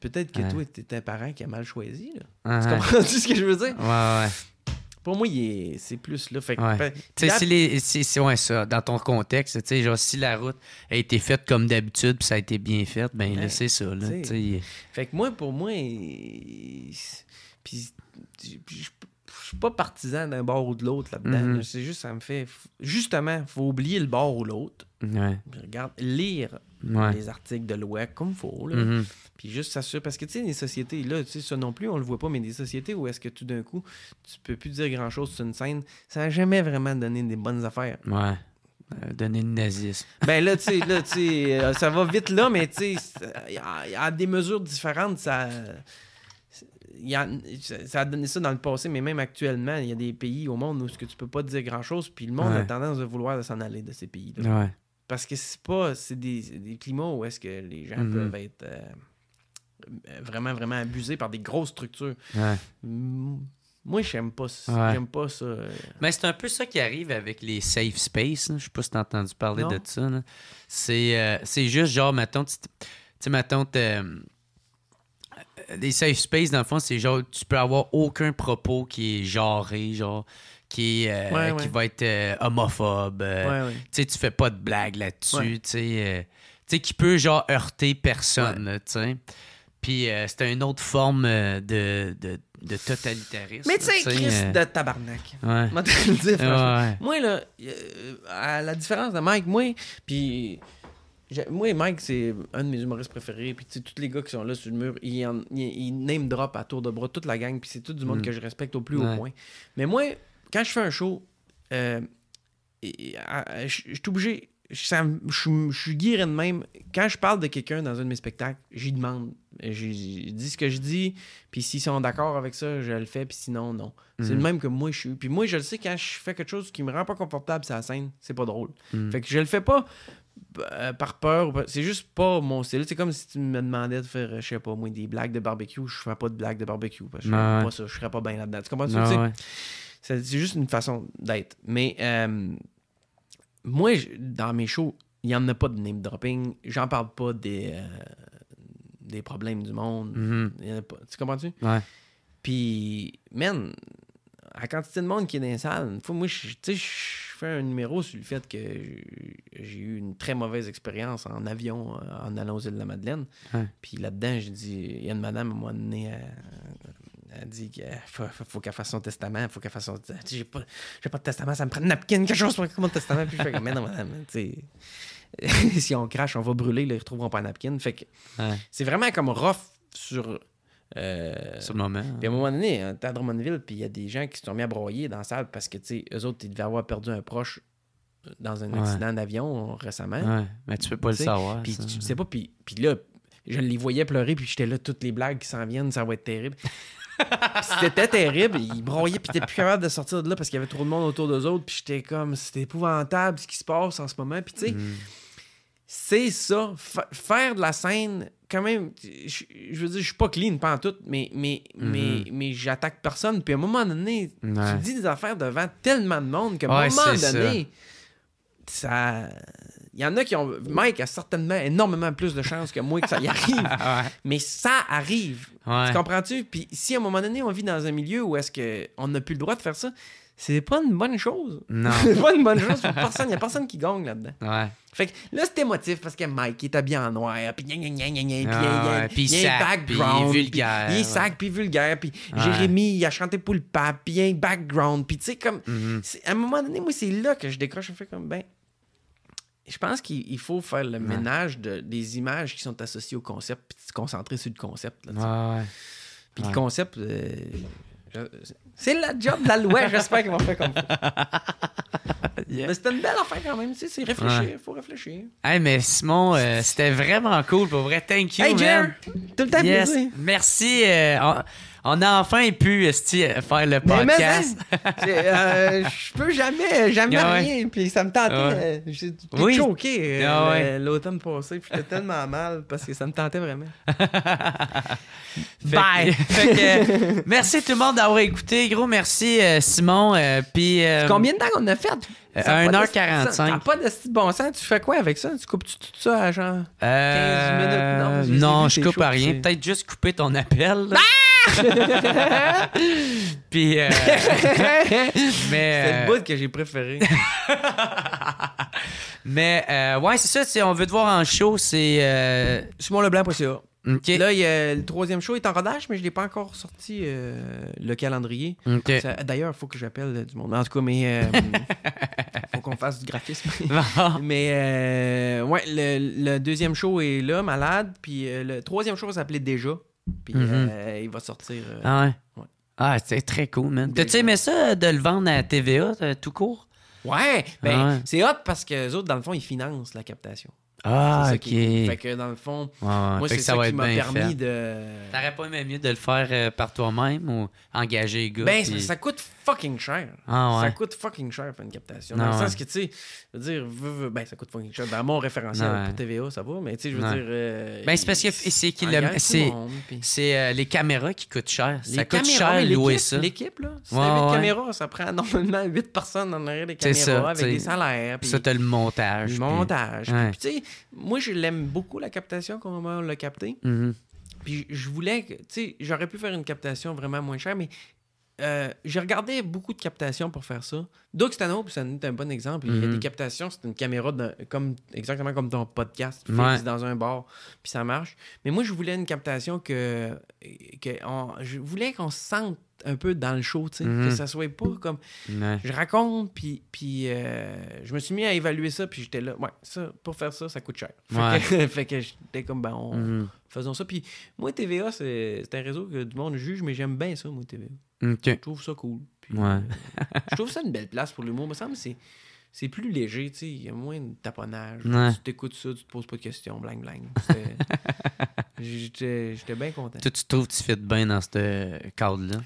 peut-être que toi, t'es un parent qui a mal choisi. Là. Ah tu comprends -tu ce que je veux dire? Ouais, ouais. Pour moi, c'est plus là. Fait ouais. Ben, les, ça, dans ton contexte, genre, si la route a été faite comme d'habitude puis ça a été bien faite ben c'est ça. Fait que moi, pour moi, je je suis pas partisan d'un bord ou de l'autre là-dedans. Mm-hmm. C'est juste, ça me fait. Justement, faut oublier le bord ou l'autre. Ouais. regarde, lire les articles de loi comme il faut. Mm-hmm. Puis juste s'assurer. Parce que, tu sais, les sociétés, là, tu sais, ça non plus, on le voit pas, mais des sociétés où est-ce que tout d'un coup, tu peux plus dire grand-chose sur une scène, ça n'a jamais vraiment donné des bonnes affaires. Ouais. Euh, donner le nazisme. Ben là, tu sais, là, euh, ça va vite là, mais tu sais, à, a des mesures différentes, ça. a, ça a donné ça dans le passé, mais même actuellement, il y a des pays au monde où ce que tu peux pas dire grand-chose, puis le monde a tendance à vouloir s'en aller de ces pays-là. Ouais. Parce que c'est pas. C'est des, des, climats où est-ce que les gens mhm. peuvent être euh, euh, vraiment, vraiment abusés par des grosses structures. Moi, j'aime pas J'aime pas ça. Mais c'est un peu ça qui arrive avec les safe spaces. Je sais pas si t'as entendu parler de ça. Euh, c'est, juste genre, mettons, Tu sais, ma les safe spaces, dans le fond, c'est genre, tu peux avoir aucun propos qui est genré, genre qui, euh, qui va être euh, homophobe. Euh, tu sais, tu fais pas de blague là-dessus. Tu sais, qui peut genre heurter personne. Tu sais. Puis c'était une autre forme de, de, de totalitarisme. Mais tu sais, Christ de tabarnak. Moi, Moi, là, à la différence de Mike, moi, puis. Moi et Mike, c'est un de mes humoristes préférés. Puis, tu tous les gars qui sont là sur le mur, ils, name drop à tour de bras toute la gang. Puis, c'est tout du monde mm. que je respecte au plus haut point. Mais moi, quand je fais un show, euh, je suis obligé. Je suis guéri de même. Quand je parle de quelqu'un dans un de mes spectacles, j'y demande. Je dis ce que je dis, puis s'ils sont d'accord avec ça, je le fais, puis sinon, non. C'est le mhm. même que moi, je suis. Puis moi, je le sais, quand je fais quelque chose qui me rend pas confortable c'est la scène, c'est pas drôle. Mhm. Fait que je le fais pas euh, par peur. C'est juste pas mon style. C'est comme si tu me demandais de faire, euh, je sais pas, moi, des blagues de barbecue. Je ferais pas de blagues de barbecue. Parce que je ferais pas ça. Je pas bien là-dedans. Tu comprends? tu c'est juste une façon d'être. Mais euh, moi, dans mes shows, il n'y en a pas de name dropping. J'en parle pas des, euh, des problèmes du monde. Mm-hmm. Tu comprends-tu? Puis, man, la quantité de monde qui est dans la salle une fois, moi, je fais un numéro sur le fait que j'ai eu une très mauvaise expérience en avion euh, en allant aux îles de la Madeleine. Puis là-dedans, je dis il y a une madame, à moi elle dit qu'il faut, qu'elle fasse son testament, faut qu'elle fasse son. J'ai pas, de testament, ça me prend une napkin, quelque chose pour mon testament. Puis je fais si on crache, on va brûler, Ils ne retrouveront pas un napkin. Fait que c'est vraiment comme rough sur. Euh, sur le moment. Hein. Puis à un moment donné, hein, t'es à Drummondville, puis il y a des gens qui se sont mis à broyer dans la salle parce que, tu sais, eux autres, ils devaient avoir perdu un proche dans un accident d'avion récemment. Ouais, mais tu peux pas le savoir. Puis tu sais pas, puis là, je les voyais pleurer, puis j'étais là, toutes les blagues qui s'en viennent, ça va être terrible c'était terrible. il broyait, puis t'es plus capable de sortir de là parce qu'il y avait trop de monde autour d'eux autres. Puis j'étais comme, c'était épouvantable ce qui se passe en ce moment. Puis tu sais, mm. c'est ça. faire de la scène, quand même, je, veux dire, je suis pas clean, pas en tout, mais, mais, mm-hmm. mais, j'attaque personne. Puis à un moment donné, je tu dis des affaires devant tellement de monde qu'à un moment donné, ça il y en a qui ont. Mike a certainement énormément plus de chances que moi que ça y arrive. Mais ça arrive. Tu comprends-tu? Puis si à un moment donné, on vit dans un milieu où est-ce qu'on n'a plus le droit de faire ça, c'est pas une bonne chose. Non. c'est pas une bonne chose pour personne. Il n'y a personne qui gagne là-dedans. Ouais. Fait que là, c'était motif parce que Mike, il est habillé en noir, puis gna gna gna gna puis il est background. Puis vulgaire. Puis il sac, puis vulgaire. Puis Jérémy, il a chanté pour le pape, puis il a un background. Puis tu sais, comme. Mm-hmm. À un moment donné, moi, c'est là que je décroche. Je fais comme, ben, je pense qu'il faut faire le ménage de, des images qui sont associées au concept, puis se concentrer sur le concept. Là, Puis le concept, euh, c'est le job de la loi, j'espère qu'ils vont faire comme ça. Mais c'était une belle affaire quand même, tu sais, c'est réfléchir, il faut réfléchir. Hey, mais Simon, euh, c'était vraiment cool, pour vrai, thank you, hey, tout le temps Merci. Euh, on a enfin pu faire le podcast. Euh, je peux jamais, jamais rien. Puis ça me tentait. J'étais euh, oui. choqué euh, ah l'automne passé. Puis j'étais tellement mal parce que ça me tentait vraiment. Bye. fait que, merci tout le monde d'avoir écouté. Gros merci Simon. Combien de temps qu'on a fait? 1h45. T'as pas de bon sens. Tu fais quoi avec ça? Tu coupes-tu tout ça à genre 15 minutes? Non, non je coupe à rien. Peut-être juste couper ton appel. Puis. Euh, mais. C'est le euh, bout que j'ai préféré. mais, euh, ouais, c'est ça, si on veut te voir en show, c'est. Euh... Leblanc.ca. Okay. Là, il y a le troisième show est en rodage, mais je n'ai l'ai pas encore sorti le calendrier. D'ailleurs, il faut que j'appelle du monde. En tout cas, mais faut qu'on fasse du graphisme. mais ouais, le, le, deuxième show est là, malade. Puis le troisième show s'appelait déjà. Puis mhm. euh, il va sortir. Euh, ah ouais. Ah, c'est très cool, man. Tu tu aimé ça euh, de le vendre à TVA tout court? Ben, ah ouais, c'est hot parce que les autres, dans le fond, ils financent la captation. Ah, ok. Qui... Fait que dans le fond, moi, c'est ça, qui m'a permis de. T'aurais pas aimé mieux de le faire euh, par toi-même ou engager les gars? Ben, ça coûte fucking cher. Ah, ouais. Ça coûte fucking cher pour une captation. dans ah, le sens que, tu sais, je veux dire, ben, ça coûte fucking cher. Dans mon référentiel pour TVA, ça va, mais tu sais, je veux dire. Euh, ben, c'est parce que c'est C'est euh, les caméras qui coûtent cher. ça coûte caméras, cher louer ça. L'équipe, là, si 8 caméras, ça prend normalement 8 personnes en arrière des caméras avec des salaires. Puis ça, t'as le montage. Le montage. Puis, tu sais, moi, je l'aime beaucoup, la captation, comment on l'a captée. Mm-hmm. Puis je voulais, tu sais, j'aurais pu faire une captation vraiment moins chère, mais euh, j'ai regardé beaucoup de captations pour faire ça. Doug Stanhope, c'est un, un bon exemple. Il y a mhm. des captations, c'est une caméra comme, exactement comme ton podcast, dans un bar, puis ça marche. Mais moi, je voulais une captation que, que je voulais qu'on sente un peu dans le show, mhm. que ça soit pas comme je raconte, puis, puis euh, je me suis mis à évaluer ça, puis j'étais là, ouais, ça, pour faire ça, ça coûte cher. Fait, que, j'étais comme, ben, mhm. faisons ça. Puis moi, TVA, c'est un réseau que tout le monde juge, mais j'aime bien ça, moi, TVA. Je trouve ça cool. Euh, je trouve ça une belle place pour l'humour. me semble que c'est plus léger, tu sais, il y a moins de taponnage. Tu t'écoutes ça, tu te poses pas de questions, bling bling. J'étais bien content. Toi, tu trouves que tu fais bien dans ce cadre-là?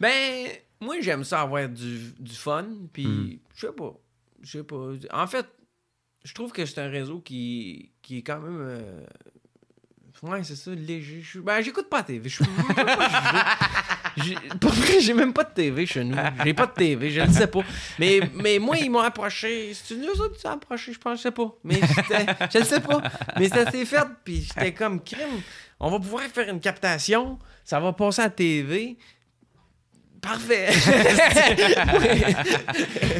Ben, moi, j'aime ça avoir du, du fun, puis hmm. je sais pas. Je sais pas. En fait, je trouve que c'est un réseau qui, qui est quand même euh, Ouais, c'est ça, léger. Je... Ben, j'écoute pas la TV. Je... Pour vrai, j'ai même pas de TV chez nous. J'ai pas de TV, je ne sais pas. Mais, mais moi, ils m'ont approché. C'est nous autres qui approché, je pense, je pas. Mais je ne sais pas. Mais ça s'est fait, puis j'étais comme crime. On va pouvoir faire une captation, ça va passer à la TV. Parfait!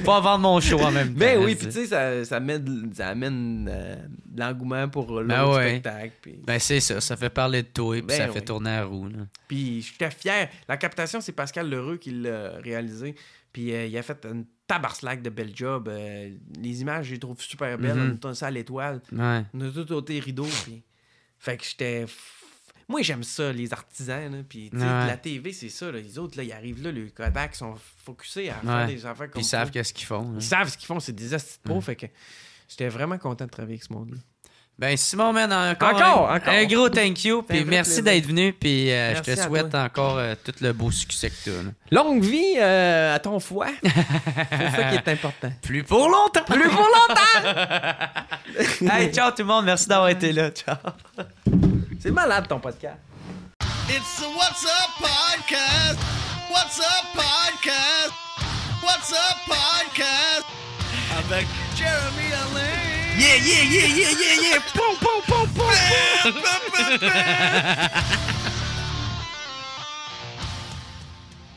Pas de mon choix même temps. Ben oui, puis tu sais, ça, amène, ça euh, l'engouement pour le ben spectacle. Ben c'est ça, ça fait parler de toi, et ben ça fait tourner la roue. Puis j'étais fier. La captation, c'est Pascal Lheureux qui l'a réalisé. Puis euh, il a fait une tabarslack de bel job. Euh, les images, je les trouve super belles. Mm-hmm. On a ça à l'étoile. On a tout ôté rideau. Pis... Fait que j'étais moi, j'aime ça, les artisans. puis la TV, c'est ça. les autres, là, ils arrivent là, le Kodak, sont focusés à faire des affaires comme ils Savent qu'est-ce qu'ils font. Hein. Ils savent ce qu'ils font, c'est des astuces Fait que j'étais vraiment content de travailler avec ce monde-là. Ben, Simon, mène encore, un, gros thank you. Puis merci d'être venu. Puis euh, je te souhaite encore euh, tout le beau succès que tu as. Longue vie euh, à ton foie. C'est ça qui est important. Plus pour longtemps. Plus pour longtemps. hey, ciao tout le monde. Merci d'avoir été là. Ciao. C'est malade ton podcast. It's the What's Up Podcast. What's Up Podcast. What's Up Podcast. Avec Jeremy Allen. Yeah, yeah, yeah, yeah, yeah, yeah. Pom, pom, pom, pom,